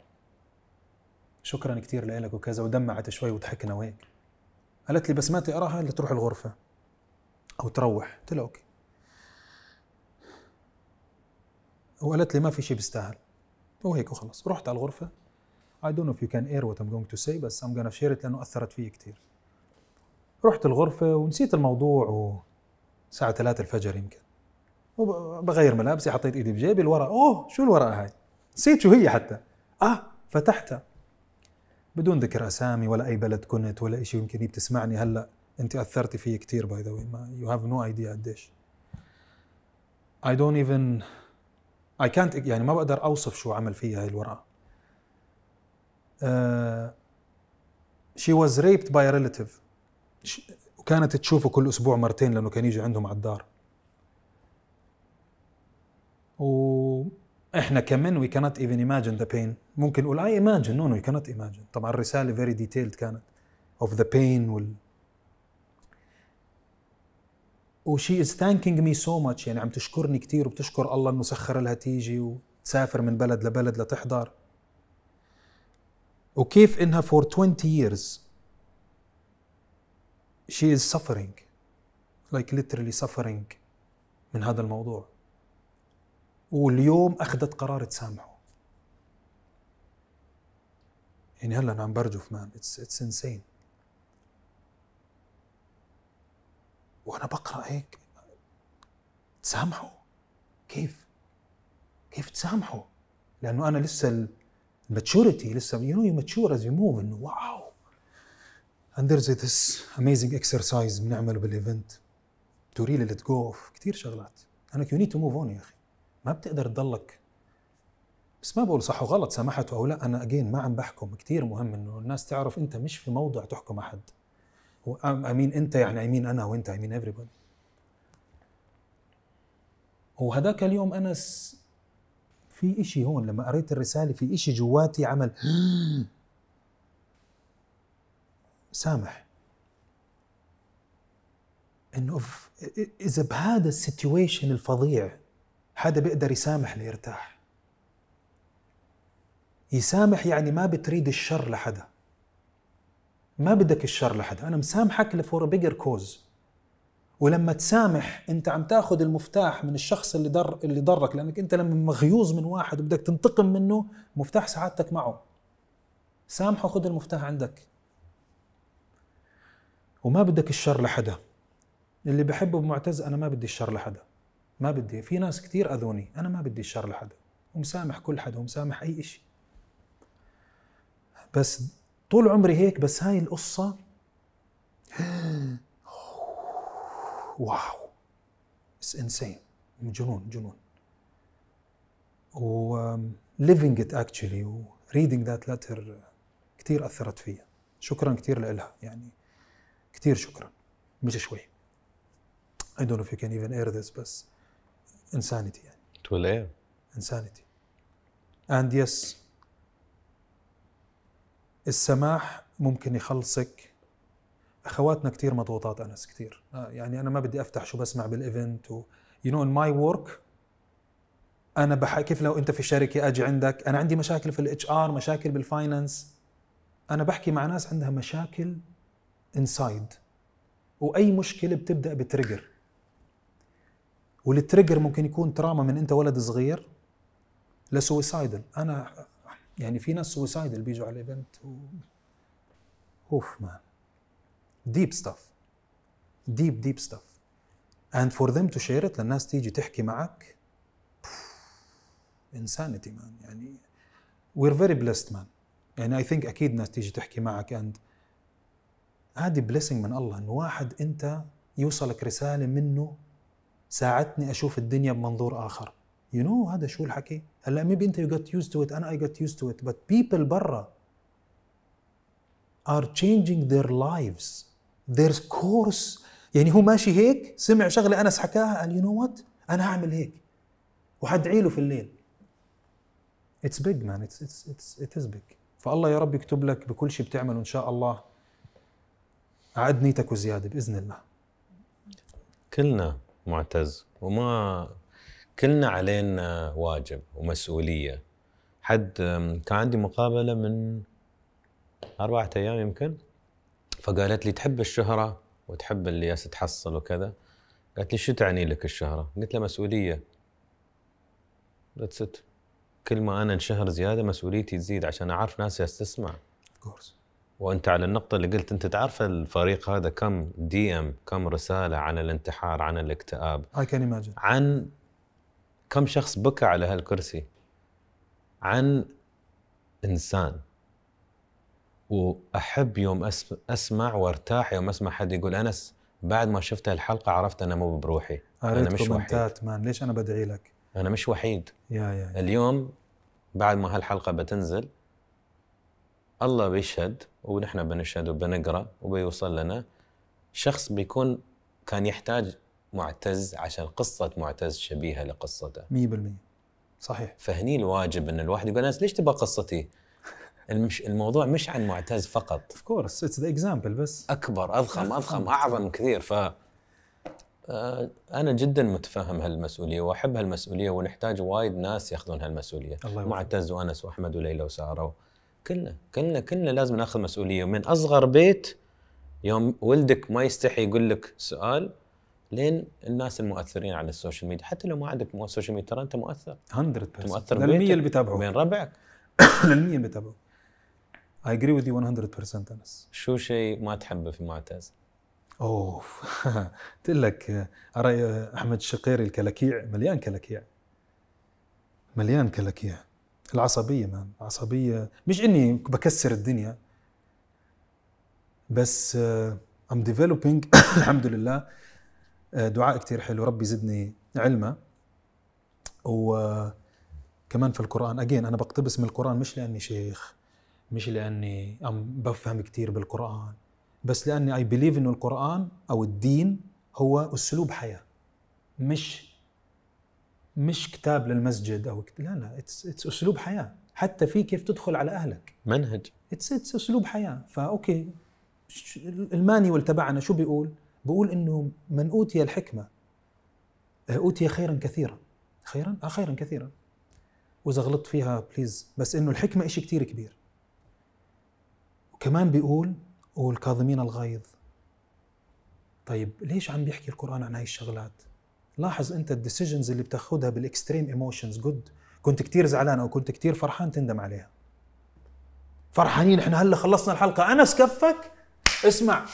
شكرا كثير لك وكذا ودمعت شوي وضحكنا وهيك قالت لي بس ما تقراها الا تروح الغرفه او تروح قلت لها اوكي وقالت لي ما في شيء بيستاهل وهيك وخلص رحت على الغرفه I don't know if you can air what I'm going to say بس I'm gonna share it لأنه أثرت فيي كثير رحت الغرفة ونسيت الموضوع و الساعة 3 الفجر يمكن وبغير ملابسي حطيت ايدي بجيبي الورقة اوه شو الورقة هاي نسيت شو هي حتى اه فتحتها بدون ذكر اسامي ولا اي بلد كنت ولا شيء يمكن بتسمعني هلا انت اثرتي فيي كثير باي ذا ما يو هاف نو ايديا قديش اي دونت ايفن اي كانت يعني ما بقدر اوصف شو عمل فيها هاي الورقه شي واز ريبت باي ريليتيف وكانت تشوفه كل اسبوع مرتين لانه كان يجي عندهم على الدار واحنا كمان وي كانت ايفن ايماجن ذا بين ممكن نقول اي ايماجن نو نو وي كانت ايماجن طبعا الرساله فيري ديتيلد كانت اوف ذا بين وال وشي از ثانكينج مي سو ماتش يعني عم تشكرني كثير وبتشكر الله انه سخر لها تيجي وتسافر من بلد لبلد لتحضر وكيف انها فور 20 years she is suffering like literally suffering من هذا الموضوع واليوم اخذت قرار تسامحه يعني هلا انا عم برجف مان اتس اتس انسين وانا بقرا هيك تسامحه كيف كيف تسامحه لانه انا لسه الماتشوريتي لسه يو نو يو ماتشور از يو موف انه واو And there's this amazing exercise بنعمله بالايفنت to really let go of كثير شغلات انك يو نيد تو موف اون يا اخي ما بتقدر تضلك بس ما بقول صح وغلط سامحته او لا انا اجين ما عم بحكم كثير مهم انه الناس تعرف انت مش في موضع تحكم احد امين انت يعني امين انا وانت امين مين everybody وهذاك اليوم انس في إشي هون لما قريت الرساله في إشي جواتي عمل سامح انه اذا بهذا السيتويشن الفظيع حدا بيقدر يسامح ليرتاح يسامح يعني ما بتريد الشر لحدا ما بدك الشر لحدا انا مسامحك لفور بيجر كوز ولما تسامح انت عم تاخذ المفتاح من الشخص اللي ضر اللي ضرك لانك انت لما مغيوظ من واحد وبدك تنتقم منه مفتاح سعادتك معه سامحه خذ المفتاح عندك وما بدك الشر لحدا اللي بحبه بمعتز انا ما بدي الشر لحدا ما بدي في ناس كثير اذوني انا ما بدي الشر لحدا ومسامح كل حدا ومسامح اي شيء بس طول عمري هيك بس هاي القصه واو اتس انسين جنون جنون و ليفينج ات اكشلي وريدينج ذات لتر كثير اثرت فيا شكرا كثير لها يعني كثير شكرا مش شوي I don't know if you can even air this بس insanity يعني it will air insanity and yes السماح ممكن يخلصك اخواتنا كثير مضغوطات انس كثير آه، يعني انا ما بدي افتح شو بسمع بالايفنت و يو نو ان ماي ورك انا بح... كيف لو انت في الشركه اجي عندك انا عندي مشاكل في الاتش ار مشاكل بالفاينانس انا بحكي مع ناس عندها مشاكل انسايد واي مشكله بتبدا بتريجر والتريجر ممكن يكون تراما من انت ولد صغير لسويسايدل انا يعني في ناس سويسايدل بيجوا على الايفنت و... اوف مان ديب ستاف ديب ديب ستاف اند فور ذيم تو شير ات للناس تيجي تحكي معك انسانيتي مان يعني وير فيري بليست مان يعني اي ثينك اكيد ناس تيجي تحكي معك اند هذه بليسنج من الله انه واحد انت يوصلك رساله منه ساعدتني اشوف الدنيا بمنظور اخر يو you نو know هذا شو الحكي هلا ميبي انت يو جت يوز تو ات انا اي جت يوز تو ات بس بيبل برا ار changing their لايفز their كورس يعني هو ماشي هيك سمع شغله انس حكاها قال يو نو وات انا هعمل هيك وحدعي له في الليل اتس بيج مان اتس اتس اتس بيج فالله يا رب يكتب لك بكل شيء بتعمله ان شاء الله أعد نيتك وزيادة بإذن الله
كلنا معتز وما كلنا علينا واجب ومسؤولية حد كان عندي مقابلة من أربعة أيام يمكن فقالت لي تحب الشهرة وتحب اللي تحصل وكذا قالت لي شو تعني لك الشهرة قلت لها مسؤولية ذاتس كل ما أنا انشهر زيادة مسؤوليتي تزيد عشان أعرف ناس تسمع وانت على النقطه اللي قلت انت تعرف الفريق هذا كم دي ام كم رساله عن الانتحار عن الاكتئاب اي كان ايماجن عن كم شخص بكى على هالكرسي عن انسان واحب يوم اسمع وارتاح يوم اسمع حد يقول انس بعد ما شفت هالحلقه عرفت انا مو بروحي انا مش وحيد
مان ليش انا بدعي لك
انا مش وحيد يا يا, يا. اليوم بعد ما هالحلقه بتنزل الله بيشهد ونحن بنشهد وبنقرا وبيوصل لنا شخص بيكون كان يحتاج معتز عشان قصه معتز شبيهه لقصته
100% صحيح
فهني الواجب ان الواحد يقول ناس ليش تبغى قصتي؟ المش الموضوع مش عن معتز فقط اوف كورس اتس ذا اكزامبل بس اكبر اضخم اضخم اعظم كثير ف آه، انا جدا متفهم هالمسؤوليه واحب هالمسؤوليه ونحتاج وايد ناس ياخذون هالمسؤوليه الله معتز وانس واحمد وليلى وساره كلنا كلنا كلنا لازم ناخذ مسؤوليه من اصغر بيت يوم ولدك ما يستحي يقول لك سؤال لين الناس المؤثرين على السوشيال ميديا حتى لو ما عندك سوشيال ميديا ترى انت مؤثر 100% مؤثر للمية اللي بيتابعوك بين ربعك
للمية اللي بيتابعوك I agree with you 100% انس
شو شيء ما تحبه في معتز؟
اوف قلت لك احمد الشقيري الكلاكيع مليان كلاكيع مليان كلاكيع العصبيه مان العصبيه مش اني بكسر الدنيا بس ام آه، ديفلوبينج الحمد لله آه، دعاء كثير حلو ربي زدني علما وكمان آه، في القران اجين انا بقتبس من القران مش لاني شيخ مش لاني ام بفهم كثير بالقران بس لاني اي بليف انه القران او الدين هو اسلوب حياه مش مش كتاب للمسجد او كتاب. لا لا اتس اتس اسلوب حياه حتى في كيف تدخل على اهلك منهج اتس اتس اسلوب حياه فاوكي المانيوال تبعنا شو بيقول؟ بيقول انه من اوتي الحكمه آه، اوتي خيرا كثيرا خيرا؟ اه خيرا كثيرا واذا غلطت فيها بليز بس انه الحكمه شيء كثير كبير وكمان بيقول والكاظمين الغيظ طيب ليش عم بيحكي القران عن هاي الشغلات؟ لاحظ انت الديسيجنز اللي بتاخدها بالاكستريم ايموشنز جود كنت كتير زعلان او كنت كتير فرحان تندم عليها فرحانين احنا هلا خلصنا الحلقه انس كفك اسمع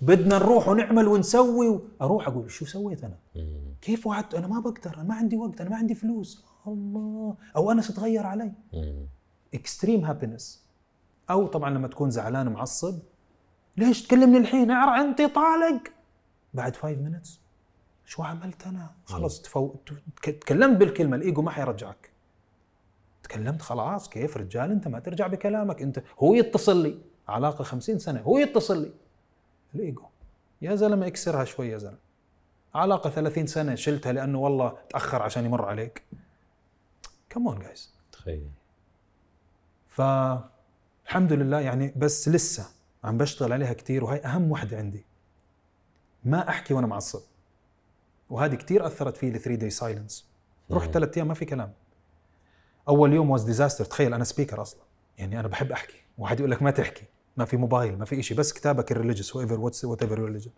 بدنا نروح ونعمل ونسوي اروح اقول شو سويت انا كيف وعدت انا ما بقدر انا ما عندي وقت انا ما عندي فلوس الله او انس تغير علي اكستريم هابينس او طبعا لما تكون زعلان معصب ليش تكلمني الحين اعرف انت طالق بعد 5 minutes شو عملت انا؟ خلص تفو... تكلمت بالكلمه الايجو ما حيرجعك. تكلمت خلاص كيف رجال انت ما ترجع بكلامك انت هو يتصل لي علاقه 50 سنه هو يتصل لي الايجو يا زلمه اكسرها شوي يا زلمه علاقه 30 سنه شلتها لانه والله تاخر عشان يمر عليك كمون جايز تخيل ف الحمد لله يعني بس لسه عم بشتغل عليها كثير وهي اهم وحده عندي ما احكي وانا معصب وهذه كثير اثرت فيه الثري داي سايلنس رحت ثلاث ايام ما في كلام اول يوم واز ديزاستر تخيل انا سبيكر اصلا يعني انا بحب احكي واحد يقول لك ما تحكي ما في موبايل ما في شيء بس كتابك الريليجيوس هو ايفر وات ايفر ريليجن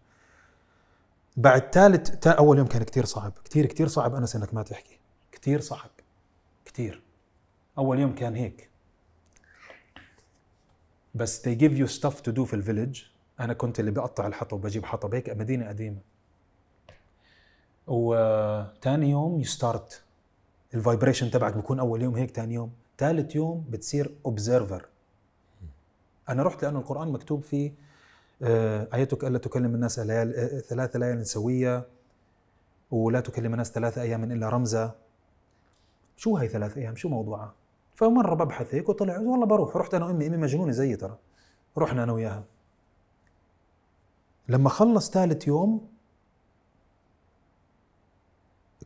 بعد ثالث اول يوم كان كثير صعب كثير كثير صعب انس انك ما تحكي كثير صعب كثير اول يوم كان هيك بس they give you stuff to do في الفيلج انا كنت اللي بقطع الحطب بجيب حطب هيك مدينه قديمه وثاني يوم يستارت الفايبريشن تبعك بيكون اول يوم هيك ثاني يوم ثالث يوم بتصير اوبزرفر انا رحت لانه القران مكتوب فيه آه، ايتك الا تكلم الناس ليال آه، ثلاث ليال سويه ولا تكلم الناس ثلاث ايام الا رمزا شو هاي ثلاث ايام شو موضوعها فمره ببحث هيك وطلع والله بروح رحت انا وامي امي مجنونه زيي ترى رحنا انا وياها لما خلص ثالث يوم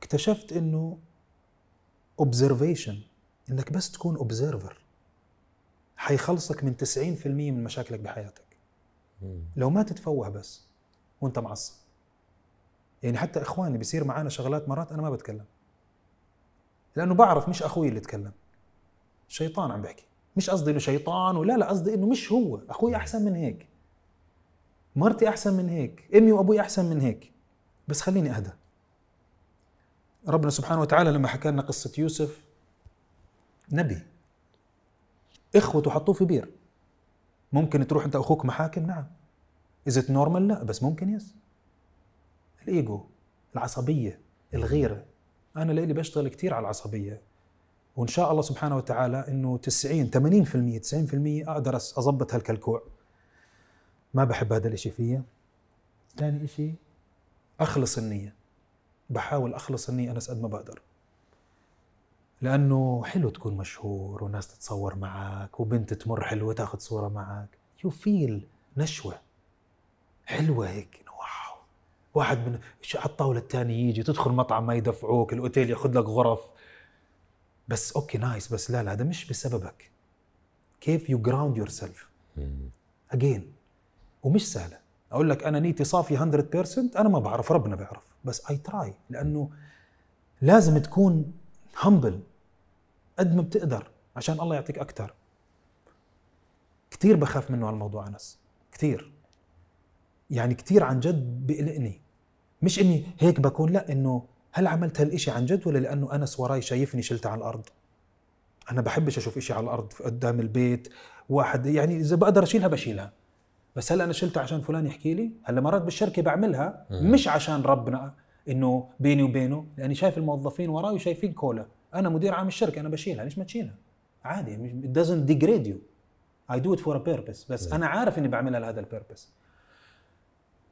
اكتشفت انه اوبزرفيشن انك بس تكون اوبزرفر حيخلصك من 90% من مشاكلك بحياتك لو ما تتفوه بس وانت معصب يعني حتى اخواني بيصير معانا شغلات مرات انا ما بتكلم لانه بعرف مش اخوي اللي تكلم شيطان عم بحكي مش قصدي انه شيطان ولا لا قصدي انه مش هو اخوي احسن من هيك مرتي احسن من هيك امي وابوي احسن من هيك بس خليني اهدى ربنا سبحانه وتعالى لما حكى لنا قصة يوسف نبي إخوته حطوه في بير ممكن تروح أنت أخوك محاكم نعم إذا نورمال لا بس ممكن يس الإيجو العصبية الغيرة أنا لإلي بشتغل كثير على العصبية وإن شاء الله سبحانه وتعالى إنه 90 80% 90% أقدر أظبط هالكلكوع ما بحب هذا الإشي فيا ثاني إشي أخلص النية بحاول اخلص النية انس قد ما بقدر لانه حلو تكون مشهور وناس تتصور معك وبنت تمر حلوه تاخذ صوره معك يو فيل نشوه حلوه هيك واو واحد من على الطاوله الثانيه يجي تدخل مطعم ما يدفعوك الاوتيل ياخذ لك غرف بس اوكي نايس بس لا لا هذا مش بسببك كيف يو جراوند يور سيلف اجين ومش سهله اقول لك انا نيتي صافيه 100% انا ما بعرف ربنا بيعرف بس اي تراي لانه لازم تكون همبل قد ما بتقدر عشان الله يعطيك اكثر كثير بخاف منه على الموضوع انس كثير يعني كثير عن جد بقلقني مش اني هيك بكون لا انه هل عملت هالشيء عن جد ولا لانه انس وراي شايفني شلت على الارض انا بحبش اشوف شيء على الارض قدام البيت واحد يعني اذا بقدر اشيلها بشيلها بس هل انا شلتها عشان فلان يحكي لي هلا مرات بالشركه بعملها مش عشان ربنا انه بيني وبينه لاني شايف الموظفين وراي وشايفين كولا انا مدير عام الشركه انا بشيلها ليش ما تشيلها عادي it doesn't degrade you I do it for a purpose بس انا عارف اني بعملها لهذا البيربس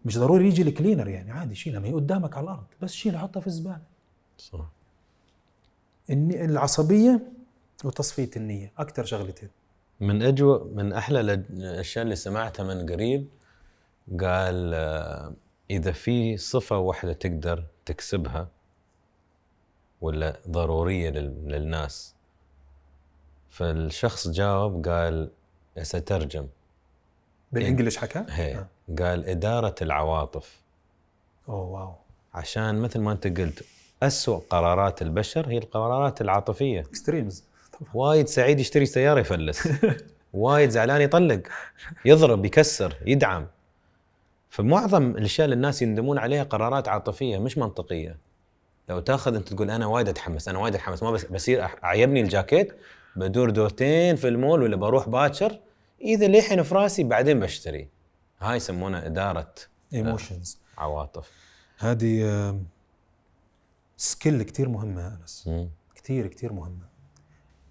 مش ضروري يجي الكلينر يعني عادي شيلها ما هي قدامك على الارض بس شيلها حطها في الزباله صح العصبيه وتصفيه النيه اكثر شغلتين
من اجو من احلى الاشياء اللي سمعتها من قريب قال آه، اذا في صفه واحده تقدر تكسبها ولا ضروريه للناس فالشخص جاوب قال ساترجم
بالانجلش حكى؟ هي إيه.
آه. قال اداره العواطف اوه واو عشان مثل ما انت قلت أسوأ قرارات البشر هي القرارات العاطفيه اكستريمز وايد سعيد يشتري سياره يفلس وايد زعلان يطلق يضرب يكسر يدعم فمعظم الاشياء اللي الناس يندمون عليها قرارات عاطفيه مش منطقيه لو تاخذ انت تقول انا وايد اتحمس انا وايد اتحمس ما بس بصير عيبني الجاكيت بدور دورتين في المول ولا بروح باكر اذا للحين في راسي بعدين بشتري هاي يسمونها اداره
ايموشنز آه، عواطف هذه سكيل كثير مهمه انس كثير كثير مهمه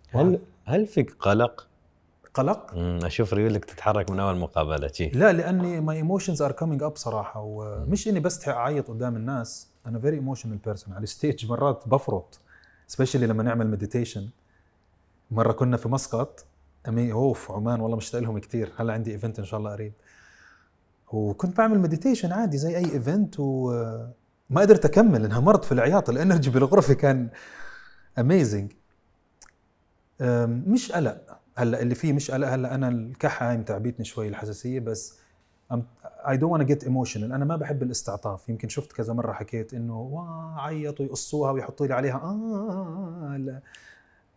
هل نعم. هل فيك
قلق؟ قلق؟ امم اشوف ريولك تتحرك من اول مقابله شي لا
لاني ماي ايموشنز ار كامينج اب صراحه ومش اني بس اعيط قدام الناس انا فيري ايموشنال بيرسون على الستيج مرات بفرط سبيشلي لما نعمل مديتيشن مره كنا في مسقط أمي اوف عمان والله مشتاق لهم كثير هلا عندي ايفنت ان شاء الله قريب وكنت بعمل مديتيشن عادي زي اي ايفنت وما قدرت اكمل انهمرت في العياط الانرجي بالغرفه كان اميزنج مش قلق هلا اللي فيه مش قلق هلا انا الكحه هاي متعبيتني شوي الحساسيه بس اي دونت جيت ايموشنال انا ما بحب الاستعطاف يمكن شفت كذا مره حكيت انه واه عيطوا يقصوها ويحطوا لي عليها اه لا.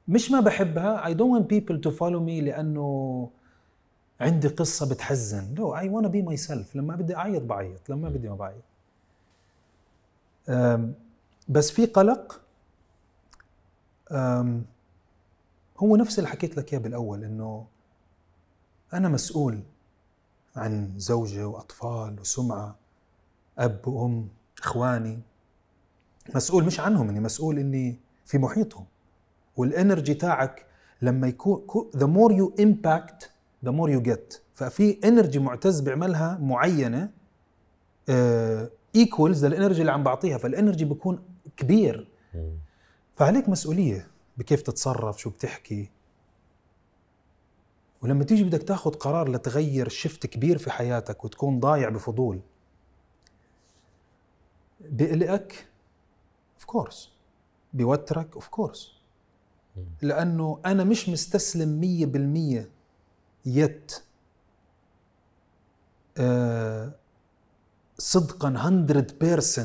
مش ما بحبها اي دونت want بيبل تو فولو مي لانه عندي قصة بتحزن لو اي wanna بي ماي سيلف لما بدي أعيط بعيط لما بدي ما بعيط بس في قلق هو نفس اللي حكيت لك اياه بالاول انه انا مسؤول عن زوجة واطفال وسمعة اب وام اخواني مسؤول مش عنهم اني مسؤول اني في محيطهم والانرجي تاعك لما يكون ذا مور يو امباكت ذا مور يو جيت ففي انرجي معتز بيعملها معينه ايكوالز آه، للانرجي اللي عم بعطيها فالانرجي بيكون كبير فعليك مسؤوليه بكيف تتصرف شو بتحكي ولما تيجي بدك تاخذ قرار لتغير شفت كبير في حياتك وتكون ضايع بفضول بقلقك اوف كورس بيوترك اوف كورس لانه انا مش مستسلم 100% يت آه صدقا 100%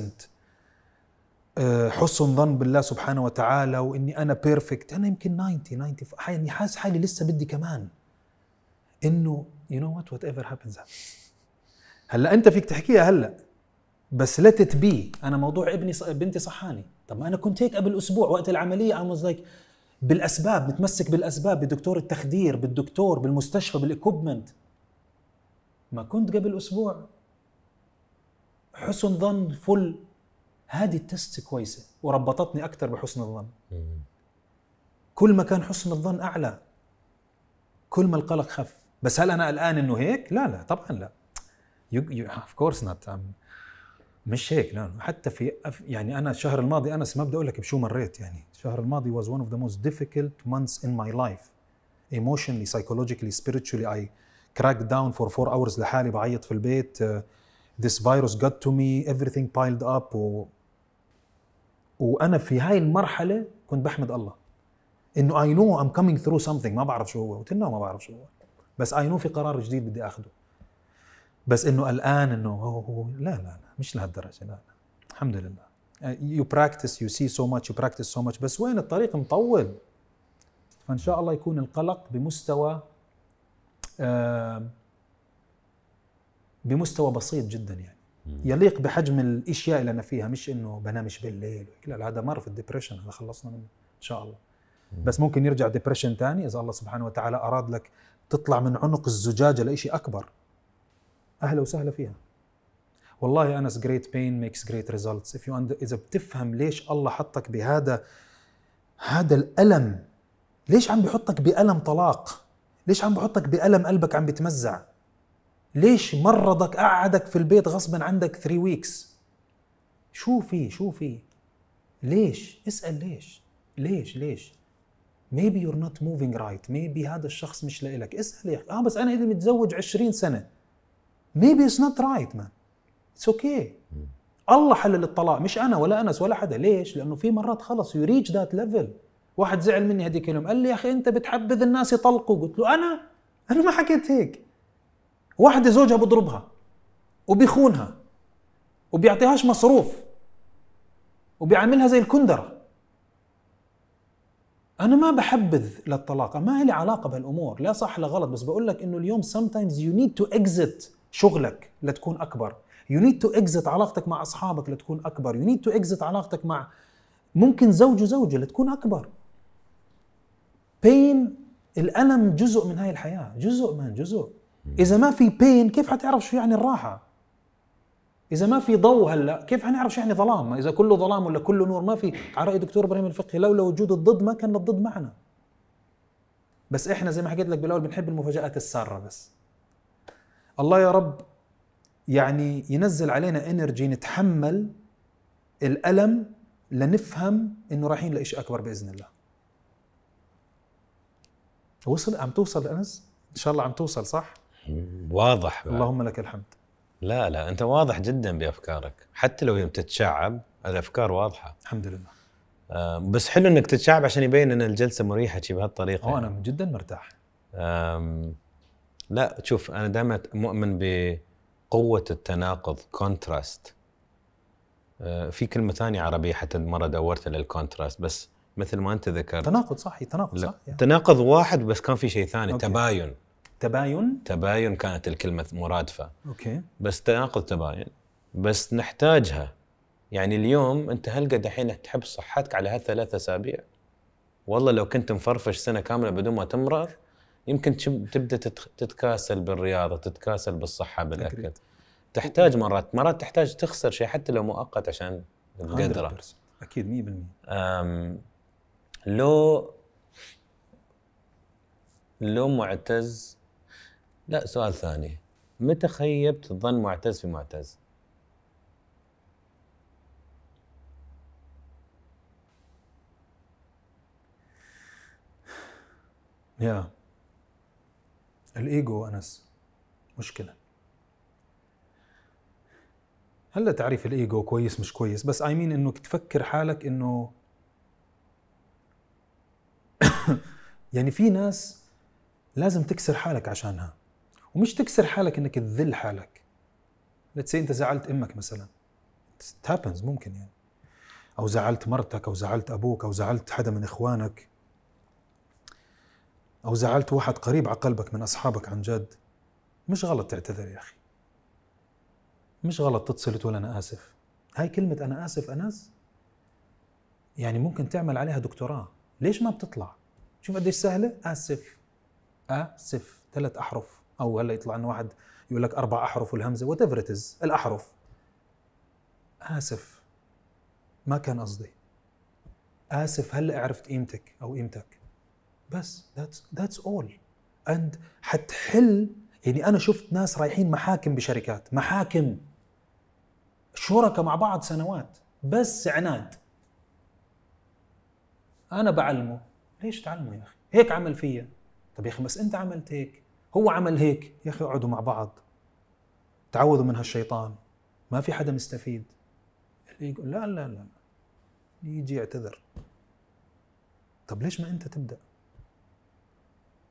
آه، حسن ظن بالله سبحانه وتعالى واني انا بيرفكت انا يمكن 90 90 يعني حاسس حالي لسه بدي كمان انه يو نو وات وات ايفر هابنز هلا انت فيك تحكيها هلا بس لا تتبي انا موضوع ابني بنتي صحاني طب ما انا كنت هيك قبل اسبوع وقت العمليه اي لايك بالاسباب متمسك بالاسباب بدكتور التخدير بالدكتور بالمستشفى بالاكوبمنت ما كنت قبل اسبوع حسن ظن فل هذه التست كويسه وربطتني اكثر بحسن الظن كل ما كان حسن الظن اعلى كل ما القلق خف بس هل انا قلقان انه هيك لا لا طبعا لا اوف كورس نوت مش هيك لا حتى في يعني انا الشهر الماضي انس ما بدي اقول لك بشو مريت يعني الشهر الماضي was one of the most difficult months in my life emotionally psychologically spiritually I cracked down for four hours لحالي بعيط في البيت uh, this virus got to me everything piled up و وانا في هاي المرحله كنت بحمد الله انه اي نو ام كامينج ثرو سمثينج ما بعرف شو هو قلت له ما بعرف شو هو بس اي نو في قرار جديد بدي اخذه بس انه الان انه هو, هو لا لا لا مش لهالدرجه لا لا الحمد لله يو براكتس يو سي سو ماتش يو براكتس سو ماتش بس وين الطريق مطول فان شاء الله يكون القلق بمستوى آه بمستوى بسيط جدا يعني يليق بحجم الاشياء اللي انا فيها مش انه بنامش بالليل لا هذا مر في الدبريشن هذا خلصنا منه ان شاء الله بس ممكن يرجع ديبريشن ثاني اذا الله سبحانه وتعالى اراد لك تطلع من عنق الزجاجه لشيء اكبر اهلا وسهلا فيها والله انس جريت بين ميكس جريت ريزلتس اف يو اذا بتفهم ليش الله حطك بهذا هذا الالم ليش عم بحطك بالم طلاق ليش عم بحطك بالم قلبك عم بتمزع ليش مرضك قعدك في البيت غصبا عندك 3 ويكس شو في شو في ليش اسال ليش ليش ليش maybe you're not moving right maybe هذا الشخص مش لإلك اسأل يا اه بس انا اللي متزوج 20 سنه maybe it's not right man it's okay الله حلل الطلاق مش انا ولا انس ولا حدا ليش لانه في مرات خلص يو ريتش ذات ليفل واحد زعل مني هذيك اليوم قال لي يا اخي انت بتحبذ الناس يطلقوا قلت له انا انا ما حكيت هيك واحده زوجها بضربها وبيخونها وبيعطيهاش مصروف وبيعاملها زي الكندرة أنا ما بحبذ للطلاق ما لي علاقة بهالأمور لا صح لا غلط بس بقول لك إنه اليوم sometimes you need to exit شغلك لتكون أكبر you need to exit علاقتك مع أصحابك لتكون أكبر you need to exit علاقتك مع ممكن زوج وزوجة لتكون أكبر pain الألم جزء من هاي الحياة جزء من جزء اذا ما في بين كيف حتعرف شو يعني الراحه اذا ما في ضوء هلا كيف حنعرف شو يعني ظلام اذا كله ظلام ولا كله نور ما في على راي دكتور ابراهيم الفقهي لولا وجود الضد ما كان الضد معنا بس احنا زي ما حكيت لك بالاول بنحب المفاجات الساره بس الله يا رب يعني ينزل علينا انرجي نتحمل الالم لنفهم انه رايحين لشيء اكبر باذن الله وصل عم توصل انس ان شاء الله عم توصل صح واضح بقى. اللهم لك الحمد لا
لا انت واضح جدا بافكارك حتى لو هي الافكار واضحه الحمد لله آه بس حلو انك تتشعب عشان يبين ان الجلسه مريحه شي بهالطريقه يعني. انا جدا مرتاح لا شوف انا دائما مؤمن بقوه التناقض كونتراست آه في كلمه ثانيه عربيه حتى مره دورت للكونتراست بس مثل ما انت ذكرت تناقض صحي تناقض صح يعني. تناقض واحد بس كان في شيء ثاني أوكي. تباين تباين تباين كانت الكلمة مرادفة أوكي بس تناقض تباين بس نحتاجها يعني اليوم أنت هل قد الحين تحب صحتك على هالثلاث أسابيع والله لو كنت مفرفش سنة كاملة بدون ما تمرض يمكن تبدا تتكاسل بالرياضه، تتكاسل بالصحه بالاكل. تحتاج مرات مرات تحتاج تخسر شيء حتى لو مؤقت عشان تقدره.
اكيد
100% لو لو معتز لا سؤال ثاني متى خيبت ظن معتز في معتز؟
يا الايجو انس مشكله هلا تعريف الايجو كويس مش كويس بس اي مين انك تفكر حالك انه يعني في ناس لازم تكسر حالك عشانها ومش تكسر حالك انك تذل حالك ليتس انت زعلت امك مثلا happens ممكن يعني او زعلت مرتك او زعلت ابوك او زعلت حدا من اخوانك او زعلت واحد قريب على قلبك من اصحابك عن جد مش غلط تعتذر يا اخي مش غلط تتصل تقول انا اسف هاي كلمه انا اسف انس يعني ممكن تعمل عليها دكتوراه ليش ما بتطلع شوف قديش سهله اسف اسف ثلاث احرف او هلا يطلع لنا واحد يقول لك اربع احرف والهمزه وات ايفر الاحرف اسف ما كان قصدي اسف هلا عرفت قيمتك او قيمتك بس ذاتس ذاتس اول اند حتحل يعني انا شفت ناس رايحين محاكم بشركات محاكم شركاء مع بعض سنوات بس عناد انا بعلمه ليش تعلمه يا اخي هيك عمل فيا طب يا اخي بس انت عملت هيك هو عمل هيك يا اخي اقعدوا مع بعض تعوذوا من هالشيطان ما في حدا مستفيد اللي يقول لا لا لا يجي يعتذر طب ليش ما انت تبدا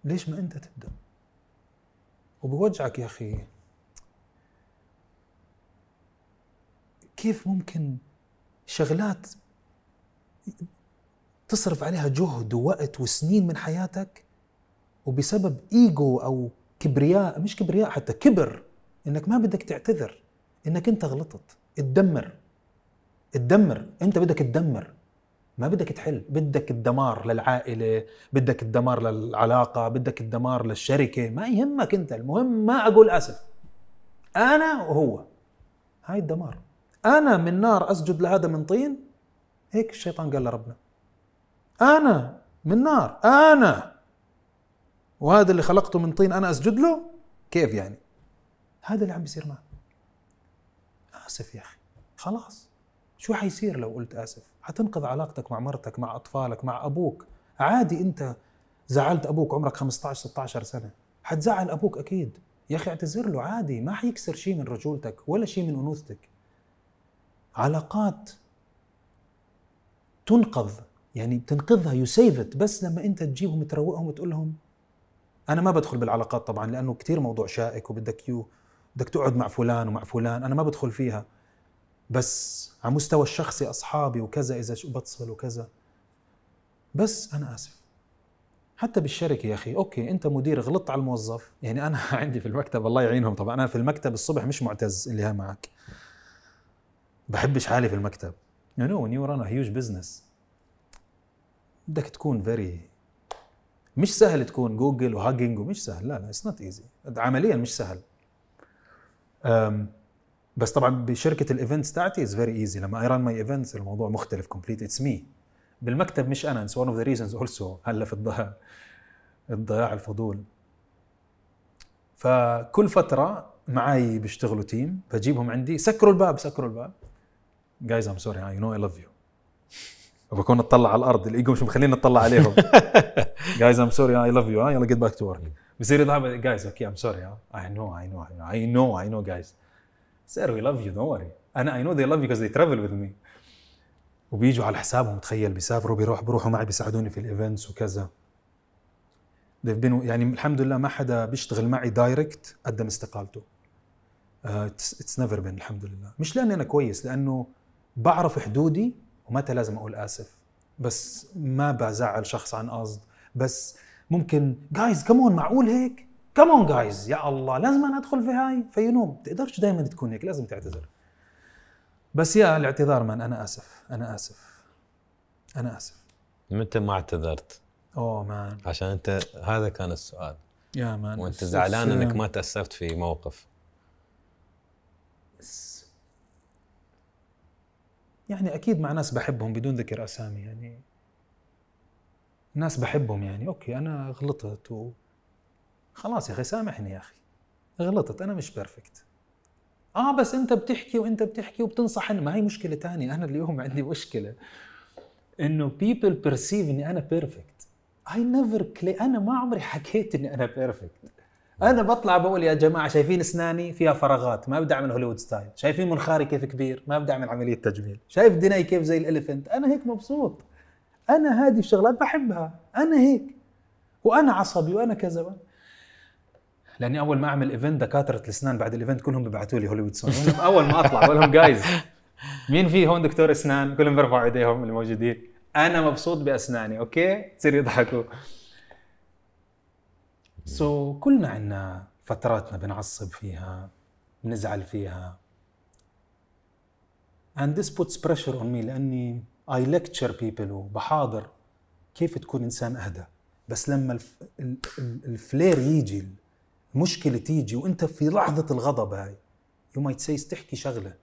ليش ما انت تبدا وبوجعك يا اخي كيف ممكن شغلات تصرف عليها جهد ووقت وسنين من حياتك وبسبب ايجو او كبرياء مش كبرياء حتى كبر انك ما بدك تعتذر انك انت غلطت تدمر تدمر انت بدك تدمر ما بدك تحل بدك الدمار للعائلة بدك الدمار للعلاقة بدك الدمار للشركة ما يهمك انت المهم ما اقول اسف انا وهو هاي الدمار انا من نار اسجد لهذا من طين هيك الشيطان قال لربنا انا من نار انا وهذا اللي خلقته من طين انا اسجد له كيف يعني هذا اللي عم بيصير معك اسف يا اخي خلاص شو حيصير لو قلت اسف حتنقذ علاقتك مع مرتك مع اطفالك مع ابوك عادي انت زعلت ابوك عمرك 15 16 سنه حتزعل ابوك اكيد يا اخي اعتذر له عادي ما حيكسر شيء من رجولتك ولا شيء من انوثتك علاقات تنقذ يعني بتنقذها يو سيف بس لما انت تجيبهم تروقهم وتقول لهم انا ما بدخل بالعلاقات طبعا لانه كثير موضوع شائك وبدك يو بدك تقعد مع فلان ومع فلان انا ما بدخل فيها بس على مستوى الشخصي اصحابي وكذا اذا شو بتصل وكذا بس انا اسف حتى بالشركه يا اخي اوكي انت مدير غلطت على الموظف يعني انا عندي في المكتب الله يعينهم طبعا انا في المكتب الصبح مش معتز اللي هي معك بحبش حالي في المكتب you know when you run a huge business بدك تكون very مش سهل تكون جوجل وهاجينج ومش سهل لا لا اتس نوت ايزي عمليا مش سهل بس طبعا بشركه الايفنتس تاعتي از فيري ايزي لما اي ران ماي ايفنتس الموضوع مختلف كومبليت اتس مي بالمكتب مش انا اتس ون اوف ذا ريزنز اولسو هلا في الضياع الضياع الفضول فكل فتره معي بيشتغلوا تيم بجيبهم عندي سكروا الباب سكروا الباب جايز ام سوري اي نو اي لاف يو وبكون اطلع على الارض الايجو مش مخليني اطلع عليهم جايز ام سوري اي لاف يو يلا جيت باك تو ورك بصير يضحك جايز اوكي ام سوري اي نو اي نو اي نو اي نو جايز سير وي لاف يو دونت وري انا اي نو ذي لاف يو بيكوز ذي ترافل وذ مي وبيجوا على حسابهم تخيل بيسافروا بيروح بروحوا معي بيساعدوني في الايفنتس وكذا يعني الحمد لله ما حدا بيشتغل معي دايركت قدم استقالته اتس نيفر بين الحمد لله مش لاني انا كويس لانه بعرف حدودي ومتى لازم اقول اسف بس ما بزعل شخص عن قصد بس ممكن جايز كمون معقول هيك كمون جايز يا الله لازم أنا ادخل في هاي في نوم بتقدرش دائما تكون هيك لازم تعتذر بس يا الاعتذار من انا اسف انا اسف انا اسف
متى ما اعتذرت
اوه مان عشان انت
هذا كان السؤال
يا مان وانت زعلان انك
ما تاثرت في موقف
يعني اكيد مع ناس بحبهم بدون ذكر اسامي يعني ناس بحبهم يعني اوكي انا غلطت و خلاص يا اخي سامحني يا اخي غلطت انا مش بيرفكت اه بس انت بتحكي وانت بتحكي وبتنصح ما هي مشكله تانية انا اليوم عندي مشكله انه بيبل بيرسيف اني انا بيرفكت اي نيفر انا ما عمري حكيت اني انا بيرفكت انا بطلع بقول يا جماعه شايفين اسناني فيها فراغات ما بدي اعمل هوليوود ستايل شايفين منخاري كيف كبير ما بدي اعمل عمليه تجميل شايف دناي كيف زي الاليفنت انا هيك مبسوط انا هذه الشغلات بحبها انا هيك وانا عصبي وانا كذا وأنا. لاني اول ما اعمل ايفنت دكاتره الاسنان بعد الايفنت كلهم ببعثوا لي هوليوود سون اول ما اطلع بقول لهم جايز مين في هون دكتور اسنان كلهم بيرفعوا ايديهم الموجودين انا مبسوط باسناني اوكي تصير يضحكوا سو so, كلنا عندنا فتراتنا بنعصب فيها بنزعل فيها and this puts pressure on me لاني I lecture people وبحاضر كيف تكون انسان اهدى بس لما الفلير يجي المشكله تيجي وانت في لحظه الغضب هاي يو مايت سيز تحكي شغله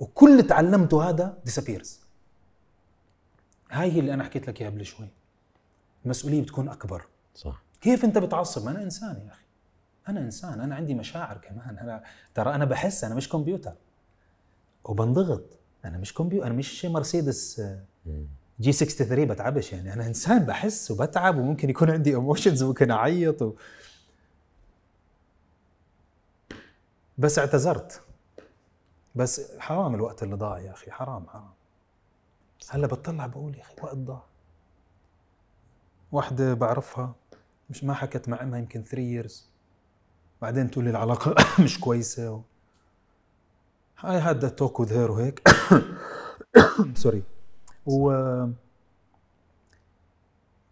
وكل اللي تعلمته هذا disappears هاي هي اللي انا حكيت لك اياها قبل شوي المسؤوليه بتكون اكبر صح كيف انت بتعصب ما انا انسان يا اخي انا انسان انا عندي مشاعر كمان انا ترى انا بحس انا مش كمبيوتر وبنضغط انا مش كمبيوتر انا مش مرسيدس جي آه، 63 بتعبش يعني انا انسان بحس وبتعب وممكن يكون عندي ايموشنز وممكن اعيط و... بس اعتذرت بس حرام الوقت اللي ضاع يا اخي حرام حرام هلا بتطلع بقول يا اخي وقت ضاع واحده بعرفها مش ما حكت مع امها يمكن 3 ييرز بعدين تقول لي العلاقه مش كويسه و... هاي هاد توك وذ هير وهيك سوري و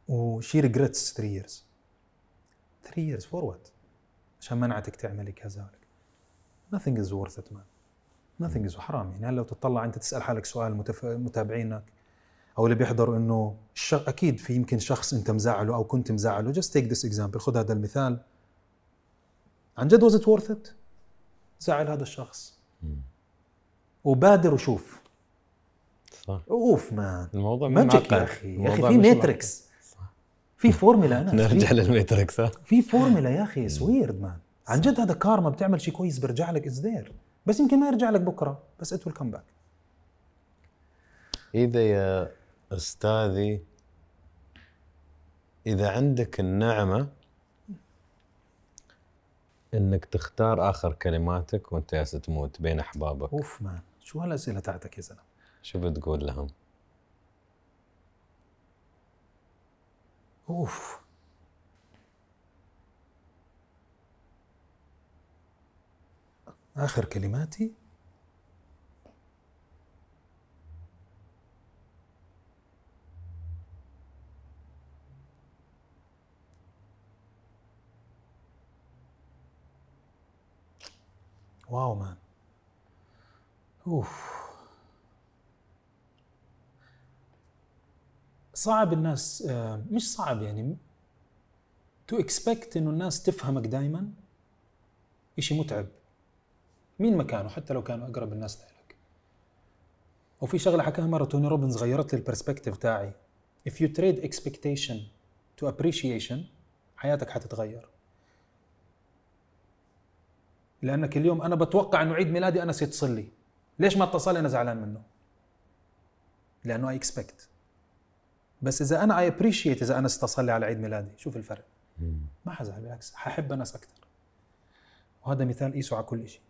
وشي ريجريتس 3 ييرز 3 ييرز فور وات عشان منعتك تعملي كذا nothing is worth it man nothing is حرام يعني هلا لو تطلع انت تسال حالك سؤال متف... متابعينك او اللي بيحضروا انه اكيد في يمكن شخص انت مزعله او كنت مزعله جست تيك ذس اكزامبل خذ هذا المثال عن جد was ات وورث ات زعل هذا الشخص وبادر وشوف صح اوف مان الموضوع ماجيك يا اخي يا اخي في ماتريكس في فورمولا انا نرجع للماتريكس في فورمولا يا اخي اتس ويرد مان عن جد هذا كارما بتعمل شيء كويس بيرجع لك اتس ذير بس يمكن ما يرجع لك بكره بس ات ويل كم باك
اذا يا أستاذي إذا عندك النعمة انك تختار اخر كلماتك وانت يا تموت بين
احبابك اوف مان شو هالاسئله تاعتك يا زلمه
شو بتقول لهم؟
اوف اخر كلماتي واو مان أوف. صعب الناس آه، مش صعب يعني تو اكسبكت انه الناس تفهمك دائما شيء متعب مين مكانه حتى لو كانوا اقرب الناس لك وفي شغله حكاها مره توني روبنز غيرت لي البرسبكتيف تاعي if you trade expectation to appreciation حياتك حتتغير لانك اليوم انا بتوقع انه عيد ميلادي انس يتصل لي ليش ما اتصل انا زعلان منه لانه اي اكسبكت بس اذا انا اي ابريشيت اذا انس اتصل لي على عيد ميلادي شوف الفرق ما حزعل بالعكس ححب انس اكثر وهذا مثال قيسه على كل شيء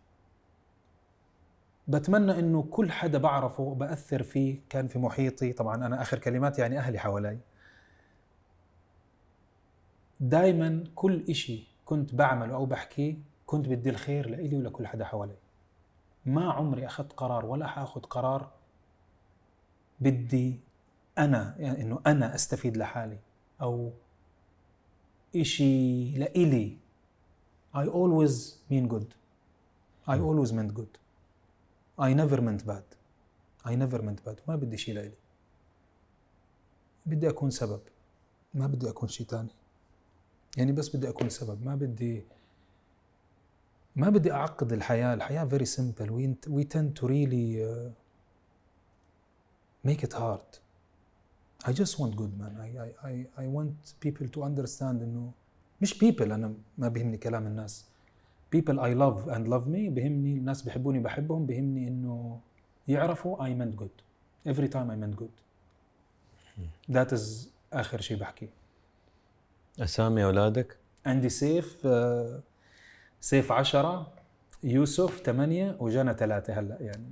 بتمنى انه كل حدا بعرفه باثر فيه كان في محيطي طبعا انا اخر كلمات يعني اهلي حوالي دائما كل شيء كنت بعمله او بحكيه كنت بدي الخير لإلي ولكل حدا حوالي ما عمري أخذت قرار ولا حاخذ قرار بدي أنا يعني إنه أنا أستفيد لحالي أو إشي لإلي I always mean good I always meant good I never meant bad I never meant bad ما بدي شيء لإلي بدي أكون سبب ما بدي أكون شيء تاني يعني بس بدي أكون سبب ما بدي ما بدي اعقد الحياه الحياه فيري سمبل وي تند تو ريلي ميك ات هارد اي جاست ونت جود مان اي اي اي اي want بيبل تو understand انه مش بيبل انا ما بيهمني كلام الناس بيبل اي لاف اند لاف مي بيهمني الناس بيحبوني بحبهم بيهمني انه يعرفوا اي meant جود افري تايم اي meant جود ذات از اخر شيء بحكيه
اسامي اولادك
عندي سيف uh, سيف 10 يوسف 8 وجنى 3 هلا يعني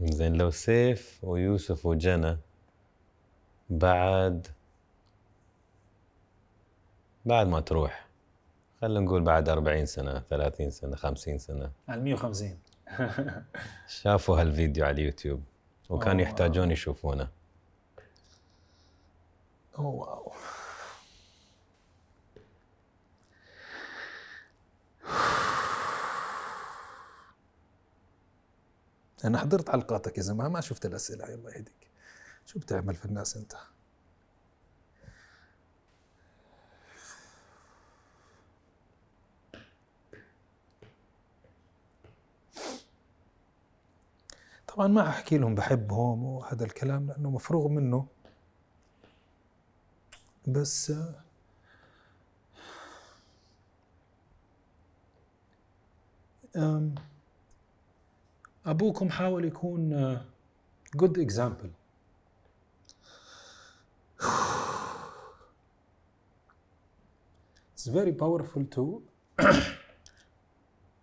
زين لو سيف ويوسف وجنى بعد بعد ما تروح خلينا نقول بعد 40 سنه 30 سنه 50 سنه
على 150
شافوا هالفيديو على اليوتيوب وكانوا يحتاجون يشوفونه اوه واو
انا حضرت حلقاتك يا زلمه ما شفت الاسئله الله يهديك شو بتعمل في الناس انت طبعا ما احكي لهم بحبهم وهذا الكلام لانه مفروغ منه بس آه، أم ابوكم حاول يكون جود آه، اكزامبل It's very powerful to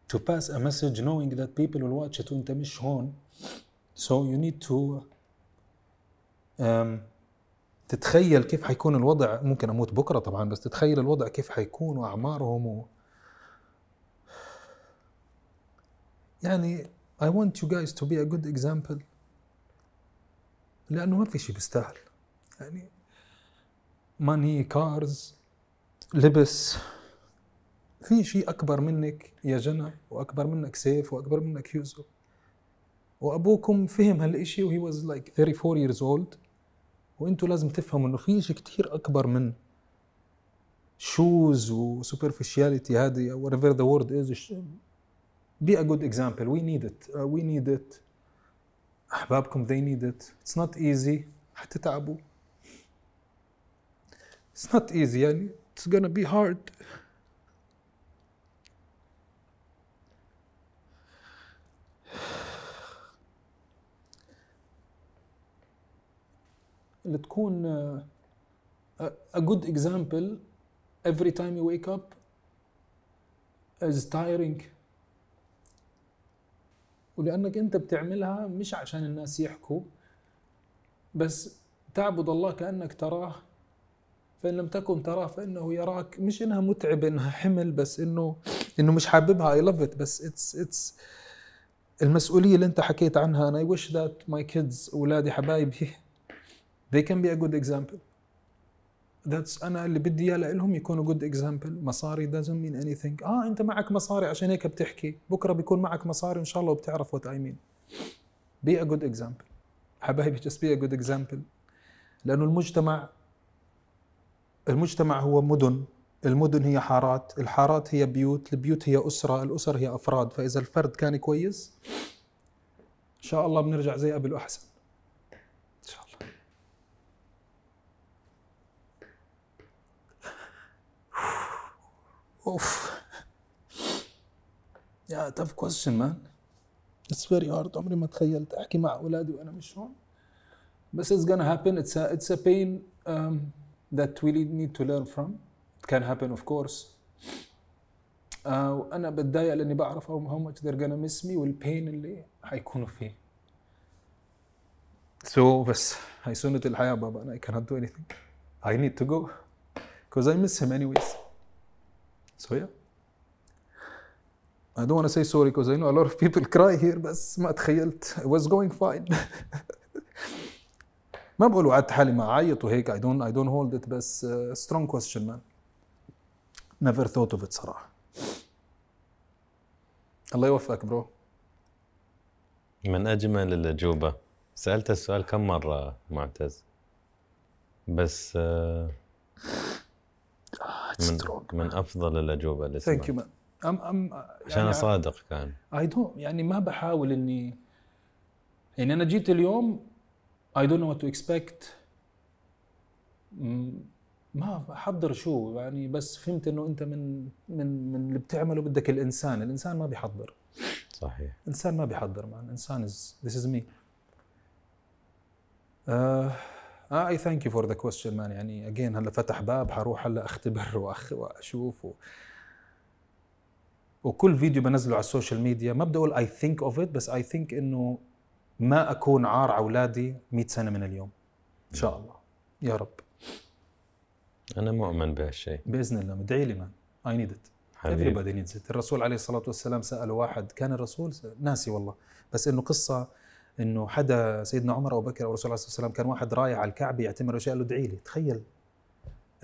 to pass a message knowing that people will watch it وانت مش هون so you need to um, تتخيل كيف حيكون الوضع ممكن اموت بكره طبعا بس تتخيل الوضع كيف حيكون واعمارهم و... يعني I want you guys to be a good example لأنه ما في شيء بيستاهل يعني money, cars, لبس في شيء أكبر منك يا جنى وأكبر منك سيف وأكبر منك يوسف وأبوكم فهم هالإشي وهي واز لايك 34 years old وانتم لازم تفهموا انه في شيء كثير اكبر من شوز وسوبرفيشياليتي هذه او whatever the word is be a good example. We need it. Uh, we need it. أحبابكم they need it. It's not easy. حتتعبوا. It's not easy يعني it's gonna be hard. اللي تكون uh, a good example every time you wake up is tiring ولانك انت بتعملها مش عشان الناس يحكوا بس تعبد الله كانك تراه فان لم تكن تراه فانه يراك مش انها متعبه انها حمل بس انه انه مش حاببها اي لاف ات بس اتس اتس المسؤوليه اللي انت حكيت عنها انا اي ويش ذات ماي كيدز اولادي حبايبي they can be a good example ذاتس انا اللي بدي اياه لهم يكونوا جود اكزامبل مصاري doesn't mean anything اه انت معك مصاري عشان هيك بتحكي بكره بيكون معك مصاري ان شاء الله وبتعرف وات اي مين بي ا جود اكزامبل حبايبي just be a good example لانه المجتمع المجتمع هو مدن المدن هي حارات الحارات هي بيوت البيوت هي أسرة الأسر هي أفراد فإذا الفرد كان كويس إن شاء الله بنرجع زي قبل وأحسن Oof. Yeah, tough question, man. It's very hard. عمري ما تخيلت احكي مع اولادي وانا مش هون. بس it's gonna happen. It's a it's a pain um, that we need to learn from. It can happen, of course. Uh, وانا بتضايق لاني بعرف how much they're gonna miss me والبين اللي حيكونوا فيه. سو so, بس هي سنة الحياة بابا أنا I cannot do anything I need to go because I miss him anyways So yeah. I don't want to say sorry because I know a lot of people cry here بس ما تخيلت I was going fine ما بقول وعدت حالي ما عيط وهيك I don't I don't hold it بس uh, strong question man never thought of it صراحة الله يوفقك برو
من أجمل الأجوبة سألت السؤال كم مرة معتز بس uh... واحد من ستروك من افضل الاجوبه اللي ثانك يو
ام ام يعني عشان صادق كان اي دونت يعني ما بحاول اني يعني انا جيت اليوم اي دونت نو وات تو اكسبكت ما بحضر شو يعني بس فهمت انه انت من من من اللي بتعمله بدك الانسان، الانسان ما بيحضر صحيح الانسان ما بيحضر مان، الانسان از ذيس از مي اي ثانك يو فور ذا كويستشن مان يعني اجين هلا فتح باب حروح هلا اختبر وأخ واشوف و... وكل فيديو بنزله على السوشيال ميديا ما بدي اقول اي ثينك اوف ات بس اي ثينك انه ما اكون عار على اولادي 100 سنه من اليوم ان شاء الله يا رب
انا مؤمن بهالشيء
باذن الله ادعي لي مان اي نيد ات everybody needs it الرسول عليه الصلاه والسلام ساله واحد كان الرسول ناسي والله بس انه قصه انه حدا سيدنا عمر او بكر او الرسول عليه الصلاه والسلام كان واحد رايح على الكعبه يعتمر قال له ادعي لي تخيل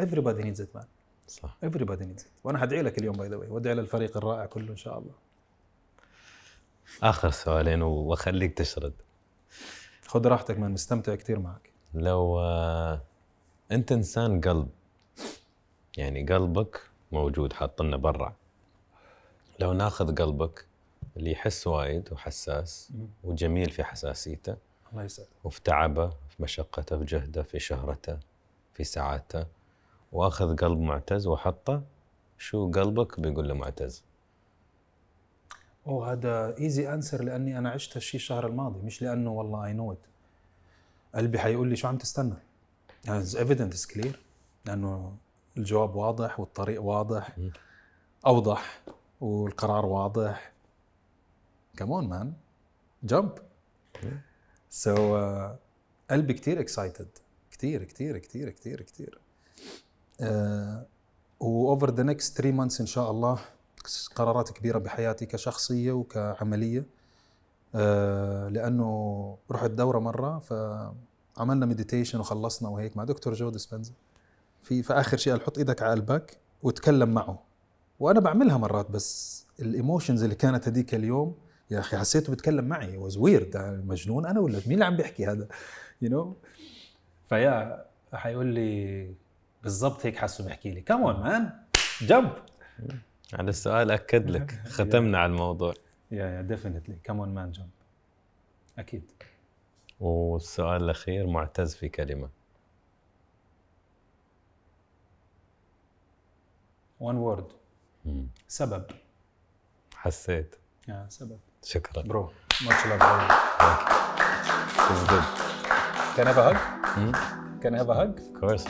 everybody needs it man صح everybody needs it وانا حدعي لك اليوم باي ذا واي وادعي للفريق الرائع كله ان شاء الله
اخر سؤالين واخليك تشرد
خذ راحتك من مستمتع كثير معك
لو آه، انت انسان قلب يعني قلبك موجود حاط لنا برا لو ناخذ قلبك اللي يحس وايد وحساس وجميل في حساسيته الله يسعدك وفي تعبه في مشقته في جهده في شهرته في سعادته واخذ قلب معتز وحطه شو قلبك بيقول له معتز
هذا ايزي انسر لاني انا عشت هالشيء الشهر الماضي مش لانه والله اي نو قلبي حيقول لي شو عم تستنى از ايفيدنت از كلير لانه الجواب واضح والطريق واضح اوضح والقرار واضح come on man jump so uh, قلبي كتير excited كتير كتير كتير كتير كتير uh, واوفر ذا next 3 months ان شاء الله قرارات كبيره بحياتي كشخصيه وكعمليه uh, لانه رحت دوره مره فعملنا مديتيشن وخلصنا وهيك مع دكتور جو ديسبنزا في فاخر شيء قال حط ايدك على قلبك وتكلم معه وانا بعملها مرات بس الايموشنز اللي كانت هذيك اليوم يا اخي حسيته بيتكلم معي واز ويرد مجنون انا ولا مين اللي عم بيحكي هذا يو نو فيا حيقول لي بالضبط هيك حاسه بيحكي لي كمون مان جمب
على السؤال اكد لك ختمنا على الموضوع
يا يا ديفينتلي كمون مان جمب اكيد
والسؤال الاخير معتز في كلمه
وان وورد سبب حسيت اه سبب شكرا برو ماتش لاف Can I have a hug? Hmm? Can I have a hug? Of course,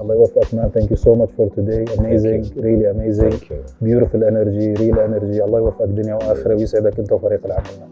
الله يوفقك مان ثانك يو سو ماتش فور توداي اميزنج ريلي اميزنج بيوتيفول انرجي ريل انرجي الله يوفقك دنيا واخره ويسعدك انت وفريق العمل